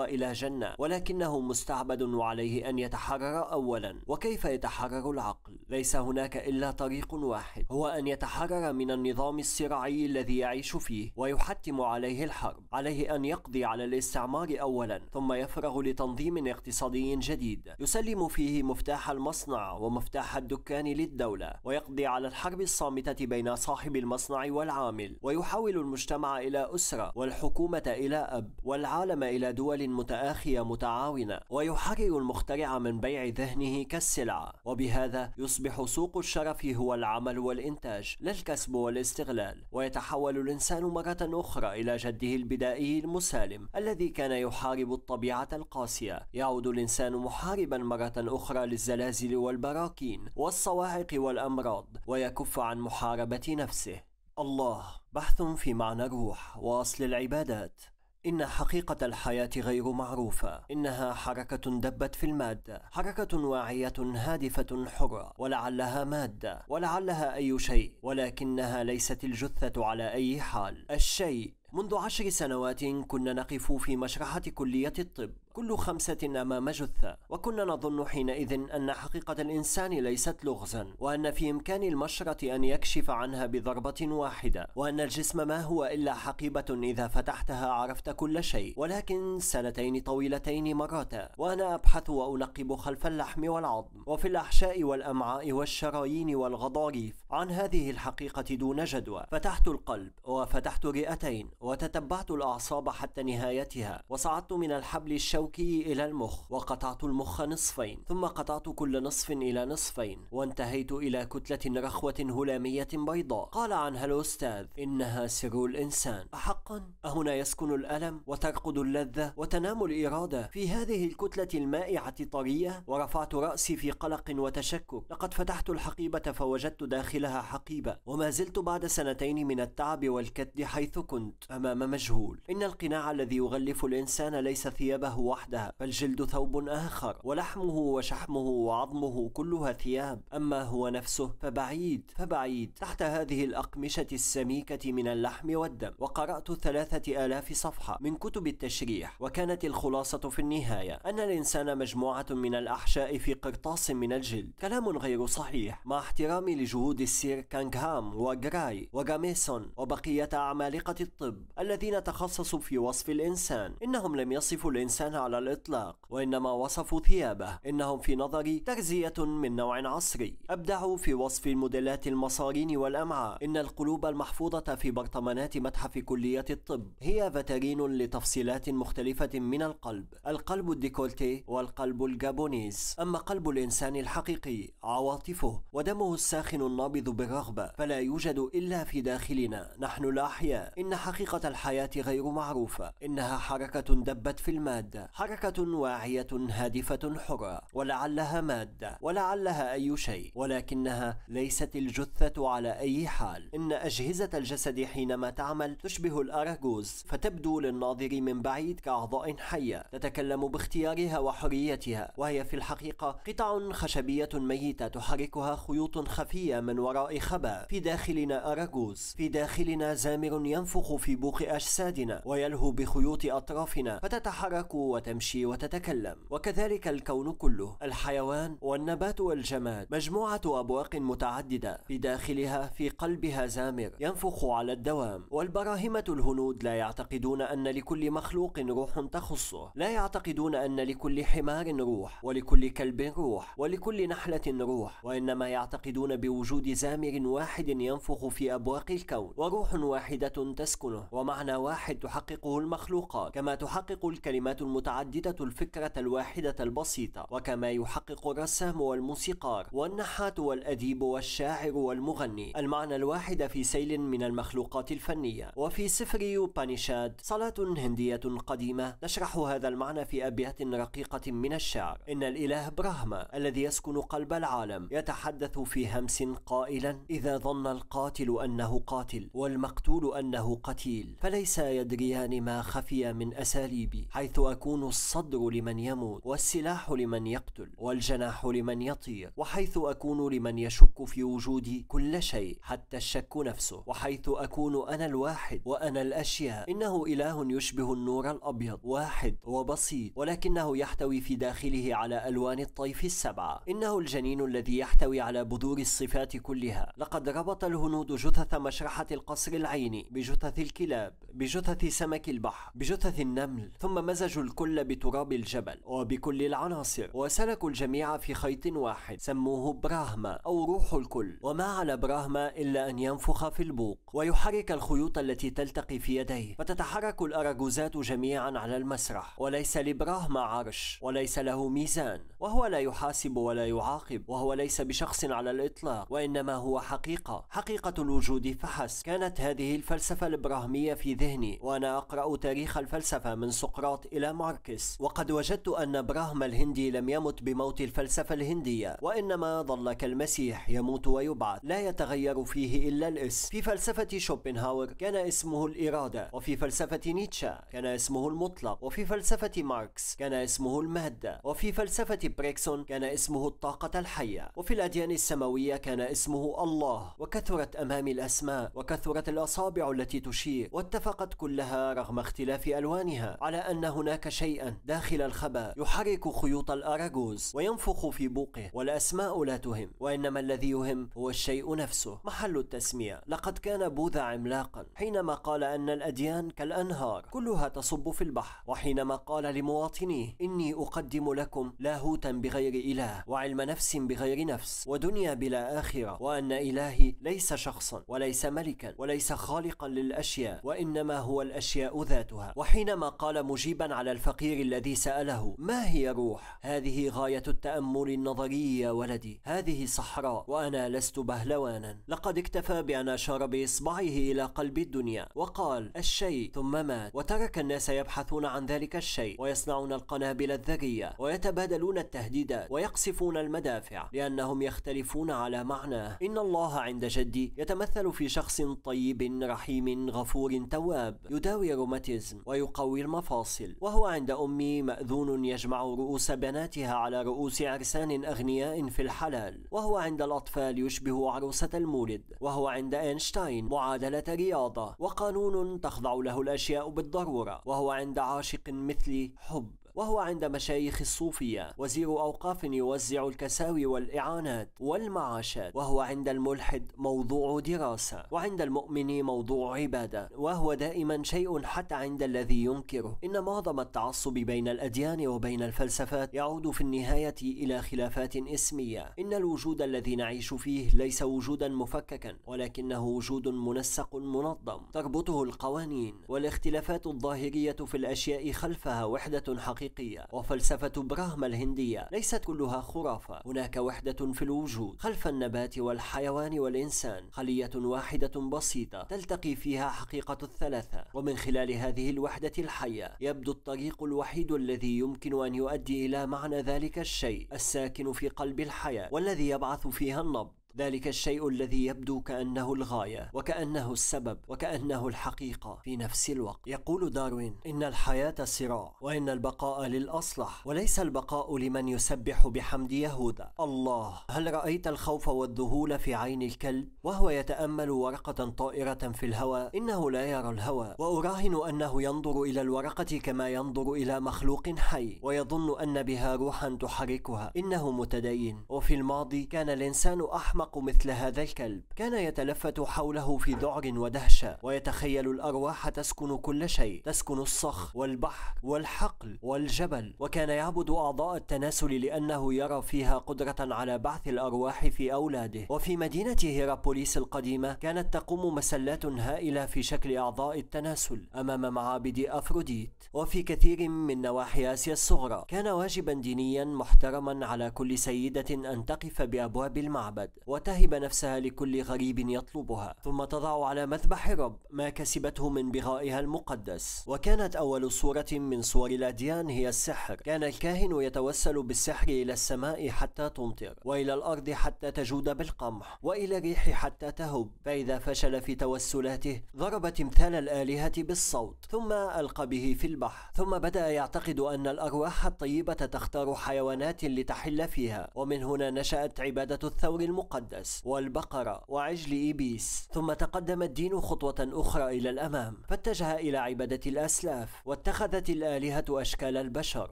إلى جنة ولكنه مستعبد وعليه أن يتحرر أولا وكيف يتحرر العقل؟ ليس هناك إلا طريق واحد هو أن يتحرر من النظام الصراعي الذي يعيش فيه ويحتم عليه الحرب عليه أن يقضي على الاستعمار أولا ثم يفرغ لتنظيم اقتصادي جديد يسلم فيه مفتاح المصنع ومفتاح الدكان للدولة ويقضي على الحرب الصامتة بين صاحب المصنع والعامل ويحول المجتمع إلى أسرة والحكومة إلى أب والعالم إلى دول متآخية متعاونة ويحرر المخترع من بيع ذهنه كالسلعة وبهذا يصبح سوق الشرف هو العمل والإنتاج لا الكسب والاستغلال ويتحول الإنسان مرة أخرى إلى جده البدائي المسالم الذي كان يحارب الطبيعة القاسية يعود الإنسان محاربا مرة أخرى للزلازل والبراكين والصواعق والأمراض ويكف عن محاربة نفسه الله بحث في معنى الروح وأصل العبادات إن حقيقة الحياة غير معروفة، إنها حركة دبت في المادة، حركة واعية هادفة حرة، ولعلها مادة، ولعلها أي شيء، ولكنها ليست الجثة على أي حال، الشيء منذ عشر سنوات كنا نقف في مشرحة كلية الطب كل خمسة أمام جثة وكنا نظن حينئذ أن حقيقة الإنسان ليست لغزا وأن في إمكان المشرة أن يكشف عنها بضربة واحدة وأن الجسم ما هو إلا حقيبة إذا فتحتها عرفت كل شيء ولكن سنتين طويلتين مرتا وأنا أبحث وألقب خلف اللحم والعظم وفي الأحشاء والأمعاء والشرايين والغضاريف عن هذه الحقيقة دون جدوى فتحت القلب وفتحت رئتين وتتبعت الأعصاب حتى نهايتها وصعدت من الحبل الشوكي شوكي إلى المخ وقطعت المخ نصفين ثم قطعت كل نصف إلى نصفين وانتهيت إلى كتلة رخوة هلامية بيضاء قال عنها الأستاذ إنها سر الإنسان أحقا أهنا يسكن الألم وترقد اللذة وتنام الإرادة في هذه الكتلة المائعة طرية ورفعت رأسي في قلق وتشكك لقد فتحت الحقيبة فوجدت داخلها حقيبة وما زلت بعد سنتين من التعب والكد حيث كنت أمام مجهول إن القناع الذي يغلف الإنسان ليس ثيابه وحدها فالجلد ثوب آخر ولحمه وشحمه وعظمه كلها ثياب أما هو نفسه فبعيد فبعيد تحت هذه الأقمشة السميكة من اللحم والدم وقرأت ثلاثة آلاف صفحة من كتب التشريح وكانت الخلاصة في النهاية أن الإنسان مجموعة من الأحشاء في قرطاس من الجلد كلام غير صحيح مع احترامي لجهود السير كانغهام وجراي وجاميسون وبقية عمالقة الطب الذين تخصصوا في وصف الإنسان إنهم لم يصفوا الإنسان على الإطلاق وإنما وصفوا ثيابه إنهم في نظري ترزية من نوع عصري أبدعوا في وصف الموديلات المصارين والأمعاء إن القلوب المحفوظة في برطمانات متحف كلية الطب هي فترين لتفصيلات مختلفة من القلب القلب الديكولتي والقلب الجابونيز أما قلب الإنسان الحقيقي عواطفه ودمه الساخن النابض بالرغبة فلا يوجد إلا في داخلنا نحن الأحياء إن حقيقة الحياة غير معروفة إنها حركة دبت في المادة حركة واعية هادفة حرة ولعلها مادة ولعلها أي شيء ولكنها ليست الجثة على أي حال إن أجهزة الجسد حينما تعمل تشبه الأراجوز فتبدو للناظر من بعيد كأعضاء حية تتكلم باختيارها وحريتها وهي في الحقيقة قطع خشبية ميتة تحركها خيوط خفية من وراء خبأ في داخلنا أراجوز في داخلنا زامر ينفخ في بوق أجسادنا ويلهو بخيوط أطرافنا فتتحرك وتمشي وتتكلم وكذلك الكون كله الحيوان والنبات والجماد مجموعة أبواق متعددة في داخلها في قلبها زامر ينفخ على الدوام والبراهمة الهنود لا يعتقدون أن لكل مخلوق روح تخصه لا يعتقدون أن لكل حمار روح ولكل كلب روح ولكل نحلة روح وإنما يعتقدون بوجود زامر واحد ينفخ في أبواق الكون وروح واحدة تسكنه ومعنى واحد تحققه المخلوقات كما تحقق الكلمات المتعددة متعددة الفكرة الواحدة البسيطة وكما يحقق الرسام والموسيقار والنحات والأديب والشاعر والمغني المعنى الواحد في سيل من المخلوقات الفنية وفي سفر يوبانيشاد صلاة هندية قديمة نشرح هذا المعنى في أبيات رقيقة من الشعر إن الإله برهما الذي يسكن قلب العالم يتحدث في همس قائلا إذا ظن القاتل أنه قاتل والمقتول أنه قتيل فليس يدريان ما خفي من أساليبي حيث أكون يكون الصدر لمن يموت والسلاح لمن يقتل والجناح لمن يطير وحيث أكون لمن يشك في وجودي كل شيء حتى الشك نفسه وحيث أكون أنا الواحد وأنا الأشياء إنه إله يشبه النور الأبيض واحد وبسيط ولكنه يحتوي في داخله على ألوان الطيف السبعة إنه الجنين الذي يحتوي على بذور الصفات كلها لقد ربط الهنود جثث مشرحة القصر العيني بجثث الكلاب بجثث سمك البحر بجثث النمل ثم مزجوا الكل الكل بتراب الجبل وبكل العناصر وسلكوا الجميع في خيط واحد سموه براهما أو روح الكل وما على براهما إلا أن ينفخ في البوق ويحرك الخيوط التي تلتقي في يديه فتتحرك الأراجوزات جميعا على المسرح وليس لبراهما عرش وليس له ميزان وهو لا يحاسب ولا يعاقب وهو ليس بشخص على الإطلاق وإنما هو حقيقة حقيقة الوجود فحسب كانت هذه الفلسفة البراهمية في ذهني وأنا أقرأ تاريخ الفلسفة من سقراط إلى مارك ماركس وقد وجدت أن براهما الهندي لم يمت بموت الفلسفة الهندية وإنما ظل كالمسيح يموت ويبعث لا يتغير فيه إلا الاسم في فلسفة شوبنهاور كان اسمه الإرادة وفي فلسفة نيتشا كان اسمه المطلق وفي فلسفة ماركس كان اسمه المادة وفي فلسفة بريكسون كان اسمه الطاقة الحية وفي الأديان السماوية كان اسمه الله وكثرت أمامي الأسماء وكثرت الأصابع التي تشير واتفقت كلها رغم اختلاف ألوانها على أن هناك شيئا داخل الخباء يحرك خيوط الأراجوز وينفخ في بوقه والأسماء لا تهم وإنما الذي يهم هو الشيء نفسه محل التسمية لقد كان بوذا عملاقا حينما قال أن الأديان كالأنهار كلها تصب في البحر وحينما قال لمواطنيه إني أقدم لكم لاهوتا بغير إله وعلم نفس بغير نفس ودنيا بلا آخرة وأن إلهي ليس شخصا وليس ملكا وليس خالقا للأشياء وإنما هو الأشياء ذاتها وحينما قال مجيبا على الف الفقير الذي سأله ما هي روح؟ هذه غاية التأمل النظري يا ولدي هذه صحراء وأنا لست بهلوانا لقد اكتفى بأن أشار بإصبعه إلى قلب الدنيا وقال الشيء ثم مات وترك الناس يبحثون عن ذلك الشيء ويصنعون القنابل الذرية ويتبادلون التهديدات ويقصفون المدافع لأنهم يختلفون على معناه إن الله عند جدي يتمثل في شخص طيب رحيم غفور تواب يداوي روماتيزم ويقوي المفاصل وهو عند أمي مأذون يجمع رؤوس بناتها على رؤوس عرسان أغنياء في الحلال وهو عند الأطفال يشبه عروسة المولد وهو عند أينشتاين معادلة رياضة وقانون تخضع له الأشياء بالضرورة وهو عند عاشق مثلي حب وهو عند مشايخ الصوفية وزير أوقاف يوزع الكساوي والإعانات والمعاشات وهو عند الملحد موضوع دراسة وعند المؤمن موضوع عبادة وهو دائما شيء حتى عند الذي ينكره إن معظم التعصب بين الأديان وبين الفلسفات يعود في النهاية إلى خلافات اسمية إن الوجود الذي نعيش فيه ليس وجودا مفككا ولكنه وجود منسق منظم تربطه القوانين والاختلافات الظاهرية في الأشياء خلفها وحدة حقيقية حقيقية وفلسفة براهما الهندية ليست كلها خرافة هناك وحدة في الوجود خلف النبات والحيوان والإنسان خلية واحدة بسيطة تلتقي فيها حقيقة الثلاثة ومن خلال هذه الوحدة الحية يبدو الطريق الوحيد الذي يمكن أن يؤدي إلى معنى ذلك الشيء الساكن في قلب الحياة والذي يبعث فيها النبض ذلك الشيء الذي يبدو كأنه الغاية وكأنه السبب وكأنه الحقيقة في نفس الوقت يقول داروين إن الحياة صراع وإن البقاء للأصلح وليس البقاء لمن يسبح بحمد يهوذا الله هل رأيت الخوف والذهول في عين الكلب وهو يتأمل ورقة طائرة في الهواء إنه لا يرى الهواء وأراهن أنه ينظر إلى الورقة كما ينظر إلى مخلوق حي ويظن أن بها روحا تحركها إنه متدين وفي الماضي كان الإنسان أحمق يراق مثل هذا الكلب كان يتلفت حوله في ذعر ودهشة ويتخيل الأرواح تسكن كل شيء تسكن الصخر والبحر والحقل والجبل وكان يعبد أعضاء التناسل لأنه يرى فيها قدرة على بعث الأرواح في أولاده وفي مدينة هيرابوليس القديمة كانت تقوم مسلات هائلة في شكل أعضاء التناسل أمام معابد أفروديت وفي كثير من نواحي آسيا الصغرى كان واجبا دينيا محترما على كل سيدة أن تقف بأبواب المعبد وتهب نفسها لكل غريب يطلبها ثم تضع على مذبح الرب ما كسبته من بغائها المقدس وكانت أول صورة من صور الأديان هي السحر كان الكاهن يتوسل بالسحر إلى السماء حتى تمطر وإلى الأرض حتى تجود بالقمح وإلى الريح حتى تهب فإذا فشل في توسلاته ضرب تمثال الآلهة بالصوت ثم ألقى به في البحر ثم بدأ يعتقد أن الأرواح الطيبة تختار حيوانات لتحل فيها ومن هنا نشأت عبادة الثور المقدس المقدس والبقرة وعجل إبيس ثم تقدم الدين خطوة أخرى إلى الأمام فاتجه إلى عبادة الأسلاف واتخذت الآلهة أشكال البشر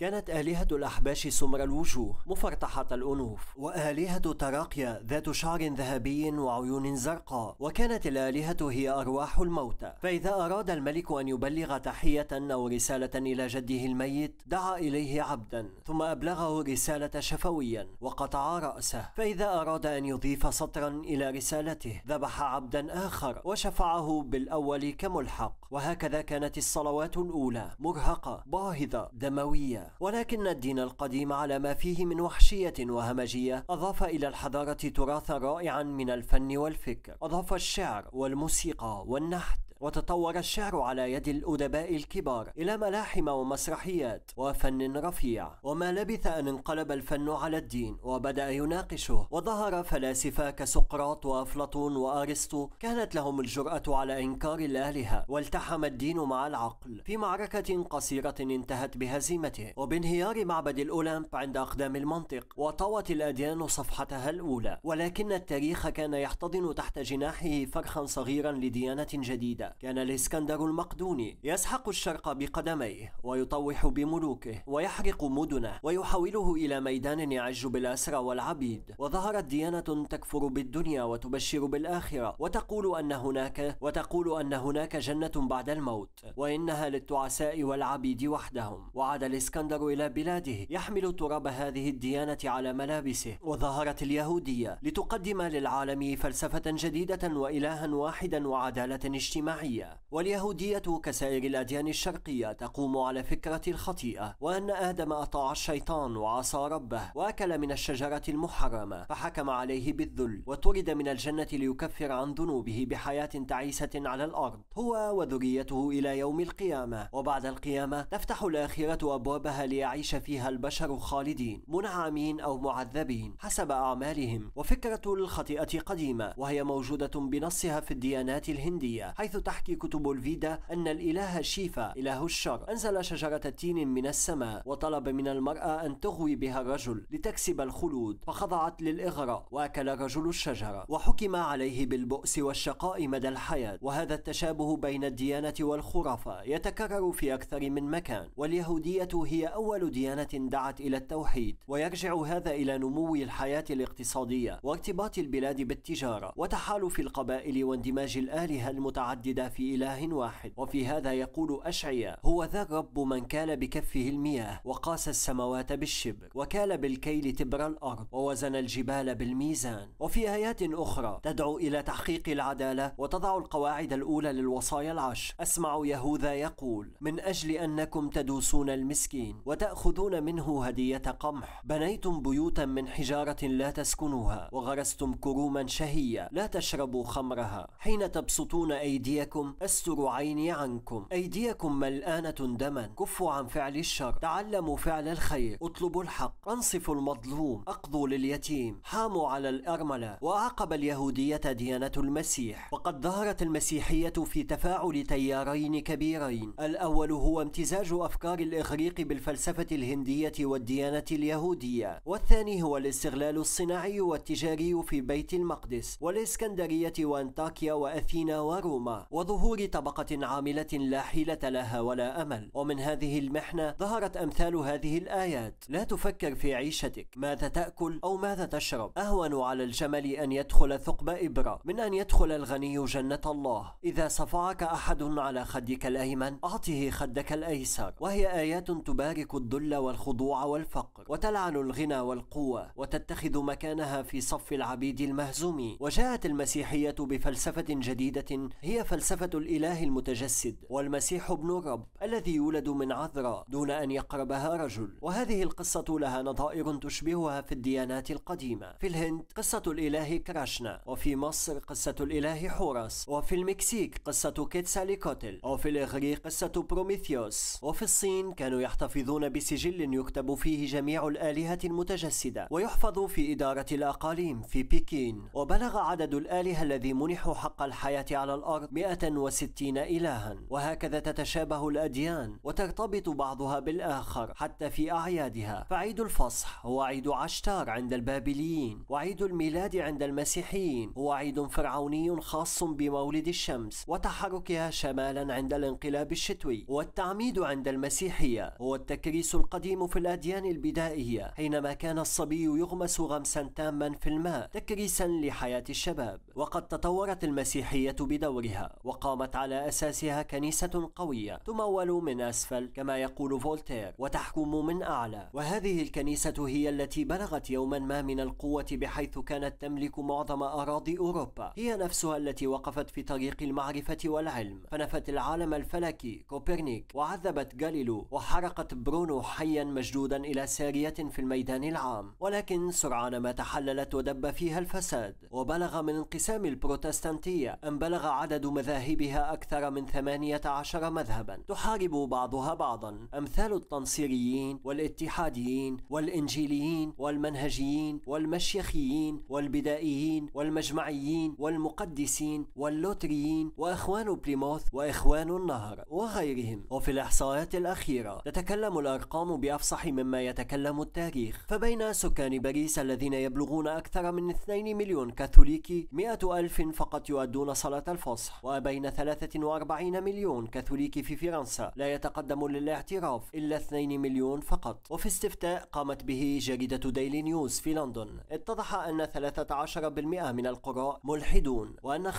كانت آلهة الأحباش سمر الوجوه مفرطحة الأنوف وآلهة تراقيا ذات شعر ذهبي وعيون زرقاء وكانت الآلهة هي أرواح الموتى فإذا أراد الملك أن يبلغ تحية أو رسالة إلى جده الميت دعا إليه عبدا ثم أبلغه رسالة شفويا وقطع رأسه فإذا أراد أن يضيء أضيف سطرا إلى رسالته ذبح عبدا آخر وشفعه بالأول كملحق وهكذا كانت الصلوات الأولى مرهقة باهظة دموية ولكن الدين القديم على ما فيه من وحشية وهمجية أضاف إلى الحضارة تراثا رائعا من الفن والفكر أضاف الشعر والموسيقى والنحت وتطور الشعر على يد الأدباء الكبار إلى ملاحم ومسرحيات وفن رفيع وما لبث أن انقلب الفن على الدين وبدأ يناقشه وظهر فلاسفة كسقراط وأفلاطون وأرسطو كانت لهم الجرأة على إنكار الآلهة والتحم الدين مع العقل في معركة قصيرة انتهت بهزيمته وبانهيار معبد الأولمب عند أقدام المنطق وطوت الأديان صفحتها الأولى ولكن التاريخ كان يحتضن تحت جناحه فرخا صغيرا لديانة جديدة كان الإسكندر المقدوني يسحق الشرق بقدميه ويطوح بملوكه ويحرق مدنه ويحوله إلى ميدان يعج بالأسرى والعبيد وظهرت ديانة تكفر بالدنيا وتبشر بالآخرة وتقول أن هناك وتقول أن هناك جنة بعد الموت وإنها للتعساء والعبيد وحدهم وعاد الإسكندر إلى بلاده يحمل تراب هذه الديانة على ملابسه وظهرت اليهودية لتقدم للعالم فلسفة جديدة وإلها واحدا وعدالة اجتماعية الجماعية واليهودية كسائر الأديان الشرقية تقوم على فكرة الخطيئة وأن آدم أطاع الشيطان وعصى ربه وأكل من الشجرة المحرمة فحكم عليه بالذل وطرد من الجنة ليكفر عن ذنوبه بحياة تعيسة على الأرض هو وذريته إلى يوم القيامة وبعد القيامة تفتح الآخرة أبوابها ليعيش فيها البشر خالدين منعمين أو معذبين حسب أعمالهم وفكرة الخطيئة قديمة وهي موجودة بنصها في الديانات الهندية حيث تحكي كتب الفيدا أن الإله شيفا إله الشر أنزل شجرة تين من السماء وطلب من المرأة أن تغوي بها الرجل لتكسب الخلود فخضعت للإغراء وأكل الرجل الشجرة وحكم عليه بالبؤس والشقاء مدى الحياة وهذا التشابه بين الديانة والخرافة يتكرر في أكثر من مكان واليهودية هي أول ديانة دعت إلى التوحيد ويرجع هذا إلى نمو الحياة الاقتصادية وارتباط البلاد بالتجارة وتحالف القبائل واندماج الآلهة المتعددة المنفردة في إله واحد وفي هذا يقول أشعيا هو ذا الرب من كال بكفه المياه وقاس السماوات بالشبر وكال بالكيل تبر الأرض ووزن الجبال بالميزان وفي آيات أخرى تدعو إلى تحقيق العدالة وتضع القواعد الأولى للوصايا العشر أسمع يهوذا يقول من أجل أنكم تدوسون المسكين وتأخذون منه هدية قمح بنيتم بيوتا من حجارة لا تسكنوها وغرستم كروما شهية لا تشربوا خمرها حين تبسطون أيديكم أيديكم أستر عيني عنكم أيديكم ملآنة دما كفوا عن فعل الشر تعلموا فعل الخير اطلبوا الحق أنصفوا المظلوم أقضوا لليتيم حاموا على الأرملة وأعقب اليهودية ديانة المسيح وقد ظهرت المسيحية في تفاعل تيارين كبيرين الأول هو امتزاج أفكار الإغريق بالفلسفة الهندية والديانة اليهودية والثاني هو الاستغلال الصناعي والتجاري في بيت المقدس والإسكندرية وأنطاكيا وأثينا وروما وظهور طبقة عاملة لا حيلة لها ولا أمل ومن هذه المحنة ظهرت أمثال هذه الآيات لا تفكر في عيشتك ماذا تأكل أو ماذا تشرب أهون على الجمل أن يدخل ثقب إبرة من أن يدخل الغني جنة الله إذا صفعك أحد على خدك الأيمن أعطه خدك الأيسر وهي آيات تبارك الذل والخضوع والفقر وتلعن الغنى والقوة وتتخذ مكانها في صف العبيد المهزومين وجاءت المسيحية بفلسفة جديدة هي فلسفة فلسفة الإله المتجسد والمسيح ابن الرب الذي يولد من عذراء دون أن يقربها رجل وهذه القصة لها نظائر تشبهها في الديانات القديمة في الهند قصة الإله كراشنا وفي مصر قصة الإله حورس وفي المكسيك قصة كيتساليكوتل وفي الإغريق قصة بروميثيوس وفي الصين كانوا يحتفظون بسجل يكتب فيه جميع الآلهة المتجسدة ويحفظ في إدارة الأقاليم في بكين وبلغ عدد الآلهة الذي منحوا حق الحياة على الأرض 160 إلها وهكذا تتشابه الأديان وترتبط بعضها بالآخر حتى في أعيادها فعيد الفصح هو عيد عشتار عند البابليين وعيد الميلاد عند المسيحيين هو عيد فرعوني خاص بمولد الشمس وتحركها شمالا عند الانقلاب الشتوي والتعميد عند المسيحية هو التكريس القديم في الأديان البدائية حينما كان الصبي يغمس غمسا تاما في الماء تكريسا لحياة الشباب وقد تطورت المسيحية بدورها وقامت على أساسها كنيسة قوية تمول من أسفل كما يقول فولتير وتحكم من أعلى وهذه الكنيسة هي التي بلغت يوما ما من القوة بحيث كانت تملك معظم أراضي أوروبا هي نفسها التي وقفت في طريق المعرفة والعلم فنفت العالم الفلكي كوبرنيك وعذبت غاليلو وحرقت برونو حيا مشدودا إلى سارية في الميدان العام ولكن سرعان ما تحللت ودب فيها الفساد وبلغ من انقسام البروتستانتية أن بلغ عدد مذاهب مذاهبها أكثر من 18 مذهبا تحارب بعضها بعضا أمثال التنصيريين والاتحاديين والإنجيليين والمنهجيين والمشيخيين والبدائيين والمجمعيين والمقدسين واللوتريين وإخوان بليموث وإخوان النهر وغيرهم وفي الإحصائيات الأخيرة تتكلم الأرقام بأفصح مما يتكلم التاريخ فبين سكان باريس الذين يبلغون أكثر من 2 مليون كاثوليكي 100 ألف فقط يؤدون صلاة الفصح بين 43 مليون كاثوليكي في فرنسا لا يتقدم للاعتراف إلا 2 مليون فقط وفي استفتاء قامت به جريدة ديلي نيوز في لندن اتضح أن 13% من القراء ملحدون وأن 15%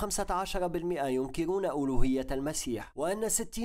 ينكرون ألوهية المسيح وأن 60%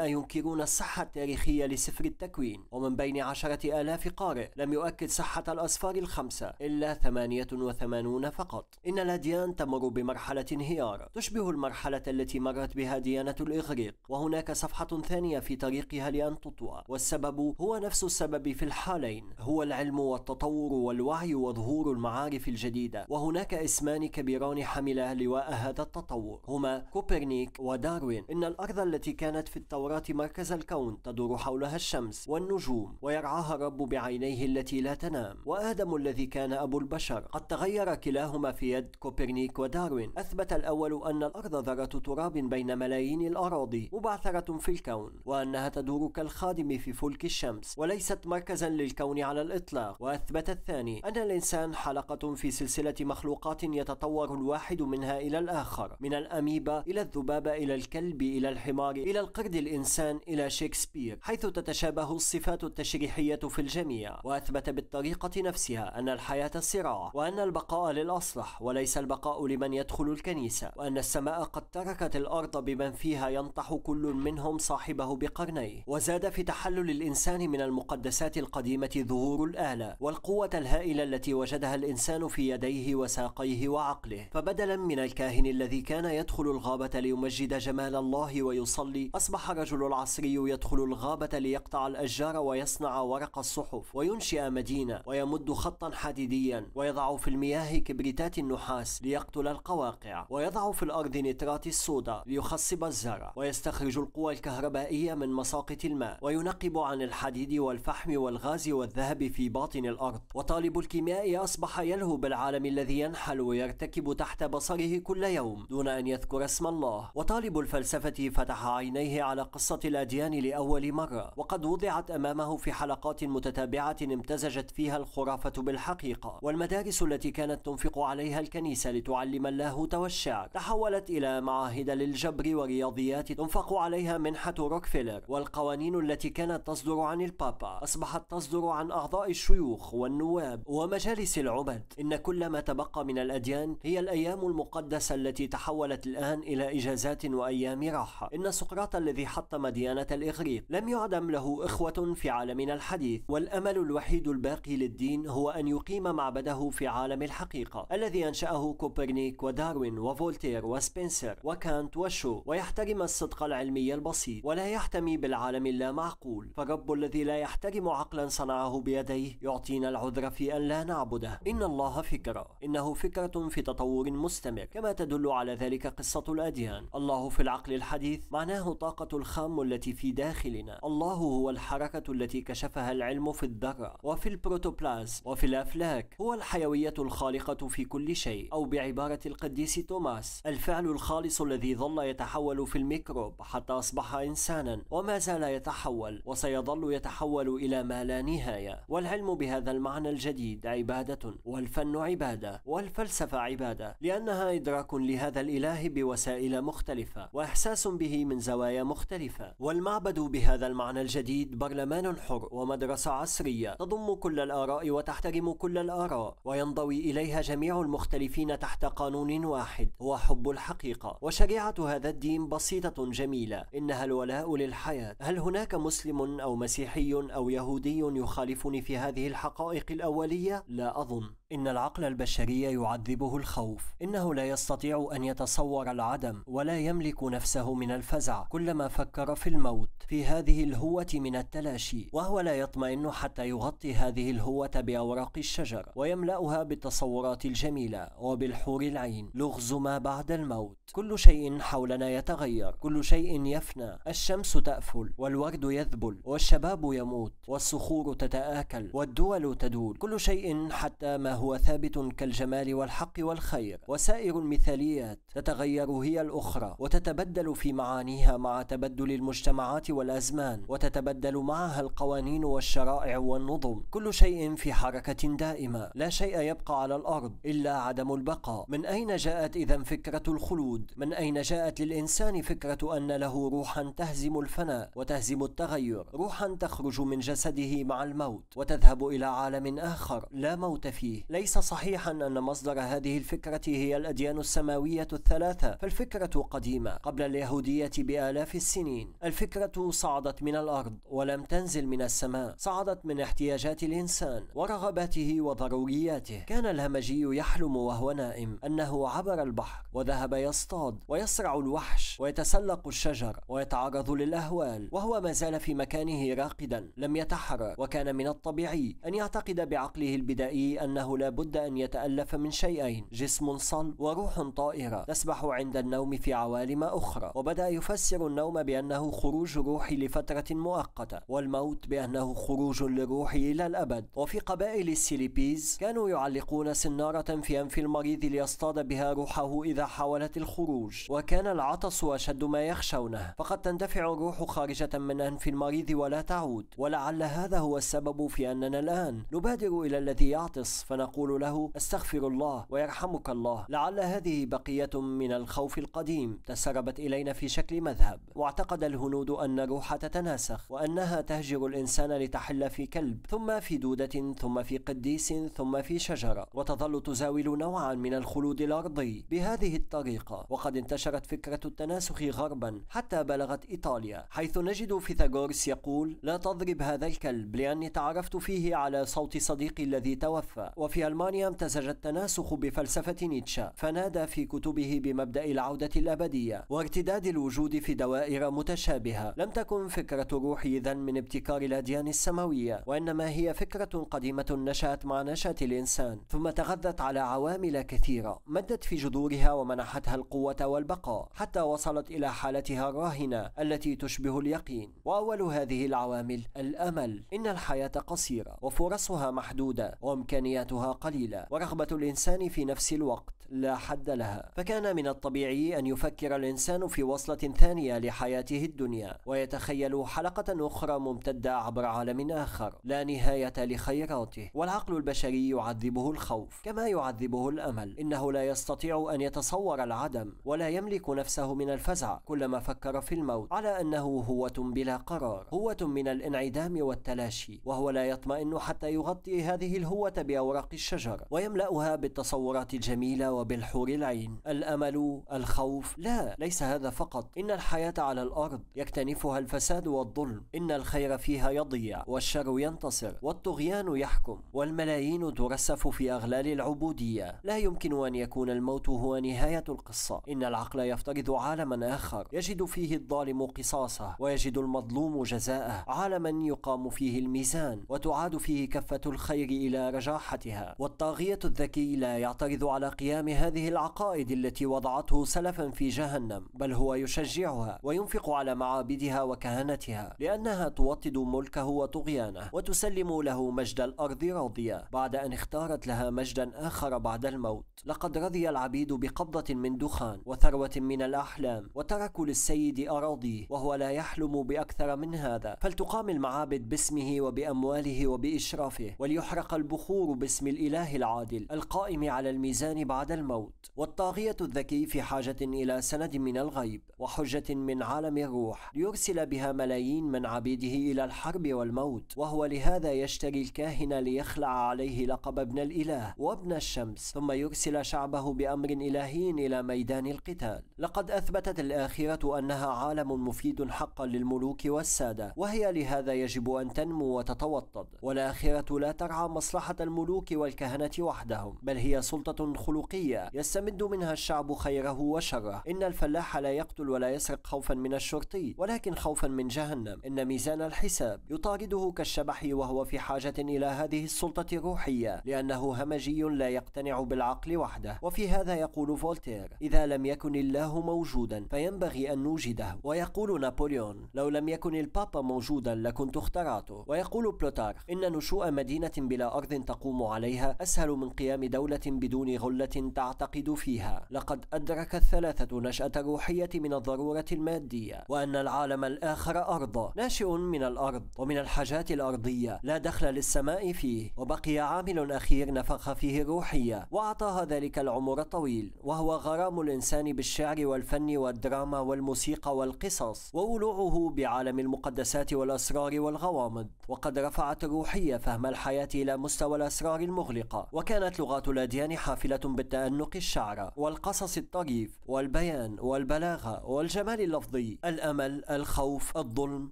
ينكرون الصحة التاريخية لسفر التكوين ومن بين 10000 آلاف قارئ لم يؤكد صحة الأسفار الخمسة إلا 88 فقط إن الأديان تمر بمرحلة انهيار تشبه المرحلة التي التي مرت بها ديانة الإغريق وهناك صفحة ثانية في طريقها لأن تطوى والسبب هو نفس السبب في الحالين هو العلم والتطور والوعي وظهور المعارف الجديدة وهناك اسمان كبيران حملا لواء هذا التطور هما كوبرنيك وداروين إن الأرض التي كانت في التوراة مركز الكون تدور حولها الشمس والنجوم ويرعاها الرب بعينيه التي لا تنام وآدم الذي كان أبو البشر قد تغير كلاهما في يد كوبرنيك وداروين أثبت الأول أن الأرض ذرة تراب بين ملايين الأراضي مبعثرة في الكون وأنها تدور كالخادم في فلك الشمس وليست مركزا للكون على الإطلاق وأثبت الثاني أن الإنسان حلقة في سلسلة مخلوقات يتطور الواحد منها إلى الآخر من الأميبا إلى الذبابة إلى الكلب إلى الحمار إلى القرد الإنسان إلى شكسبير حيث تتشابه الصفات التشريحية في الجميع وأثبت بالطريقة نفسها أن الحياة صراع وأن البقاء للأصلح وليس البقاء لمن يدخل الكنيسة وأن السماء قد ترك وتركت الأرض بمن فيها ينطح كل منهم صاحبه بقرنيه وزاد في تحلل الإنسان من المقدسات القديمة ظهور الآلة والقوة الهائلة التي وجدها الإنسان في يديه وساقيه وعقله فبدلا من الكاهن الذي كان يدخل الغابة ليمجد جمال الله ويصلي أصبح الرجل العصري يدخل الغابة ليقطع الأشجار ويصنع ورق الصحف وينشئ مدينة ويمد خطا حديديا ويضع في المياه كبريتات النحاس ليقتل القواقع ويضع في الأرض نترات السوء الصودا ليخصب الزرع ويستخرج القوى الكهربائية من مساقط الماء وينقب عن الحديد والفحم والغاز والذهب في باطن الأرض وطالب الكيمياء أصبح يلهو بالعالم الذي ينحل ويرتكب تحت بصره كل يوم دون أن يذكر اسم الله وطالب الفلسفة فتح عينيه على قصة الأديان لأول مرة وقد وضعت أمامه في حلقات متتابعة امتزجت فيها الخرافة بالحقيقة والمدارس التي كانت تنفق عليها الكنيسة لتعلم اللاهوت والشعر تحولت إلى معاهد الممهدة للجبر ورياضيات تنفق عليها منحة روكفيلر والقوانين التي كانت تصدر عن البابا أصبحت تصدر عن أعضاء الشيوخ والنواب ومجالس العبد إن كل ما تبقى من الأديان هي الأيام المقدسة التي تحولت الآن إلى إجازات وأيام راحة إن سقراط الذي حطم ديانة الإغريق لم يعدم له إخوة في عالمنا الحديث والأمل الوحيد الباقي للدين هو أن يقيم معبده في عالم الحقيقة الذي أنشأه كوبرنيك وداروين وفولتير وسبنسر وك كانت وشو ويحترم الصدق العلمي البسيط ولا يحتمي بالعالم اللامعقول فرب الذي لا يحترم عقلا صنعه بيديه يعطينا العذر في أن لا نعبده إن الله فكرة إنه فكرة في تطور مستمر كما تدل على ذلك قصة الأديان الله في العقل الحديث معناه طاقة الخام التي في داخلنا الله هو الحركة التي كشفها العلم في الذرة وفي البروتوبلازم وفي الأفلاك هو الحيوية الخالقة في كل شيء أو بعبارة القديس توماس الفعل الخالص الذي الذي ظل يتحول في الميكروب حتى أصبح إنسانا وما زال يتحول وسيظل يتحول إلى ما لا نهاية والعلم بهذا المعنى الجديد عبادة والفن عبادة والفلسفة عبادة لأنها إدراك لهذا الإله بوسائل مختلفة وإحساس به من زوايا مختلفة والمعبد بهذا المعنى الجديد برلمان حر ومدرسة عصرية تضم كل الآراء وتحترم كل الآراء وينضوي إليها جميع المختلفين تحت قانون واحد هو حب الحقيقة وش شجاعة هذا الدين بسيطة جميلة إنها الولاء للحياة هل هناك مسلم أو مسيحي أو يهودي يخالفني في هذه الحقائق الأولية؟ لا أظن إن العقل البشري يعذبه الخوف إنه لا يستطيع أن يتصور العدم ولا يملك نفسه من الفزع كلما فكر في الموت في هذه الهوة من التلاشي وهو لا يطمئن حتى يغطي هذه الهوة بأوراق الشجر ويملأها بالتصورات الجميلة وبالحور العين لغز ما بعد الموت كل شيء حولنا يتغير كل شيء يفنى الشمس تأفل والورد يذبل والشباب يموت والصخور تتآكل والدول تدول كل شيء حتى ما هو فهو ثابت كالجمال والحق والخير وسائر المثاليات تتغير هي الأخرى وتتبدل في معانيها مع تبدل المجتمعات والأزمان وتتبدل معها القوانين والشرائع والنظم كل شيء في حركة دائمة لا شيء يبقى على الأرض إلا عدم البقاء من أين جاءت إذا فكرة الخلود؟ من أين جاءت للإنسان فكرة أن له روحا تهزم الفناء وتهزم التغير روحا تخرج من جسده مع الموت وتذهب إلى عالم آخر لا موت فيه ليس صحيحا أن مصدر هذه الفكرة هي الأديان السماوية الثلاثة فالفكرة قديمة قبل اليهودية بآلاف السنين الفكرة صعدت من الأرض ولم تنزل من السماء صعدت من احتياجات الإنسان ورغباته وضرورياته كان الهمجي يحلم وهو نائم أنه عبر البحر وذهب يصطاد ويصرع الوحش ويتسلق الشجر ويتعرض للأهوال وهو ما زال في مكانه راقدا لم يتحرر وكان من الطبيعي أن يعتقد بعقله البدائي أنه لا بد أن يتألف من شيئين جسم صلب وروح طائرة تسبح عند النوم في عوالم أخرى وبدأ يفسر النوم بأنه خروج روح لفترة مؤقتة والموت بأنه خروج للروح إلى الأبد وفي قبائل السيليبيز كانوا يعلقون سنارة في أنف المريض ليصطاد بها روحه إذا حاولت الخروج وكان العطس أشد ما يخشونه فقد تندفع الروح خارجة من أنف المريض ولا تعود ولعل هذا هو السبب في أننا الآن نبادر إلى الذي يعطس فنقول ونقول له استغفر الله ويرحمك الله لعل هذه بقية من الخوف القديم تسربت إلينا في شكل مذهب واعتقد الهنود أن الروح تتناسخ وأنها تهجر الإنسان لتحل في كلب ثم في دودة ثم في قديس ثم في شجرة وتظل تزاول نوعا من الخلود الأرضي بهذه الطريقة وقد انتشرت فكرة التناسخ غربا حتى بلغت إيطاليا حيث نجد فيثاغورس يقول لا تضرب هذا الكلب لأني تعرفت فيه على صوت صديقي الذي توفى وفي وفي ألمانيا امتزج التناسخ بفلسفة نيتشه فنادى في كتبه بمبدأ العودة الأبدية وارتداد الوجود في دوائر متشابهة لم تكن فكرة الروح إذا من ابتكار الأديان السماوية وإنما هي فكرة قديمة نشأت مع نشأة الإنسان ثم تغذت على عوامل كثيرة مدت في جذورها ومنحتها القوة والبقاء حتى وصلت إلى حالتها الراهنة التي تشبه اليقين وأول هذه العوامل الأمل إن الحياة قصيرة وفرصها محدودة وإمكانياتها قليلة ورغبة الإنسان في نفس الوقت لا حد لها فكان من الطبيعي أن يفكر الإنسان في وصلة ثانية لحياته الدنيا ويتخيل حلقة أخرى ممتدة عبر عالم آخر لا نهاية لخيراته والعقل البشري يعذبه الخوف كما يعذبه الأمل إنه لا يستطيع أن يتصور العدم ولا يملك نفسه من الفزع كلما فكر في الموت على أنه هوة بلا قرار هوة من الانعدام والتلاشي وهو لا يطمئن حتى يغطي هذه الهوة بأوراق الشجر ويملأها بالتصورات الجميلة وبالحور العين الأمل الخوف لا ليس هذا فقط إن الحياة على الأرض يكتنفها الفساد والظلم إن الخير فيها يضيع والشر ينتصر والطغيان يحكم والملايين ترسف في أغلال العبودية لا يمكن أن يكون الموت هو نهاية القصة إن العقل يفترض عالما آخر يجد فيه الظالم قصاصه ويجد المظلوم جزاءه عالما يقام فيه الميزان وتعاد فيه كفة الخير إلى رجاحتها والطاغية الذكي لا يعترض على قيام احترام هذه العقائد التي وضعته سلفا في جهنم بل هو يشجعها وينفق على معابدها وكهنتها لأنها توطد ملكه وطغيانه وتسلم له مجد الأرض راضيا بعد أن اختارت لها مجدا آخر بعد الموت لقد رضي العبيد بقبضة من دخان وثروة من الأحلام وتركوا للسيد أراضيه وهو لا يحلم بأكثر من هذا فلتقام المعابد باسمه وبأمواله وبإشرافه وليحرق البخور باسم الإله العادل القائم على الميزان بعد الموت والطاغية الذكي في حاجة إلى سند من الغيب وحجة من عالم الروح ليرسل بها ملايين من عبيده إلى الحرب والموت وهو لهذا يشتري الكاهن ليخلع عليه لقب ابن الإله وابن الشمس ثم يرسل شعبه بأمر إلهي إلى ميدان القتال لقد أثبتت الآخرة أنها عالم مفيد حقا للملوك والسادة وهي لهذا يجب أن تنمو وتتوطد والآخرة لا ترعى مصلحة الملوك والكهنة وحدهم بل هي سلطة خلقية الدولية يستمد منها الشعب خيره وشره إن الفلاح لا يقتل ولا يسرق خوفا من الشرطي ولكن خوفا من جهنم إن ميزان الحساب يطارده كالشبح وهو في حاجة إلى هذه السلطة الروحية لأنه همجي لا يقتنع بالعقل وحده وفي هذا يقول فولتير إذا لم يكن الله موجودا فينبغي أن نوجده ويقول نابليون لو لم يكن البابا موجودا لكنت اخترعته ويقول بلوتار إن نشوء مدينة بلا أرض تقوم عليها أسهل من قيام دولة بدون غلة تعتقد فيها لقد أدرك الثلاثة نشأة الروحية من الضرورة المادية وأن العالم الآخر أرض ناشئ من الأرض ومن الحاجات الأرضية لا دخل للسماء فيه وبقي عامل أخير نفخ فيه الروحية وأعطاها ذلك العمر الطويل وهو غرام الإنسان بالشعر والفن والدراما والموسيقى والقصص وولوعه بعالم المقدسات والأسرار والغوامض وقد رفعت الروحية فهم الحياة إلى مستوى الأسرار المغلقة وكانت لغات الأديان حافلة بالتأثير تأنق الشعر والقصص الطريف والبيان والبلاغة والجمال اللفظي الأمل الخوف الظلم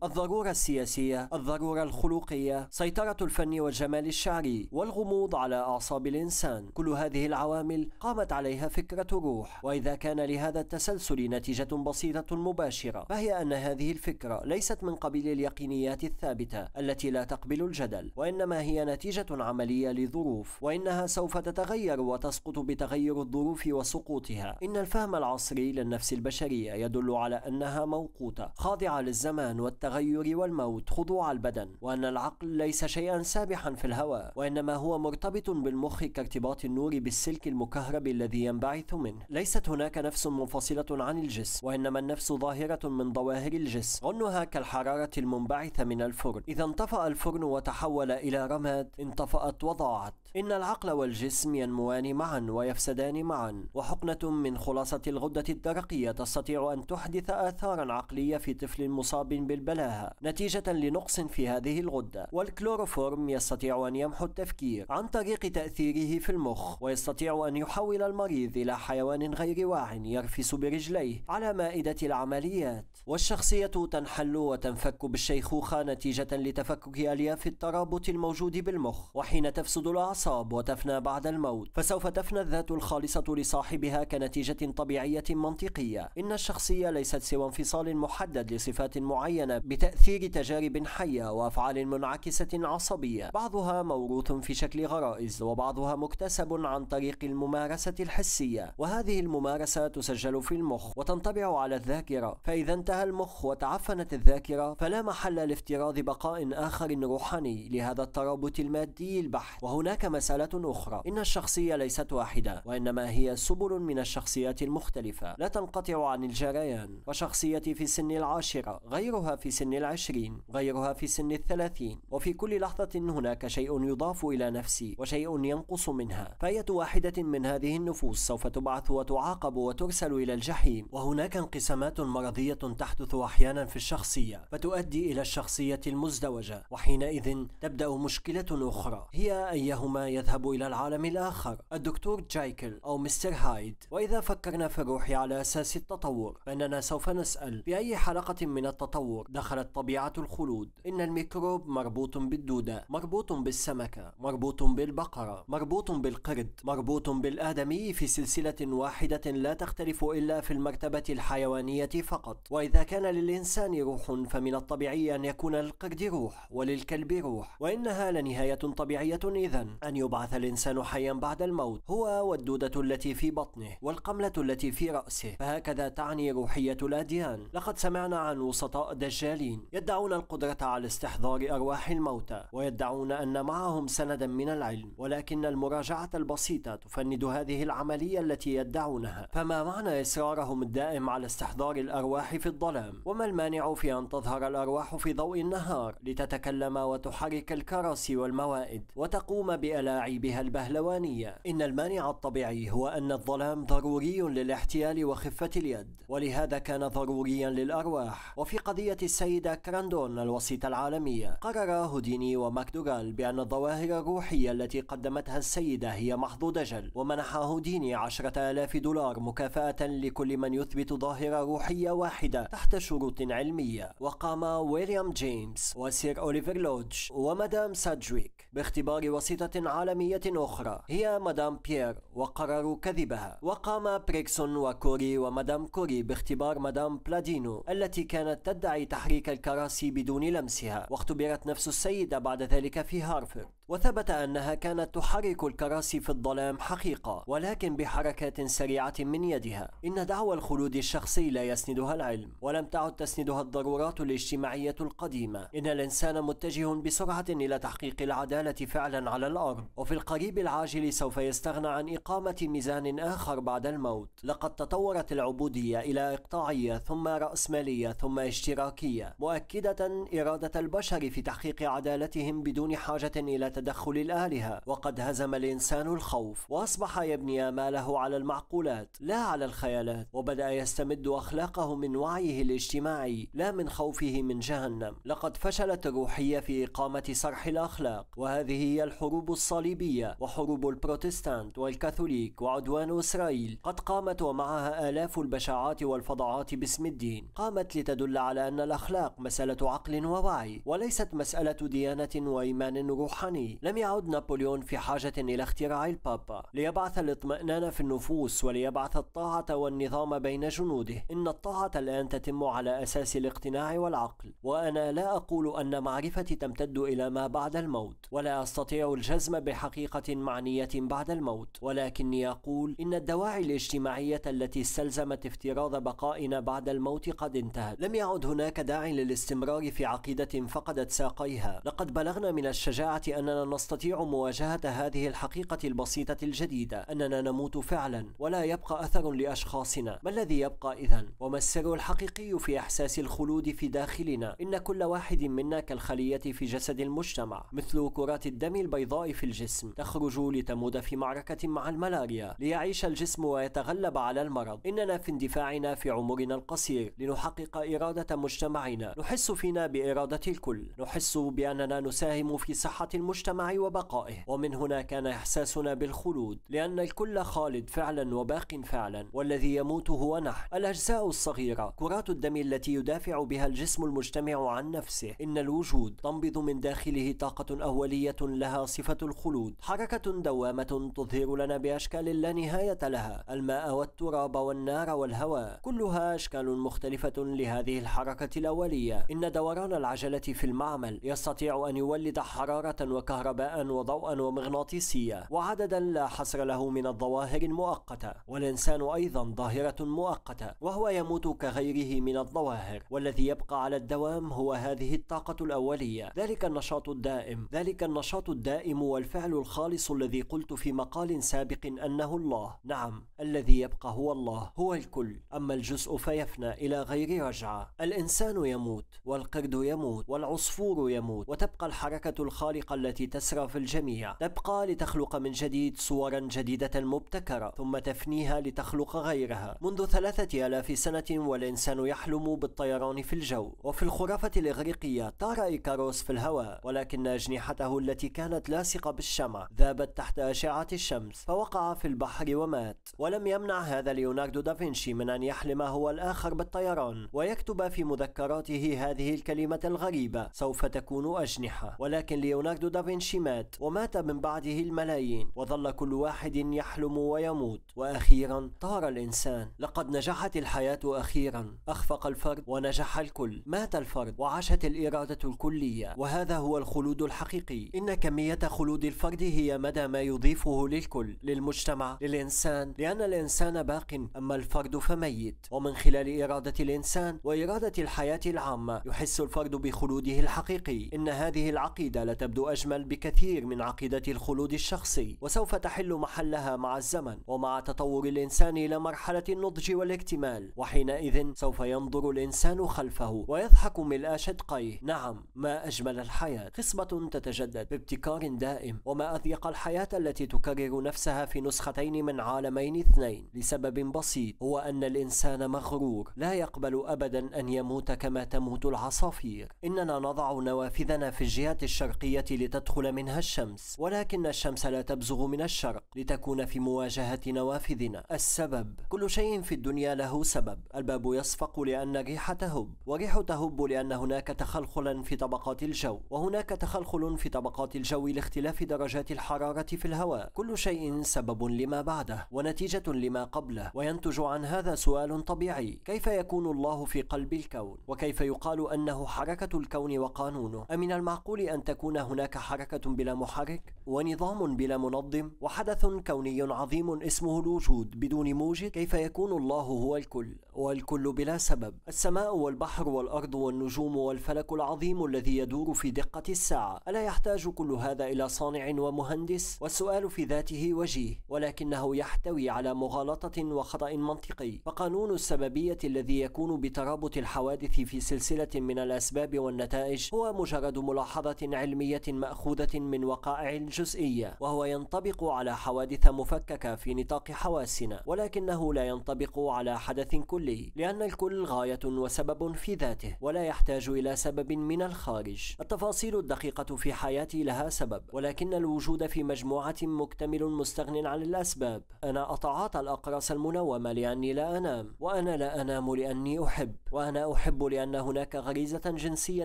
الضرورة السياسية الضرورة الخلقية سيطرة الفن والجمال الشعري والغموض على أعصاب الإنسان كل هذه العوامل قامت عليها فكرة روح وإذا كان لهذا التسلسل نتيجة بسيطة مباشرة فهي أن هذه الفكرة ليست من قبيل اليقينيات الثابتة التي لا تقبل الجدل وإنما هي نتيجة عملية لظروف وإنها سوف تتغير وتسقط بتغير تغير الظروف وسقوطها إن الفهم العصري للنفس البشرية يدل على أنها موقوتة خاضعة للزمان والتغير والموت خضوع البدن وأن العقل ليس شيئا سابحا في الهواء وإنما هو مرتبط بالمخ كارتباط النور بالسلك المكهرب الذي ينبعث منه ليست هناك نفس منفصلة عن الجسم وإنما النفس ظاهرة من ظواهر الجسم غنها كالحرارة المنبعثة من الفرن إذا انطفأ الفرن وتحول إلى رماد انطفأت وضاعت إن العقل والجسم ينموان معا ويفسد الفسدان معا وحقنة من خلاصة الغدة الدرقية تستطيع أن تحدث آثارا عقلية في طفل مصاب بالبلاهة نتيجة لنقص في هذه الغدة والكلوروفورم يستطيع أن يمحو التفكير عن طريق تأثيره في المخ ويستطيع أن يحول المريض إلى حيوان غير واعٍ يرفس برجليه على مائدة العمليات والشخصية تنحل وتنفك بالشيخوخة نتيجة لتفكك ألياف الترابط الموجود بالمخ وحين تفسد الأعصاب وتفنى بعد الموت فسوف تفنى الذات الخالصة لصاحبها كنتيجة طبيعية منطقية إن الشخصية ليست سوى انفصال محدد لصفات معينة بتأثير تجارب حية وأفعال منعكسة عصبية بعضها موروث في شكل غرائز وبعضها مكتسب عن طريق الممارسة الحسية وهذه الممارسة تسجل في المخ وتنطبع على الذاكرة فإذا انتهى انتهى المخ وتعفنت الذاكرة فلا محل لافتراض بقاء آخر روحاني لهذا الترابط المادي البحت وهناك مسألة أخرى إن الشخصية ليست واحدة وإنما هي سبل من الشخصيات المختلفة لا تنقطع عن الجريان وشخصيتي في سن العاشرة غيرها في سن العشرين غيرها في سن الثلاثين وفي كل لحظة هناك شيء يضاف إلى نفسي وشيء ينقص منها فأية واحدة من هذه النفوس سوف تبعث وتعاقب وترسل إلى الجحيم وهناك انقسامات مرضية تحدث أحيانا في الشخصية فتؤدي إلى الشخصية المزدوجة وحينئذ تبدأ مشكلة أخرى هي أيهما يذهب إلى العالم الآخر الدكتور جايكل أو مستر هايد وإذا فكرنا في الروح على أساس التطور فإننا سوف نسأل في أي حلقة من التطور دخلت طبيعة الخلود إن الميكروب مربوط بالدودة مربوط بالسمكة مربوط بالبقرة مربوط بالقرد مربوط بالآدمي في سلسلة واحدة لا تختلف إلا في المرتبة الحيوانية فقط وإذا إذا كان للإنسان روح فمن الطبيعي أن يكون للقرد روح وللكلب روح وإنها لنهاية طبيعية إذا أن يبعث الإنسان حيا بعد الموت هو والدودة التي في بطنه والقملة التي في رأسه فهكذا تعني روحية الأديان لقد سمعنا عن وسطاء دجالين يدعون القدرة على استحضار أرواح الموتى ويدعون أن معهم سندا من العلم ولكن المراجعة البسيطة تفند هذه العملية التي يدعونها فما معنى إصرارهم الدائم على استحضار الأرواح في الضوء الظلام وما المانع في أن تظهر الأرواح في ضوء النهار لتتكلم وتحرك الكراسي والموائد وتقوم بألاعيبها البهلوانية إن المانع الطبيعي هو أن الظلام ضروري للاحتيال وخفة اليد ولهذا كان ضروريا للأرواح وفي قضية السيدة كراندون الوسيطة العالمية قرر هوديني وماكدوغال بأن الظواهر الروحية التي قدمتها السيدة هي محض دجل ومنح هوديني عشرة آلاف دولار مكافأة لكل من يثبت ظاهرة روحية واحدة تحت شروط علمية وقام ويليام جيمس وسير أوليفر لودج ومدام سادجويك باختبار وسيطة عالمية أخرى هي مدام بيير وقرروا كذبها وقام بريكسون وكوري ومدام كوري باختبار مدام بلادينو التي كانت تدعي تحريك الكراسي بدون لمسها واختبرت نفس السيدة بعد ذلك في هارفرد وثبت أنها كانت تحرك الكراسي في الظلام حقيقة ولكن بحركات سريعة من يدها إن دعوى الخلود الشخصي لا يسندها العلم ولم تعد تسندها الضرورات الاجتماعية القديمة إن الإنسان متجه بسرعة إلى تحقيق العدالة فعلا على الأرض وفي القريب العاجل سوف يستغنى عن إقامة ميزان آخر بعد الموت لقد تطورت العبودية إلى إقطاعية ثم رأسمالية ثم اشتراكية مؤكدة إرادة البشر في تحقيق عدالتهم بدون حاجة إلى تدخل الآلهة وقد هزم الإنسان الخوف وأصبح يبني آماله على المعقولات لا على الخيالات وبدأ يستمد أخلاقه من وعيه الاجتماعي لا من خوفه من جهنم لقد فشلت الروحية في إقامة صرح الأخلاق وهذه هي الحروب الصليبية وحروب البروتستانت والكاثوليك وعدوان إسرائيل قد قامت ومعها آلاف البشاعات والفضاعات باسم الدين قامت لتدل على أن الأخلاق مسألة عقل ووعي وليست مسألة ديانة وإيمان روحاني الثاني لم يعد نابليون في حاجة إلى اختراع البابا ليبعث الاطمئنان في النفوس وليبعث الطاعة والنظام بين جنوده إن الطاعة الآن تتم على أساس الاقتناع والعقل وأنا لا أقول أن معرفتي تمتد إلى ما بعد الموت ولا أستطيع الجزم بحقيقة معنية بعد الموت ولكني أقول إن الدواعي الاجتماعية التي استلزمت افتراض بقائنا بعد الموت قد انتهت لم يعد هناك داع للاستمرار في عقيدة فقدت ساقيها لقد بلغنا من الشجاعة أننا أننا نستطيع مواجهة هذه الحقيقة البسيطة الجديدة أننا نموت فعلا ولا يبقى أثر لأشخاصنا ما الذي يبقى إذا؟ وما السر الحقيقي في إحساس الخلود في داخلنا؟ إن كل واحد منا كالخلية في جسد المجتمع مثل كرات الدم البيضاء في الجسم تخرج لتموت في معركة مع الملاريا ليعيش الجسم ويتغلب على المرض إننا في اندفاعنا في عمرنا القصير لنحقق إرادة مجتمعنا نحس فينا بإرادة الكل نحس بأننا نساهم في صحة المجتمع المجتمع وبقائه ومن هنا كان إحساسنا بالخلود لأن الكل خالد فعلا وباق فعلا والذي يموت هو نحن الأجزاء الصغيرة كرات الدم التي يدافع بها الجسم المجتمع عن نفسه إن الوجود تنبض من داخله طاقة أولية لها صفة الخلود حركة دوامة تظهر لنا بأشكال لا نهاية لها الماء والتراب والنار والهواء كلها أشكال مختلفة لهذه الحركة الأولية إن دوران العجلة في المعمل يستطيع أن يولد حرارة وكهرباء كهرباء وضوءا ومغناطيسية وعددا لا حصر له من الظواهر المؤقتة والإنسان أيضا ظاهرة مؤقتة وهو يموت كغيره من الظواهر والذي يبقى على الدوام هو هذه الطاقة الأولية ذلك النشاط الدائم ذلك النشاط الدائم والفعل الخالص الذي قلت في مقال سابق أنه الله نعم الذي يبقى هو الله هو الكل أما الجزء فيفنى إلى غير رجعة الإنسان يموت والقرد يموت والعصفور يموت وتبقى الحركة الخالقة التي تسرف الجميع تبقى لتخلق من جديد صورا جديدة مبتكرة ثم تفنيها لتخلق غيرها منذ ثلاثة آلاف سنة والإنسان يحلم بالطيران في الجو وفي الخرافة الإغريقية طار إيكاروس في الهواء ولكن أجنحته التي كانت لاصقة بالشمع ذابت تحت أشعة الشمس فوقع في البحر ومات ولم يمنع هذا ليوناردو دافنشي من أن يحلم هو الآخر بالطيران ويكتب في مذكراته هذه الكلمة الغريبة سوف تكون أجنحة ولكن ليوناردو دافنشي شمات ومات من بعده الملايين وظل كل واحد يحلم ويموت وأخيرا طار الإنسان لقد نجحت الحياة أخيرا أخفق الفرد ونجح الكل مات الفرد وعاشت الإرادة الكلية وهذا هو الخلود الحقيقي إن كمية خلود الفرد هي مدى ما يضيفه للكل للمجتمع للإنسان لأن الإنسان باق أما الفرد فميت ومن خلال إرادة الإنسان وإرادة الحياة العامة يحس الفرد بخلوده الحقيقي إن هذه العقيدة لتبدو أجمل بكثير من عقيدة الخلود الشخصي وسوف تحل محلها مع الزمن ومع تطور الإنسان إلى مرحلة النضج والاكتمال وحينئذ سوف ينظر الإنسان خلفه ويضحك ملء شدقيه نعم ما أجمل الحياة خصبة تتجدد بابتكار دائم وما أضيق الحياة التي تكرر نفسها في نسختين من عالمين اثنين لسبب بسيط هو أن الإنسان مغرور لا يقبل أبدا أن يموت كما تموت العصافير إننا نضع نوافذنا في الجهة الشرقية لتدخل منها الشمس ولكن الشمس لا تبزغ من الشرق لتكون في مواجهة نوافذنا نوافذنا السبب كل شيء في الدنيا له سبب الباب يصفق لأن ريح تهب وريح تهب لأن هناك تخلخلا في طبقات الجو وهناك تخلخل في طبقات الجو لاختلاف درجات الحرارة في الهواء كل شيء سبب لما بعده ونتيجة لما قبله وينتج عن هذا سؤال طبيعي كيف يكون الله في قلب الكون وكيف يقال أنه حركة الكون وقانونه أمن المعقول أن تكون هناك حركة بلا محرك ونظام بلا منظم وحدث كوني عظيم اسمه الوجود بدون موجد كيف يكون الله هو الكل والكل بلا سبب السماء والبحر والأرض والنجوم والفلك العظيم الذي يدور في دقة الساعة ألا يحتاج كل هذا إلى صانع ومهندس والسؤال في ذاته وجيه ولكنه يحتوي على مغالطة وخطأ منطقي فقانون السببية الذي يكون بترابط الحوادث في سلسلة من الأسباب والنتائج هو مجرد ملاحظة علمية مأخوذة من وقائع جزئية وهو ينطبق على حوادث مفككة في نطاق حواسنا ولكنه لا ينطبق على حدث كلي لأن الكل غاية وسبب في ذاته ولا يحتاج إلى سبب من الخارج التفاصيل الدقيقة في حياتي لها سبب ولكن الوجود في مجموعة مكتمل مستغن عن الأسباب أنا أتعاطى الأقراص المنومة لأني لا أنام وأنا لا أنام لأني أحب وأنا أحب لأن هناك غريزة جنسية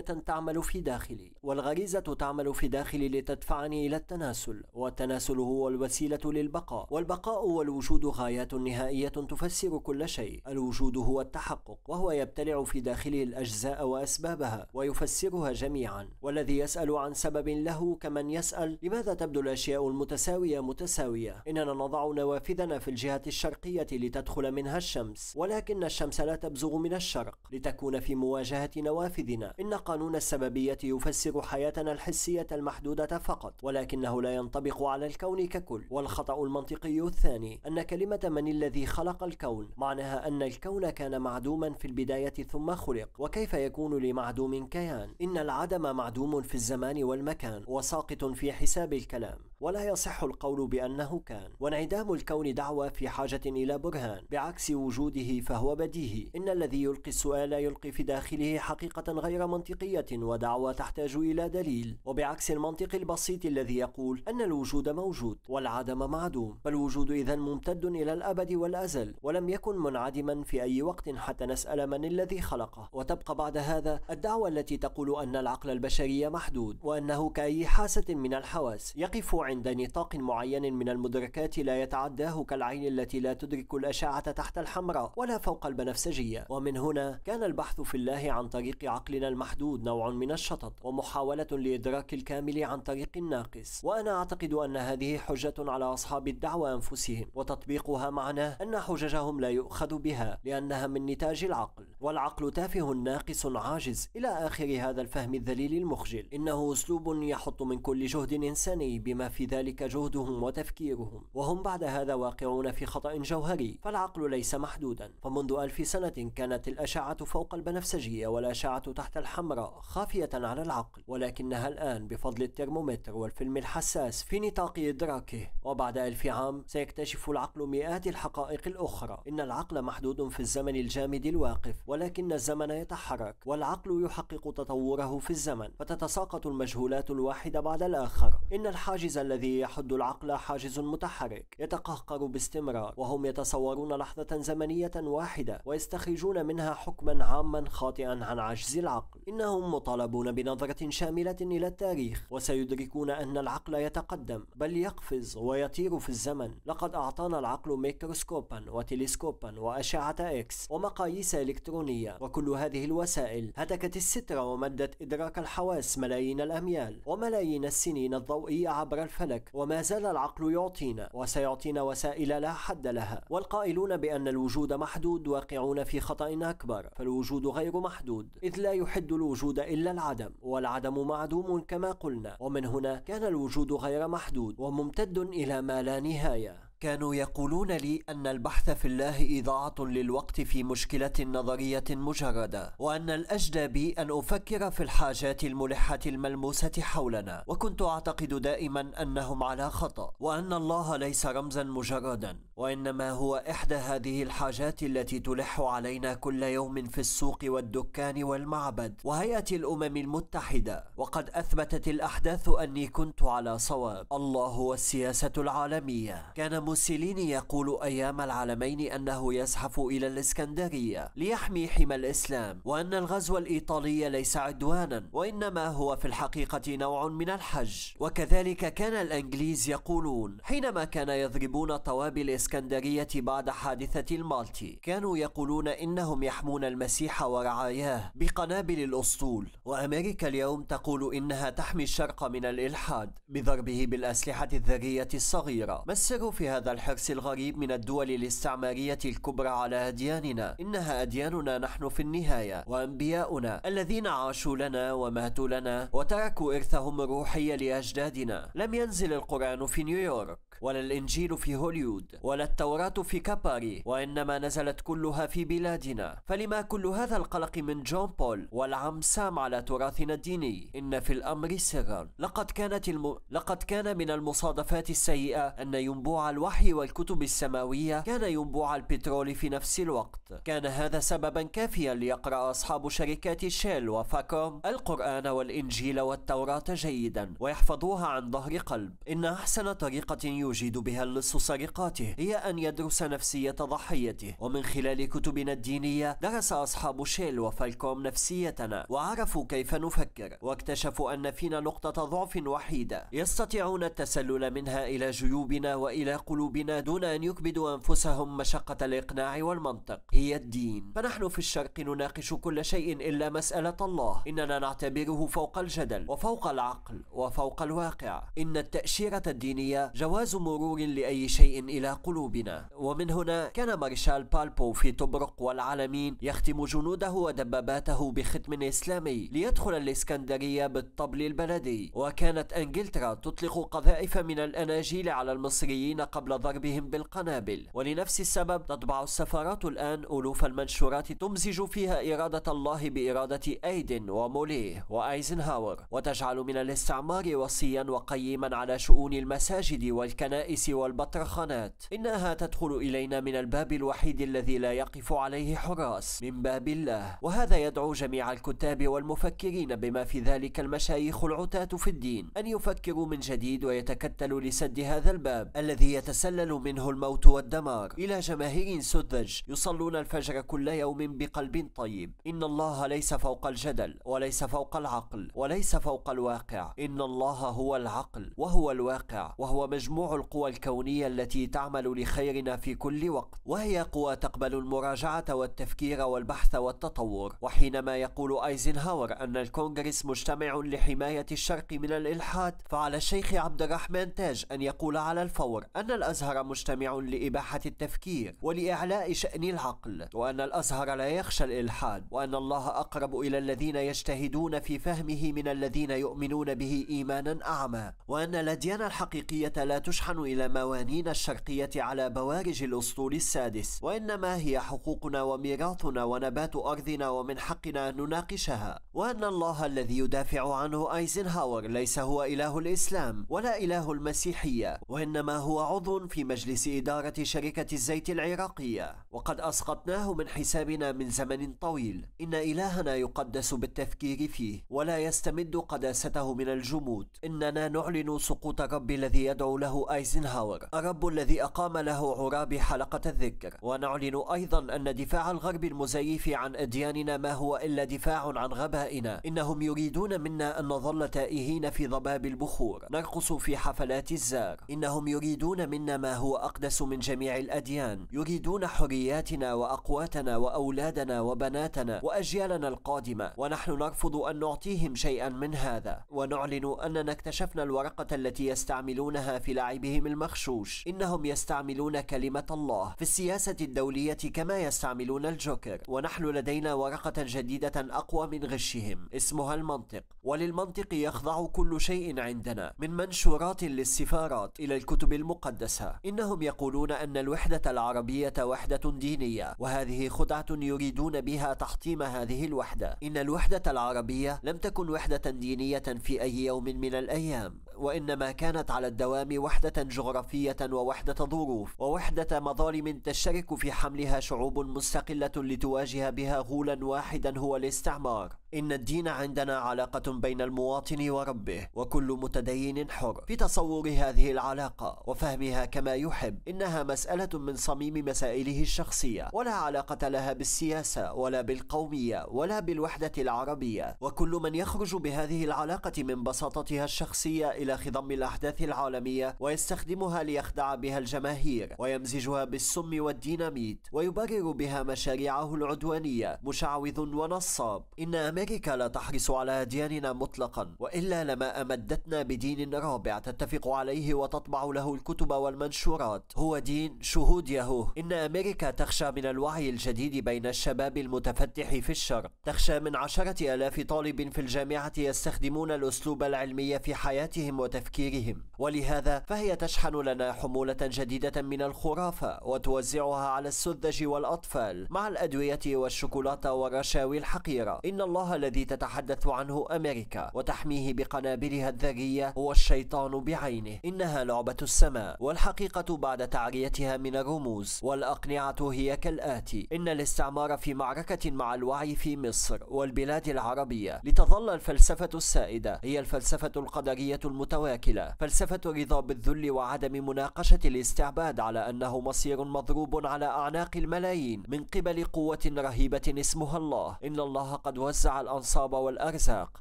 تعمل في داخلي والغريزة تعمل في داخلي لتدفعني إلى التناسل والتناسل هو الوسيلة للبقاء والبقاء هو الوجود غايات نهائية تفسر كل شيء الوجود هو التحقق وهو يبتلع في داخله الأجزاء وأسبابها ويفسرها جميعا والذي يسأل عن سبب له كمن يسأل لماذا تبدو الأشياء المتساوية متساوية إننا نضع نوافذنا في الجهة الشرقية لتدخل منها الشمس ولكن الشمس لا تبزغ من الشرق لتكون في مواجهة نوافذنا إن قانون السببية يفسر حياتنا الحسية المحدودة فقط ولكنه لا ينطبق على الكون ككل والخطأ المنطقي الثاني أن كلمة من الذي خلق الكون معناها أن الكون كان معدوما في البداية ثم خلق وكيف يكون لمعدوم كيان إن العدم معدوم في الزمان والمكان وساقط في حساب الكلام ولا يصح القول بأنه كان وانعدام الكون دعوة في حاجة إلى برهان بعكس وجوده فهو بديهي إن الذي يلقي السؤال يلقي في داخله حقيقة غير منطقية ودعوة تحتاج إلى دليل وبعكس المنطق البسيط الذي يقول أن الوجود موجود والعدم معدوم فالوجود إذا ممتد إلى الأبد والأزل ولم يكن منعدما في أي وقت حتى نسأل من الذي خلقه وتبقى بعد هذا الدعوة التي تقول أن العقل البشري محدود وأنه كأي حاسة من الحواس يقف عند نطاق معين من المدركات لا يتعداه كالعين التي لا تدرك الأشعة تحت الحمراء ولا فوق البنفسجية ومن هنا كان البحث في الله عن طريق عقلنا المحدود نوع من الشطط ومحاولة لإدراك الكامل عن طريق الناقص وأنا أعتقد أن هذه حجة على أصحاب الدعوة أنفسهم وتطبيقها معناه أن حججهم لا يؤخذ بها لأنها من نتاج العقل والعقل تافه ناقص عاجز إلى آخر هذا الفهم الذليل المخجل إنه أسلوب يحط من كل جهد إنساني بما فيه في ذلك جهدهم وتفكيرهم وهم بعد هذا واقعون في خطأ جوهري فالعقل ليس محدودا فمنذ ألف سنة كانت الأشعة فوق البنفسجية والأشعة تحت الحمراء خافية على العقل ولكنها الآن بفضل الترمومتر والفيلم الحساس في نطاق إدراكه وبعد ألف عام سيكتشف العقل مئات الحقائق الأخرى إن العقل محدود في الزمن الجامد الواقف ولكن الزمن يتحرك والعقل يحقق تطوره في الزمن فتتساقط المجهولات الواحدة بعد الآخر إن الحاجز الذي يحد العقل حاجز متحرك يتقهقر باستمرار وهم يتصورون لحظة زمنية واحدة ويستخرجون منها حكما عاما خاطئا عن عجز العقل إنهم مطالبون بنظرة شاملة إلى التاريخ وسيدركون أن العقل يتقدم بل يقفز ويطير في الزمن لقد أعطانا العقل ميكروسكوبا وتلسكوبا وأشعة إكس ومقاييس إلكترونية وكل هذه الوسائل هتكت السترة ومدت إدراك الحواس ملايين الأميال وملايين السنين الضوئية عبر الفكر الفلك وما زال العقل يعطينا وسيعطينا وسائل لا حد لها والقائلون بأن الوجود محدود واقعون في خطأ أكبر فالوجود غير محدود إذ لا يحد الوجود إلا العدم والعدم معدوم كما قلنا ومن هنا كان الوجود غير محدود وممتد إلى ما لا نهاية كانوا يقولون لي أن البحث في الله إضاعة للوقت في مشكلة نظرية مجردة وأن الأجدى بي أن أفكر في الحاجات الملحة الملموسة حولنا وكنت أعتقد دائما أنهم على خطأ وأن الله ليس رمزا مجردا وانما هو احدى هذه الحاجات التي تلح علينا كل يوم في السوق والدكان والمعبد وهيئه الامم المتحده وقد اثبتت الاحداث اني كنت على صواب الله والسياسه العالميه كان موسوليني يقول ايام العالمين انه يزحف الى الاسكندريه ليحمي حمى الاسلام وان الغزو الايطالي ليس عدوانا وانما هو في الحقيقه نوع من الحج وكذلك كان الانجليز يقولون حينما كان يضربون طوابل الإسكندرية بعد حادثة المالتي كانوا يقولون إنهم يحمون المسيح ورعاياه بقنابل الأسطول وأمريكا اليوم تقول إنها تحمي الشرق من الإلحاد بضربه بالأسلحة الذرية الصغيرة ما السر في هذا الحرص الغريب من الدول الاستعمارية الكبرى على أدياننا إنها أدياننا نحن في النهاية وأنبياؤنا الذين عاشوا لنا وماتوا لنا وتركوا إرثهم الروحي لأجدادنا لم ينزل القرآن في نيويورك ولا الإنجيل في هوليود ولا ولا التوراة في كاباري وإنما نزلت كلها في بلادنا فلما كل هذا القلق من جون بول والعم سام على تراثنا الديني إن في الأمر سرا لقد كانت الم... لقد كان من المصادفات السيئة أن ينبوع الوحي والكتب السماوية كان ينبوع البترول في نفس الوقت كان هذا سببا كافيا ليقرأ أصحاب شركات شيل وفاكوم القرآن والإنجيل والتوراة جيدا ويحفظوها عن ظهر قلب إن أحسن طريقة يوجد بها اللص سرقاته هي هي أن يدرس نفسية ضحيته ومن خلال كتبنا الدينية درس أصحاب شيل وفالكوم نفسيتنا وعرفوا كيف نفكر واكتشفوا أن فينا نقطة ضعف وحيدة يستطيعون التسلل منها إلى جيوبنا وإلى قلوبنا دون أن يكبدوا أنفسهم مشقة الإقناع والمنطق هي الدين فنحن في الشرق نناقش كل شيء إلا مسألة الله إننا نعتبره فوق الجدل وفوق العقل وفوق الواقع إن التأشيرة الدينية جواز مرور لأي شيء إلى قلوبنا قلوبنا ومن هنا كان مارشال بالبو في طبرق والعالمين يختم جنوده ودباباته بختم إسلامي ليدخل الإسكندرية بالطبل البلدي وكانت أنجلترا تطلق قذائف من الأناجيل على المصريين قبل ضربهم بالقنابل ولنفس السبب تطبع السفارات الآن ألوف المنشورات تمزج فيها إرادة الله بإرادة أيدن وموليه وأيزنهاور وتجعل من الاستعمار وصيا وقيما على شؤون المساجد والكنائس والبطرخانات إنها تدخل إلينا من الباب الوحيد الذي لا يقف عليه حراس من باب الله وهذا يدعو جميع الكتاب والمفكرين بما في ذلك المشايخ العتاة في الدين أن يفكروا من جديد ويتكتلوا لسد هذا الباب الذي يتسلل منه الموت والدمار إلى جماهير سذج يصلون الفجر كل يوم بقلب طيب إن الله ليس فوق الجدل وليس فوق العقل وليس فوق الواقع إن الله هو العقل وهو الواقع وهو مجموع القوى الكونية التي تعمل لخيرنا في كل وقت وهي قوى تقبل المراجعة والتفكير والبحث والتطور وحينما يقول أيزنهاور أن الكونغرس مجتمع لحماية الشرق من الإلحاد فعلى الشيخ عبد الرحمن تاج أن يقول على الفور أن الأزهر مجتمع لإباحة التفكير ولإعلاء شأن العقل وأن الأزهر لا يخشى الإلحاد وأن الله أقرب إلى الذين يجتهدون في فهمه من الذين يؤمنون به إيمانا أعمى وأن الأديان الحقيقية لا تشحن إلى موانين الشرقية على بوارج الأسطول السادس وإنما هي حقوقنا وميراثنا ونبات أرضنا ومن حقنا أن نناقشها وأن الله الذي يدافع عنه أيزنهاور ليس هو إله الإسلام ولا إله المسيحية وإنما هو عضو في مجلس إدارة شركة الزيت العراقية وقد أسقطناه من حسابنا من زمن طويل إن إلهنا يقدس بالتفكير فيه ولا يستمد قداسته من الجمود إننا نعلن سقوط الرب الذي يدعو له أيزنهاور الرب الذي أقام قام له عرابي حلقة الذكر ونعلن أيضا أن دفاع الغرب المزيف عن أدياننا ما هو إلا دفاع عن غبائنا إنهم يريدون منا أن نظل تائهين في ضباب البخور نرقص في حفلات الزار إنهم يريدون منا ما هو أقدس من جميع الأديان يريدون حرياتنا وأقواتنا وأولادنا وبناتنا وأجيالنا القادمة ونحن نرفض أن نعطيهم شيئا من هذا ونعلن أننا اكتشفنا الورقة التي يستعملونها في لعبهم المخشوش إنهم يستعملون يستعملون كلمة الله في السياسة الدولية كما يستعملون الجوكر ونحن لدينا ورقة جديدة أقوى من غشهم اسمها المنطق وللمنطق يخضع كل شيء عندنا من منشورات للسفارات إلى الكتب المقدسة إنهم يقولون أن الوحدة العربية وحدة دينية وهذه خدعة يريدون بها تحطيم هذه الوحدة إن الوحدة العربية لم تكن وحدة دينية في أي يوم من الأيام وإنما كانت على الدوام وحدة جغرافية ووحدة ظروف ووحدة مظالم تشترك في حملها شعوب مستقلة لتواجه بها غولا واحدا هو الاستعمار إن الدين عندنا علاقة بين المواطن وربه وكل متدين حر في تصور هذه العلاقة وفهمها كما يحب إنها مسألة من صميم مسائله الشخصية ولا علاقة لها بالسياسة ولا بالقومية ولا بالوحدة العربية وكل من يخرج بهذه العلاقة من بساطتها الشخصية إلى إلى خضم الأحداث العالمية ويستخدمها ليخدع بها الجماهير ويمزجها بالسم والديناميت ويبرر بها مشاريعه العدوانية مشعوذ ونصاب إن أمريكا لا تحرص على أدياننا مطلقا وإلا لما أمدتنا بدين رابع تتفق عليه وتطبع له الكتب والمنشورات هو دين شهود يهوه إن أمريكا تخشى من الوعي الجديد بين الشباب المتفتح في الشرق تخشى من عشرة ألاف طالب في الجامعة يستخدمون الأسلوب العلمي في حياتهم وتفكيرهم ولهذا فهي تشحن لنا حمولة جديدة من الخرافة وتوزعها على السذج والأطفال مع الأدوية والشوكولاتة والرشاوي الحقيرة إن الله الذي تتحدث عنه أمريكا وتحميه بقنابلها الذرية هو الشيطان بعينه إنها لعبة السماء والحقيقة بعد تعريتها من الرموز والأقنعة هي كالآتي إن الاستعمار في معركة مع الوعي في مصر والبلاد العربية لتظل الفلسفة السائدة هي الفلسفة القدرية المتحدة متواكلة فلسفة الرضا بالذل وعدم مناقشة الاستعباد على أنه مصير مضروب على أعناق الملايين من قبل قوة رهيبة اسمها الله إن الله قد وزع الأنصاب والأرزاق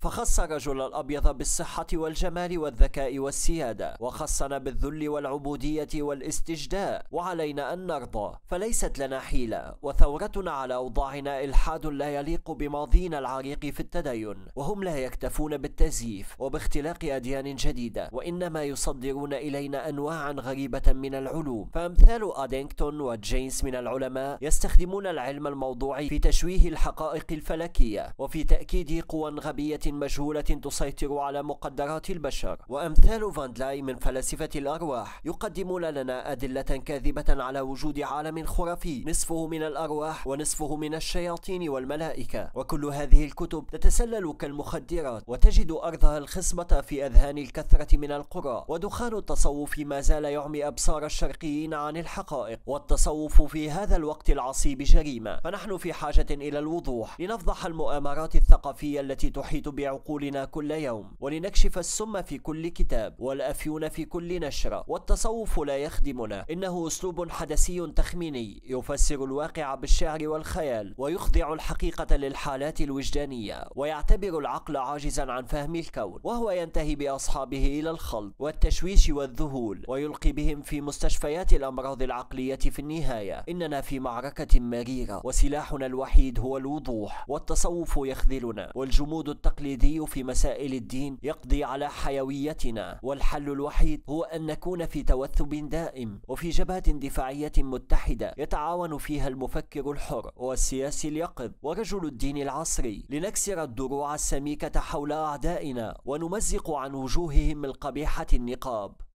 فخص الرجل الأبيض بالصحة والجمال والذكاء والسيادة وخصنا بالذل والعبودية والاستجداء وعلينا أن نرضى فليست لنا حيلة وثورتنا على أوضاعنا إلحاد لا يليق بماضينا العريق في التدين وهم لا يكتفون بالتزييف وباختلاق أديان جديدة جديدة وإنما يصدرون إلينا أنواعا غريبة من العلوم فأمثال أدينغتون وجينس من العلماء يستخدمون العلم الموضوعي في تشويه الحقائق الفلكية وفي تأكيد قوى غبية مجهولة تسيطر على مقدرات البشر وأمثال فاندلاي من فلاسفة الأرواح يقدمون لنا أدلة كاذبة على وجود عالم خرافي نصفه من الأرواح ونصفه من الشياطين والملائكة وكل هذه الكتب تتسلل كالمخدرات وتجد أرضها الخصبة في أذهان الكتب الكثرة من القرى ودخان التصوف ما زال يعمي أبصار الشرقيين عن الحقائق والتصوف في هذا الوقت العصيب جريمة فنحن في حاجة إلى الوضوح لنفضح المؤامرات الثقافية التي تحيط بعقولنا كل يوم ولنكشف السم في كل كتاب والأفيون في كل نشرة والتصوف لا يخدمنا إنه أسلوب حدسي تخميني يفسر الواقع بالشعر والخيال ويخضع الحقيقة للحالات الوجدانية ويعتبر العقل عاجزا عن فهم الكون وهو ينتهي بأصحاب به إلى الخلط والتشويش والذهول ويلقي بهم في مستشفيات الأمراض العقلية في النهاية إننا في معركة مريرة وسلاحنا الوحيد هو الوضوح والتصوف يخذلنا والجمود التقليدي في مسائل الدين يقضي على حيويتنا والحل الوحيد هو أن نكون في توثب دائم وفي جبهة دفاعية متحدة يتعاون فيها المفكر الحر والسياسي اليقظ ورجل الدين العصري لنكسر الدروع السميكة حول أعدائنا ونمزق عن وجوه وجوههم القبيحة النقاب